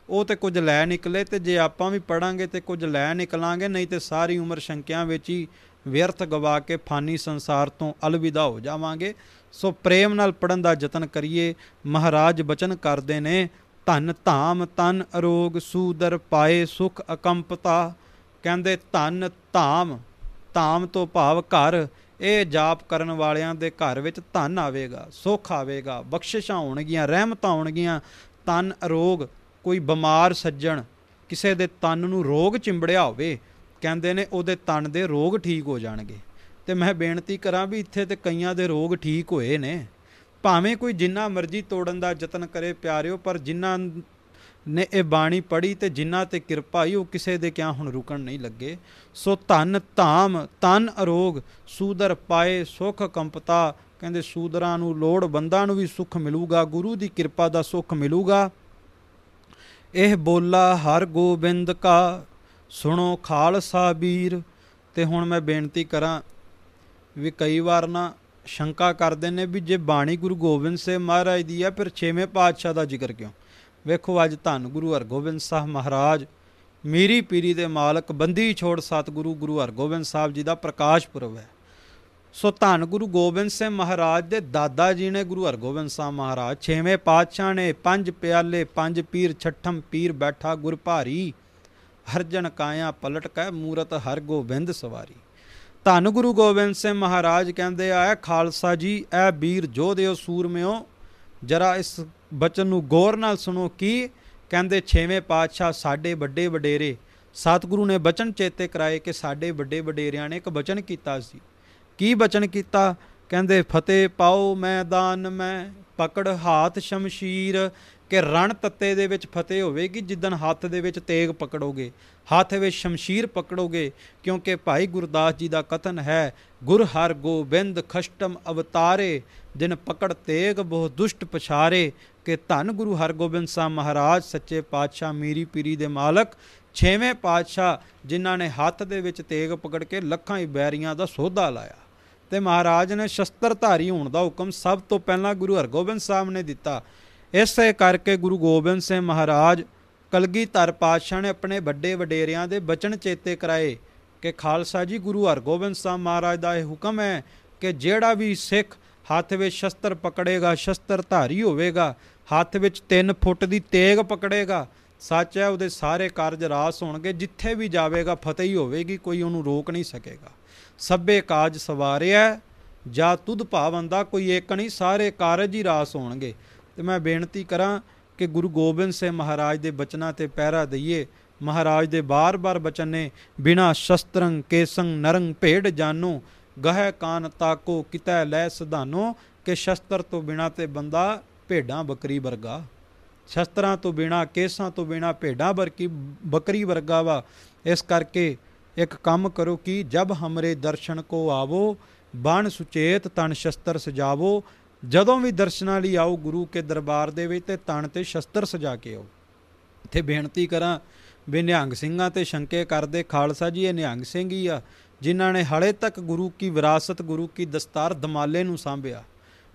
ਉਹ ਤੇ ਕੁਝ ਲੈ ਨਿਕਲੇ ਤੇ ਜੇ ਆਪਾਂ ਵੀ ਪੜਾਂਗੇ ਤੇ ਕੁਝ ਲੈ ਨਿਕਲਾਂਗੇ ਨਹੀਂ ਤੇ ਸਾਰੀ ਉਮਰ ਸ਼ੰਕਿਆਂ ਵਿੱਚ ਹੀ ਵਿਅਰਥ ਗਵਾ ਕੇ ਫਾਨੀ ਸੰਸਾਰ ਤੋਂ ਅਲਵਿਦਾ ਹੋ ਜਾਵਾਂਗੇ ਸੋ ਪ੍ਰੇਮ ਨਾਲ ਪੜਨ ਦਾ ਯਤਨ ਕਰੀਏ ਮਹਾਰਾਜ ਬਚਨ ਕਰਦੇ ਨੇ ਧਨ ਧਾਮ ਤਨ ਅਰੋਗ ਸੂਦਰ ਪਾਏ ਸੁਖ ਅਕੰਪਤਾ ਕਹਿੰਦੇ ਧਨ ਧਾਮ ਧਾਮ ਤੋਂ ਭਾਵ ਘਰ ਇਹ ਜਾਪ ਕਰਨ ਵਾਲਿਆਂ ਦੇ ਘਰ ਵਿੱਚ ਧਨ ਆਵੇਗਾ ਸੁੱਖ ਆਵੇਗਾ ਬਖਸ਼ਿਸ਼ਾਂ ਹੋਣਗੀਆਂ ਰਹਿਮਤਾਂ ਹੋਣਗੀਆਂ ਤਨ ਅਰੋਗ ਕੋਈ ਬਿਮਾਰ ਸੱਜਣ ਕਿਸੇ ਦੇ ਤਨ ਨੂੰ ਰੋਗ ਚਿੰਬੜਿਆ ਹੋਵੇ ਕਹਿੰਦੇ ਨੇ ਉਹਦੇ ਤਨ ਦੇ ਰੋਗ ਠੀਕ ਹੋ ਜਾਣਗੇ ਤੇ ਮੈਂ ਬੇਨਤੀ ਕਰਾਂ ਵੀ ਇੱਥੇ ਤੇ ਕਈਆਂ ਦੇ ਰੋਗ ਠੀਕ ਹੋਏ ਨੇ ਭਾਵੇਂ ਕੋਈ ਜਿੰਨਾ ਮਰਜ਼ੀ ਤੋੜਨ ਦਾ ਯਤਨ ਕਰੇ ਪਿਆਰਿਓ ਪਰ ਜਿੰਨਾ ਨੇ ਇਹ ਬਾਣੀ ਪੜ੍ਹੀ ਤੇ ਜਿਨ੍ਹਾਂ ਤੇ ਕਿਰਪਾ ਹੀ ਉਹ ਕਿਸੇ ਦੇ ਕਿਆ ਹੁਣ ਰੁਕਣ ਨਹੀਂ ਲੱਗੇ ਸੋ ਧਨ ਧਾਮ ਤਨ ਅਰੋਗ ਸੂਦਰ ਪਾਏ ਸੁਖ ਕੰਪਤਾ ਕਹਿੰਦੇ ਸੂਦਰਾਂ ਨੂੰ ਲੋੜ ਬੰਦਾਂ ਨੂੰ ਵੀ ਸੁਖ ਮਿਲੂਗਾ ਗੁਰੂ ਦੀ ਕਿਰਪਾ ਦਾ ਸੁਖ ਮਿਲੂਗਾ ਇਹ ਬੋਲਾ ਹਰ ਗੋਬਿੰਦ ਕਾ ਸੁਣੋ ਖਾਲਸਾ ਵੀਰ ਤੇ ਹੁਣ ਮੈਂ ਬੇਨਤੀ ਕਰਾਂ ਵੀ ਕਈ ਵਾਰ ਨਾ ਸ਼ੰਕਾ ਕਰਦੇ ਨੇ ਵੀ ਜੇ ਬਾਣੀ ਗੁਰੂ ਗੋਬਿੰਦ ਸਿੰਘ ਮਹਾਰਾਜ ਦੀ ਆ ਫਿਰ 6ਵੇਂ ਪਾਤਸ਼ਾਹ ਦਾ ਜ਼ਿਕਰ ਕਿਉਂ ਵੇਖੋ ਅੱਜ ਧੰਨ ਗੁਰੂ ਹਰਗੋਬਿੰਦ ਸਾਹਿਬ ਮਹਾਰਾਜ ਮੀਰੀ ਪੀਰੀ ਦੇ ਮਾਲਕ ਬੰਦੀ ਛੋੜ ਸਤਿਗੁਰੂ ਗੁਰੂ ਹਰਗੋਬਿੰਦ ਸਾਹਿਬ ਜੀ ਦਾ ਪ੍ਰਕਾਸ਼ ਪੁਰਬ ਹੈ ਸੋ ਧੰਨ ਗੁਰੂ ਗੋਬਿੰਦ ਸਿੰਘ ਮਹਾਰਾਜ ਦੇ ਦਾਦਾ ਜੀ ਨੇ ਗੁਰੂ ਹਰਗੋਬਿੰਦ ਸਾਹਿਬ ਮਹਾਰਾਜ ਛੇਵੇਂ ਪਾਤਸ਼ਾਹ ਨੇ ਪੰਜ ਪਿਆਲੇ ਪੰਜ ਪੀਰ ਛੱਠਮ ਪੀਰ ਬੈਠਾ ਗੁਰ ਭਾਰੀ ਹਰਜਨ ਕਾਇਆ ਪਲਟ ਕੈ ਮੂਰਤ ਹਰਗੋਬਿੰਦ ਸਵਾਰੀ ਧੰਨ ਗੁਰੂ ਗੋਬਿੰਦ ਸਿੰਘ ਮਹਾਰਾਜ ਕਹਿੰਦੇ ਆ ਖਾਲਸਾ ਜੀ ਐ ਵੀਰ ਜੋਧਿਓ ਸੂਰਮਿਓ ਜਰਾ ਇਸ ਬਚਨ ਨੂੰ ਗੌਰ ਨਾਲ ਸੁਣੋ ਕੀ ਕਹਿੰਦੇ ਛੇਵੇਂ ਪਾਤਸ਼ਾਹ ਸਾਡੇ ਵੱਡੇ ਵਡੇਰੇ ਸਤਿਗੁਰੂ ਨੇ ਬਚਨ ਚੇਤੇ ਕਰਾਏ ਕਿ ਸਾਡੇ ਵੱਡੇ ਵਡੇਰਿਆਂ ਨੇ ਇੱਕ ਬਚਨ ਕੀਤਾ ਸੀ ਕੀ ਬਚਨ ਕੀਤਾ ਕਹਿੰਦੇ ਫਤਿਹ ਪਾਓ ਮੈਦਾਨ ਮੈਂ ਪਕੜ ਹਾਥ ਸ਼ਮਸ਼ੀਰ ਕਿ ਰਣ ਤੱਤੇ ਦੇ ਵਿੱਚ ਫਤਿਹ ਹੋਵੇਗੀ ਜਿੱਦਨ ਹੱਥ ਦੇ ਵਿੱਚ ਤੇਗ ਪਕੜੋਗੇ ਹੱਥ ਵਿੱਚ ਸ਼ਮਸ਼ੀਰ ਪਕੜੋਗੇ ਕਿਉਂਕਿ ਭਾਈ ਗੁਰਦਾਸ ਜੀ ਦਾ ਕਥਨ ਹੈ ਗੁਰ ਹਰ ਗੋਬਿੰਦ ਖਸ਼ਟਮ ਅਵਤਾਰੇ ਜਿਨ ਪਕੜ ਤੇਗ ਬਹੁ ਦੁਸ਼ਟ ਪਛਾਰੇ ਕਿ ਧੰਨ ਗੁਰੂ ਹਰਗੋਬਿੰਦ ਸਾਹਿਬ ਮਹਾਰਾਜ ਸੱਚੇ ਪਾਤਸ਼ਾਹ ਮੀਰੀ ਪੀਰੀ ਦੇ ਮਾਲਕ ਛੇਵੇਂ ਪਾਤਸ਼ਾਹ ਜਿਨ੍ਹਾਂ ਨੇ ਹੱਥ ਦੇ ਵਿੱਚ ਤੇਗ ਪਕੜ ਕੇ ਲੱਖਾਂ ਹੀ ਬੈਰੀਆਂ ਦਾ ਸੋਧਾ ਲਾਇਆ ਤੇ ਮਹਾਰਾਜ ਨੇ ਸ਼ਸਤਰਧਾਰੀ ਹੋਣ ਦਾ ਹੁਕਮ ਸਭ ਤੋਂ ਪਹਿਲਾਂ ਗੁਰੂ ਹਰਗੋਬਿੰਦ ਸਾਹਿਬ ਨੇ ਦਿੱਤਾ ਇਸੇ ਕਰਕੇ ਗੁਰੂ ਗੋਬਿੰਦ ਸਿੰਘ ਮਹਾਰਾਜ ਕਲਗੀਧਰ ਪਾਤਸ਼ਾਹ ਨੇ ਆਪਣੇ ਵੱਡੇ ਵਡੇਰਿਆਂ ਦੇ ਬਚਨ ਚੇਤੇ ਕਰਾਏ ਕਿ ਖਾਲਸਾ ਜੀ ਗੁਰੂ ਹਰਗੋਬਿੰਦ ਸਾਹਿਬ ਮਹਾਰਾਜ ਦਾ ਇਹ ਹੁਕਮ ਹੈ ਕਿ ਜਿਹੜਾ ਵੀ ਸਿੱਖ ਹੱਥ ਵਿੱਚ ਸ਼ਸਤਰ ਪਕੜੇਗਾ ਸ਼ਸਤਰ ਧਾਰੀ ਹੋਵੇਗਾ ਹੱਥ ਵਿੱਚ 3 ਫੁੱਟ ਦੀ ਤੇਗ ਪਕੜੇਗਾ ਸੱਚ ਹੈ ਉਹਦੇ ਸਾਰੇ ਕਾਰਜ ਰਾਸ ਹੋਣਗੇ ਜਿੱਥੇ ਵੀ ਜਾਵੇਗਾ ਫਤਿਹ ਹੀ ਹੋਵੇਗੀ ਕੋਈ ਉਹਨੂੰ ਰੋਕ ਨਹੀਂ ਸਕੇਗਾ ਸਭੇ ਕਾਜ ਸਵਾਰਿਆ ਜਾਂ ਤੁਧ ਭਾਵੰਦਾ ਕੋਈ ਏਕ ਨਹੀਂ ਸਾਰੇ ਕਾਰਜ ਹੀ ਰਾਸ ਹੋਣਗੇ ਤੇ ਮੈਂ ਬੇਨਤੀ ਕਰਾਂ ਕਿ ਗੁਰੂ ਗੋਬਿੰਦ ਸਿੰਘ ਮਹਾਰਾਜ ਦੇ ਬਚਨਾਂ ਤੇ ਪਹਿਰਾ ਦਈਏ ਮਹਾਰਾਜ ਦੇ ਬਾਰ-ਬਾਰ ਬਚਨ ਨੇ ਬਿਨਾ ਸ਼ਸਤਰੰ ਕੇਸੰ ਨਰੰ ਭੇਡ ਜਾਨੋ ਗਹਿ ਕਾਨ ਤਾਕੋ ਕਿਤੈ ਲੈ ਸਧਾਨੋ ਕਿ ਸ਼ਸਤਰ ਤੋਂ ਬਿਨਾ ਤੇ ਬੰਦਾ ਭੇਡਾਂ ਬੱਕਰੀ ਵਰਗਾ ਸ਼ਸਤਰਾਂ ਤੋਂ ਬਿਨਾ ਕੇਸਾਂ ਤੋਂ ਬਿਨਾ ਭੇਡਾਂ ਵਰਗੀ ਬੱਕਰੀ ਵਰਗਾ ਵਾ ਇਸ ਕਰਕੇ ਇੱਕ ਕੰਮ ਕਰੋ ਕਿ ਜਬ ਹਮਰੇ ਦਰਸ਼ਨ ਕੋ ਆਵੋ ਬਾਣ ਸੁਚੇਤ ਤਨ ਸ਼ਸਤਰ ਸਜਾਵੋ ਜਦੋਂ ਵੀ ਦਰਸ਼ਨਾਂ ਲਈ ਆਓ ਗੁਰੂ ਕੇ ਦਰਬਾਰ ਦੇ ਵਿੱਚ ਤੇ ਤਣ ਤੇ ਸ਼ਸਤਰ ਸਜਾ ਕੇ ਆਓ ਇੱਥੇ ਬੇਨਤੀ ਕਰਾਂ ਵੀ ਨਿਹੰਗ ਸਿੰਘਾਂ ਤੇ ਸ਼ੰਕੇ ਕਰਦੇ ਖਾਲਸਾ ਜੀ ਇਹ ਨਿਹੰਗ ਸਿੰਘ ਹੀ ਆ ਜਿਨ੍ਹਾਂ ਨੇ ਹਲੇ ਤੱਕ ਗੁਰੂ ਕੀ ਵਿਰਾਸਤ ਗੁਰੂ ਕੀ ਦਸਤਾਰ ਦਮਾਲੇ ਨੂੰ ਸੰਭਿਆ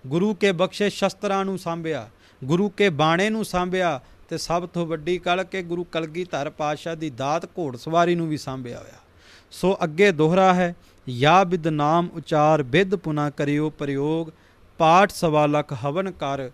ਗੁਰੂ ਕੇ ਬਖਸ਼ੇ ਸ਼ਸਤਰਾਂ ਨੂੰ ਸੰਭਿਆ ਗੁਰੂ ਕੇ ਬਾਣੇ ਨੂੰ ਸੰਭਿਆ ਤੇ ਸਭ ਤੋਂ ਵੱਡੀ ਗੱਲ ਕਿ ਗੁਰੂ ਕਲਗੀਧਰ ਪਾਤਸ਼ਾਹ ਦੀ ਦਾਤ ਘੋੜ ਸਵਾਰੀ ਨੂੰ ਵੀ ਸੰਭਿਆ ਹੋਇਆ ਸੋ ਅੱਗੇ ਦੋਹਰਾ ਹੈ ਯਾ ਬਿਦ ਨਾਮ ਉਚਾਰ ਬਿਦ ਪੁਨਾ ਕਰਿਓ ਪ੍ਰਯੋਗ ਪਾਠ ਸਵਾ ਲੱਖ ਹਵਨ ਕਰ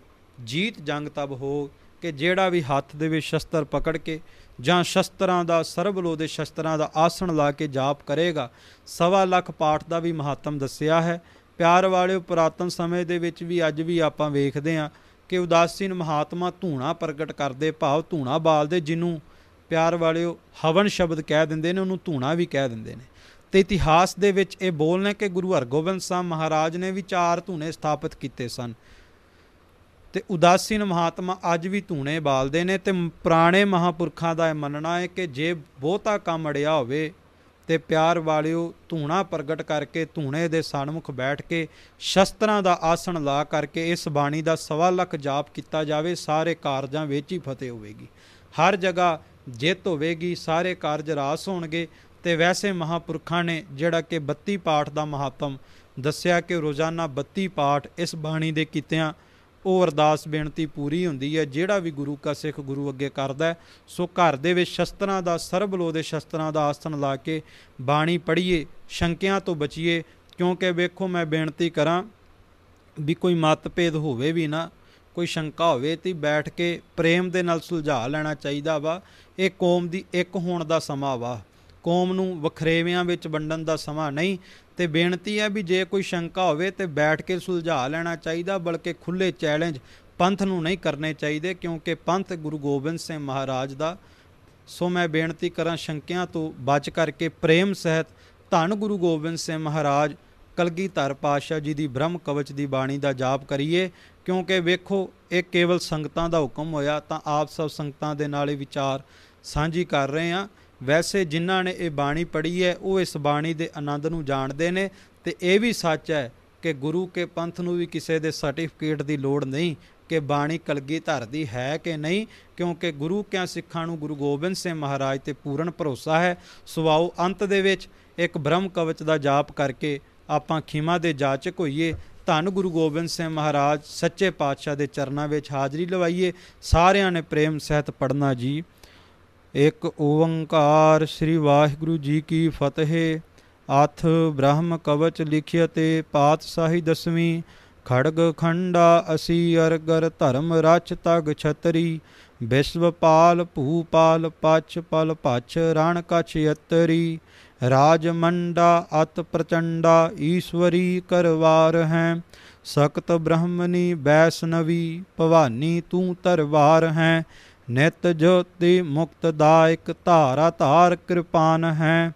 ਜੀਤ ਜੰਗ ਤਬ ਹੋ ਕਿ ਜਿਹੜਾ ਵੀ ਹੱਥ ਦੇ ਵਿੱਚ ਸ਼ਸਤਰ ਪਕੜ ਕੇ ਜਾਂ ਸ਼ਸਤਰਾਂ ਦਾ ਸਰਬ ਲੋ ਦੇ ਸ਼ਸਤਰਾਂ ਦਾ ਆਸਣ ਲਾ ਕੇ ਜਾਪ ਕਰੇਗਾ ਸਵਾ ਲੱਖ ਪਾਠ ਦਾ ਵੀ ਮਹਾਤਮ ਦੱਸਿਆ ਹੈ ਪਿਆਰ ਵਾਲੇ ਪੁਰਾਤਨ ਸਮੇਂ ਦੇ ਵਿੱਚ ਵੀ ਅੱਜ ਵੀ ਆਪਾਂ ਵੇਖਦੇ ਆਂ ਕਿ ਉਦਾਸੀਨ ਮਹਾਤਮਾ ਧੂਣਾ ਪ੍ਰਗਟ ਕਰਦੇ ਭਾਵ ਧੂਣਾ ਬਾਲਦੇ ਜਿਹਨੂੰ ਪਿਆਰ ਵਾਲਿਓ ਹਵਨ ਸ਼ਬਦ ਕਹਿ ਦਿੰਦੇ ਨੇ ਉਹਨੂੰ ਧੂਣਾ ਵੀ ਕਹਿ ਦਿੰਦੇ ਨੇ ਤੇ ਇਤਿਹਾਸ ਦੇ ਵਿੱਚ ਇਹ ਬੋਲ ਨੇ ਕਿ ਗੁਰੂ ਹਰਗੋਬਿੰਦ ਸਾਹਿਬ ਮਹਾਰਾਜ ਨੇ ਵੀ ਚਾਰ ਧੂਨੇ ਸਥਾਪਿਤ ਕੀਤੇ ਸਨ ਤੇ ਉਦਾਸੀਨ ਮਹਾਤਮਾ ਅੱਜ ਵੀ ਧੂਨੇ ਬਾਲਦੇ ਨੇ ਤੇ ਪੁਰਾਣੇ ਮਹਾਪੁਰਖਾਂ ਦਾ ਇਹ ਮੰਨਣਾ ਹੈ ਕਿ ਜੇ ਬਹੁਤਾ ਕੰਮ ਅੜਿਆ ਹੋਵੇ ਤੇ ਪਿਆਰ ਵਾਲਿਓ ਧੂਣਾ ਪ੍ਰਗਟ ਕਰਕੇ ਧੂਣੇ ਦੇ ਸਾਹਮਣੇ ਬੈਠ ਕੇ ਸ਼ਸਤਰਾਂ ਦਾ ਆਸਣ ਲਾ ਕਰਕੇ ਇਸ ਬਾਣੀ ਦਾ ਸਵਾ ਲੱਖ ਜਾਪ ਕੀਤਾ ਜਾਵੇ ਸਾਰੇ ਕਾਰਜਾਂ ਵਿੱਚ ਹੀ ਫਤਿਹ ਹੋਵੇਗੀ ਹਰ ਜਗ੍ਹਾ ਜਿੱਤ ਹੋਵੇਗੀ ਸਾਰੇ ਕਾਰਜ ਰਾਸ ਹੋਣਗੇ ਤੇ ਵੈਸੇ ਮਹਾਪੁਰਖਾਂ ਨੇ ਜਿਹੜਾ ਕਿ 32 ਪਾਠ ਦਾ ਮਹਾਤਮ ਦੱਸਿਆ ਕਿ ਰੋਜ਼ਾਨਾ 32 ਪਾਠ ਇਸ ਬਾਣੀ ਦੇ ਕੀਤਿਆਂ ਉਹ ਅਰਦਾਸ ਬੇਨਤੀ ਪੂਰੀ ਹੁੰਦੀ ਹੈ ਜਿਹੜਾ ਵੀ ਗੁਰੂ ਕਾ ਸਿੱਖ ਗੁਰੂ ਅੱਗੇ ਕਰਦਾ ਹੈ ਸੋ ਘਰ ਦੇ ਵਿੱਚ ਸ਼ਸਤਰਾਂ ਦਾ ਲੋ ਦੇ ਸ਼ਸਤਰਾਂ ਦਾ ਆਸਣ ਲਾ ਕੇ ਬਾਣੀ ਪੜ੍ਹੀਏ ਸ਼ੰਕਿਆਂ ਤੋਂ ਬਚੀਏ ਕਿਉਂਕਿ ਵੇਖੋ ਮੈਂ ਬੇਨਤੀ ਕਰਾਂ ਵੀ ਕੋਈ ਮਤਭੇਦ ਹੋਵੇ ਵੀ ਨਾ ਕੋਈ ਸ਼ੰਕਾ ਹੋਵੇ ਤੇ ਬੈਠ ਕੇ ਪ੍ਰੇਮ ਦੇ ਨਾਲ ਸੁਲਝਾ ਲੈਣਾ ਚਾਹੀਦਾ ਵਾ ਇਹ ਕੌਮ ਦੀ ਇੱਕ ਹੋਣ ਦਾ ਸਮਾਂ ਵਾ ਕੌਮ ਨੂੰ ਵਖਰੇਵਿਆਂ ਵਿੱਚ ਵੰਡਣ ਦਾ ਸਮਾਂ ਨਹੀਂ ਤੇ ਬੇਨਤੀ ਹੈ ਵੀ ਜੇ ਕੋਈ ਸ਼ੰਕਾ ਹੋਵੇ ਤੇ ਬੈਠ ਕੇ ਸੁਲਝਾ ਲੈਣਾ ਚਾਹੀਦਾ ਬਲਕਿ ਖੁੱਲੇ ਚੈਲੰਜ ਪੰਥ ਨੂੰ ਨਹੀਂ ਕਰਨੇ ਚਾਹੀਦੇ ਕਿਉਂਕਿ ਪੰਥ ਗੁਰੂ ਗੋਬਿੰਦ ਸਿੰਘ ਮਹਾਰਾਜ ਦਾ ਸੋ ਮੈਂ ਬੇਨਤੀ ਕਰਾਂ ਸ਼ੰਕਿਆਂ ਤੋਂ ਬਚ ਕਰਕੇ ਪ੍ਰੇਮ ਸਹਿਤ ਧੰਨ ਗੁਰੂ ਗੋਬਿੰਦ ਸਿੰਘ ਮਹਾਰਾਜ ਕਲਗੀਧਰ ਪਾਸ਼ਾ ਜੀ ਦੀ ਬ੍ਰਹਮ ਕਵਚ ਦੀ ਬਾਣੀ ਦਾ ਜਾਪ ਕਰੀਏ ਕਿਉਂਕਿ ਵੇਖੋ ਇਹ ਕੇਵਲ ਸੰਗਤਾਂ ਦਾ ਹੁਕਮ ਹੋਇਆ ਤਾਂ ਆਪ ਸਭ ਸੰਗਤਾਂ ਦੇ ਨਾਲ ਇਹ ਵਿਚਾਰ ਸਾਂਝੀ ਕਰ ਰਹੇ ਹਾਂ ਵੈਸੇ ਜਿਨ੍ਹਾਂ ਨੇ ਇਹ ਬਾਣੀ ਪੜ੍ਹੀ ਹੈ ਉਹ ਇਸ ਬਾਣੀ ਦੇ ਆਨੰਦ ਨੂੰ ਜਾਣਦੇ ਨੇ ਤੇ ਇਹ ਵੀ ਸੱਚ ਹੈ ਕਿ ਗੁਰੂ ਕੇ ਪੰਥ ਨੂੰ ਵੀ ਕਿਸੇ ਦੇ ਸਰਟੀਫਿਕੇਟ ਦੀ ਲੋੜ ਨਹੀਂ ਕਿ ਬਾਣੀ ਕਲਗੀ ਧਰਦੀ ਹੈ ਕਿ ਨਹੀਂ ਕਿਉਂਕਿ ਗੁਰੂ ਕਿਆ ਸਿੱਖਾਂ ਨੂੰ ਗੁਰੂ ਗੋਬਿੰਦ ਸਿੰਘ ਮਹਾਰਾਜ ਤੇ ਪੂਰਨ ਭਰੋਸਾ ਹੈ ਸਵਾਉ ਅੰਤ ਦੇ ਵਿੱਚ ਇੱਕ ਬ੍ਰਹਮ ਕਵਚ ਦਾ ਜਾਪ ਕਰਕੇ ਆਪਾਂ ਖਿਮਾ ਦੇ ਜਾਚਕ ਹੋਈਏ ਧੰਨ ਗੁਰੂ ਗੋਬਿੰਦ ਸਿੰਘ ਮਹਾਰਾਜ ਸੱਚੇ ਪਾਤਸ਼ਾਹ ਦੇ ਚਰਨਾਂ ਵਿੱਚ ਹਾਜ਼ਰੀ ਲਵਾਈਏ ਸਾਰਿਆਂ ਨੇ ਪ੍ਰੇਮ ਸਹਿਤ ਪੜਨਾ ਜੀ ਇਕ ਓੰਕਾਰ ਸ੍ਰੀ ਵਾਹਿਗੁਰੂ ਜੀ ਕੀ ਫਤਿਹ ਅਥ ਬ੍ਰਹਮ ਕਵਚ ਲਿਖਿਆ ਤੇ ਪਾਤਸ਼ਾਹੀ ਦਸਵੀਂ ਖੜਗ ਖੰਡਾ ਅਸੀ ਅਰਗਰ ਧਰਮ ਰਚ ਤਗ ਛਤਰੀ ਵਿਸ਼ਵਪਾਲ ਭੂਪਾਲ ਪਛ ਪਲ ਪਛ ਰਣ ਕਛ ਯਤਰੀ ਰਾਜ ਮੰਡਾ ਅਤ ਪ੍ਰਚੰਡਾ ਈਸ਼ਵਰੀ ਕਰਵਾਰ ਹੈ ਸਕਤ ਬ੍ਰਹਮਨੀ ਬੈਸਨਵੀ ਭਵਾਨੀ ਤੂੰ ਤਰਵਾਰ ਹੈ ਨਿਤ ਜੋਤੀ ਮੁਕਤ ਦਾਇਕ ਧਾਰਾ ਧਾਰ ਕਿਰਪਾਨ ਹੈ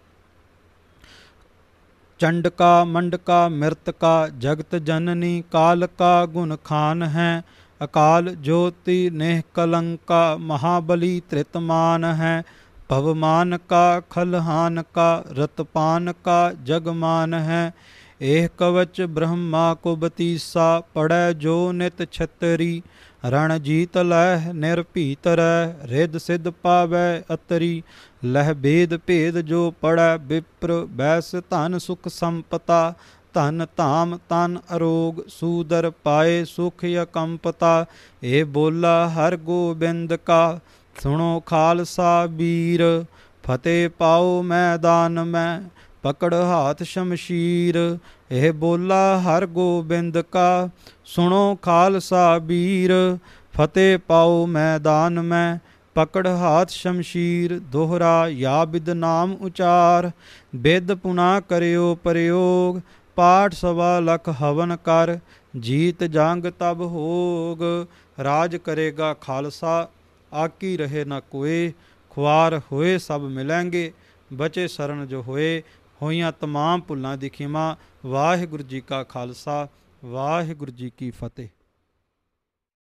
ਚੰਡਕਾ ਮੰਡਕਾ ਮਿਰਤਕਾ ਜਗਤ ਜਨਨੀ ਕਾਲ ਕਾ ਗੁਣ ਖਾਨ ਹੈ ਅਕਾਲ ਜੋਤੀ ਨਿਹ ਕਲੰਕਾ ਮਹਾਬਲੀ ਤ੍ਰਿਤਮਾਨ ਹੈ ਭਵਮਾਨ ਕਾ ਖਲਹਾਨ ਕਾ ਰਤਪਾਨ ਕਾ ਜਗਮਾਨ ਹੈ ਇਹ ਕਵਚ ਬ੍ਰਹਮਾ ਕੋ ਬਤੀਸਾ ਪੜੈ ਜੋ ਨਿਤ ਛਤਰੀ ਰਣ ਜੀਤ ਲੈ ਨਿਰਭੀਤਰੈ ਰਿੱਧ ਸਿੱਧ ਪਾਵੈ ਅਤਰੀ ਲਹਿ ਭੇਦ ਭੇਦ ਜੋ ਪੜੈ ਵਿਪਰ ਬੈਸ ਧਨ ਸੁਖ ਸੰਪਤਾ ਧਨ ਧਾਮ ਤਨ ਅਰੋਗ ਸੂਦਰ ਪਾਏ ਸੁਖ ਅਕੰਪਤਾ ਏ ਬੋਲਾ ਹਰ ਗੋਬਿੰਦ ਕਾ ਸੁਣੋ ਖਾਲਸਾ ਵੀਰ ਫਤਿਹ ਪਾਓ ਮੈਦਾਨ ਮੈਂ ਪਕੜ ਹਾਥ ਸ਼ਮਸ਼ੀਰ ਇਹ ਬੋਲਾ ਹਰ ਗੋਬਿੰਦ ਕਾ ਸੁਣੋ ਖਾਲਸਾ ਵੀਰ ਫਤਿਹ ਪਾਓ ਮੈਦਾਨ ਮੈਂ ਪਕੜ ਹਾਥ ਸ਼ਮਸ਼ੀਰ ਦੋਹਰਾ ਯਾ ਬਿਦ ਨਾਮ ਉਚਾਰ ਬਿਦ ਪੁਨਾ ਕਰਿਓ ਪ੍ਰਯੋਗ ਪਾਠ ਸਵਾ ਲਖ ਹਵਨ ਕਰ ਜੀਤ ਜੰਗ ਤਬ ਹੋਗ ਰਾਜ ਕਰੇਗਾ ਖਾਲਸਾ ਆਕੀ ਰਹੇ ਨਾ ਕੋਏ ਖੁਆਰ ਹੋਏ ਸਭ ਮਿਲਾਂਗੇ ਬਚੇ ਸਰਨ ਜੋ ਹੋਏ ਹੋਈਆਂ तमाम ਭੁੱਲਾਂ ਦੀ ਖਿਮਾ ਵਾਹਿਗੁਰੂ ਜੀ ਕਾ ਖਾਲਸਾ ਵਾਹਿਗੁਰੂ ਜੀ ਕੀ ਫਤਿਹ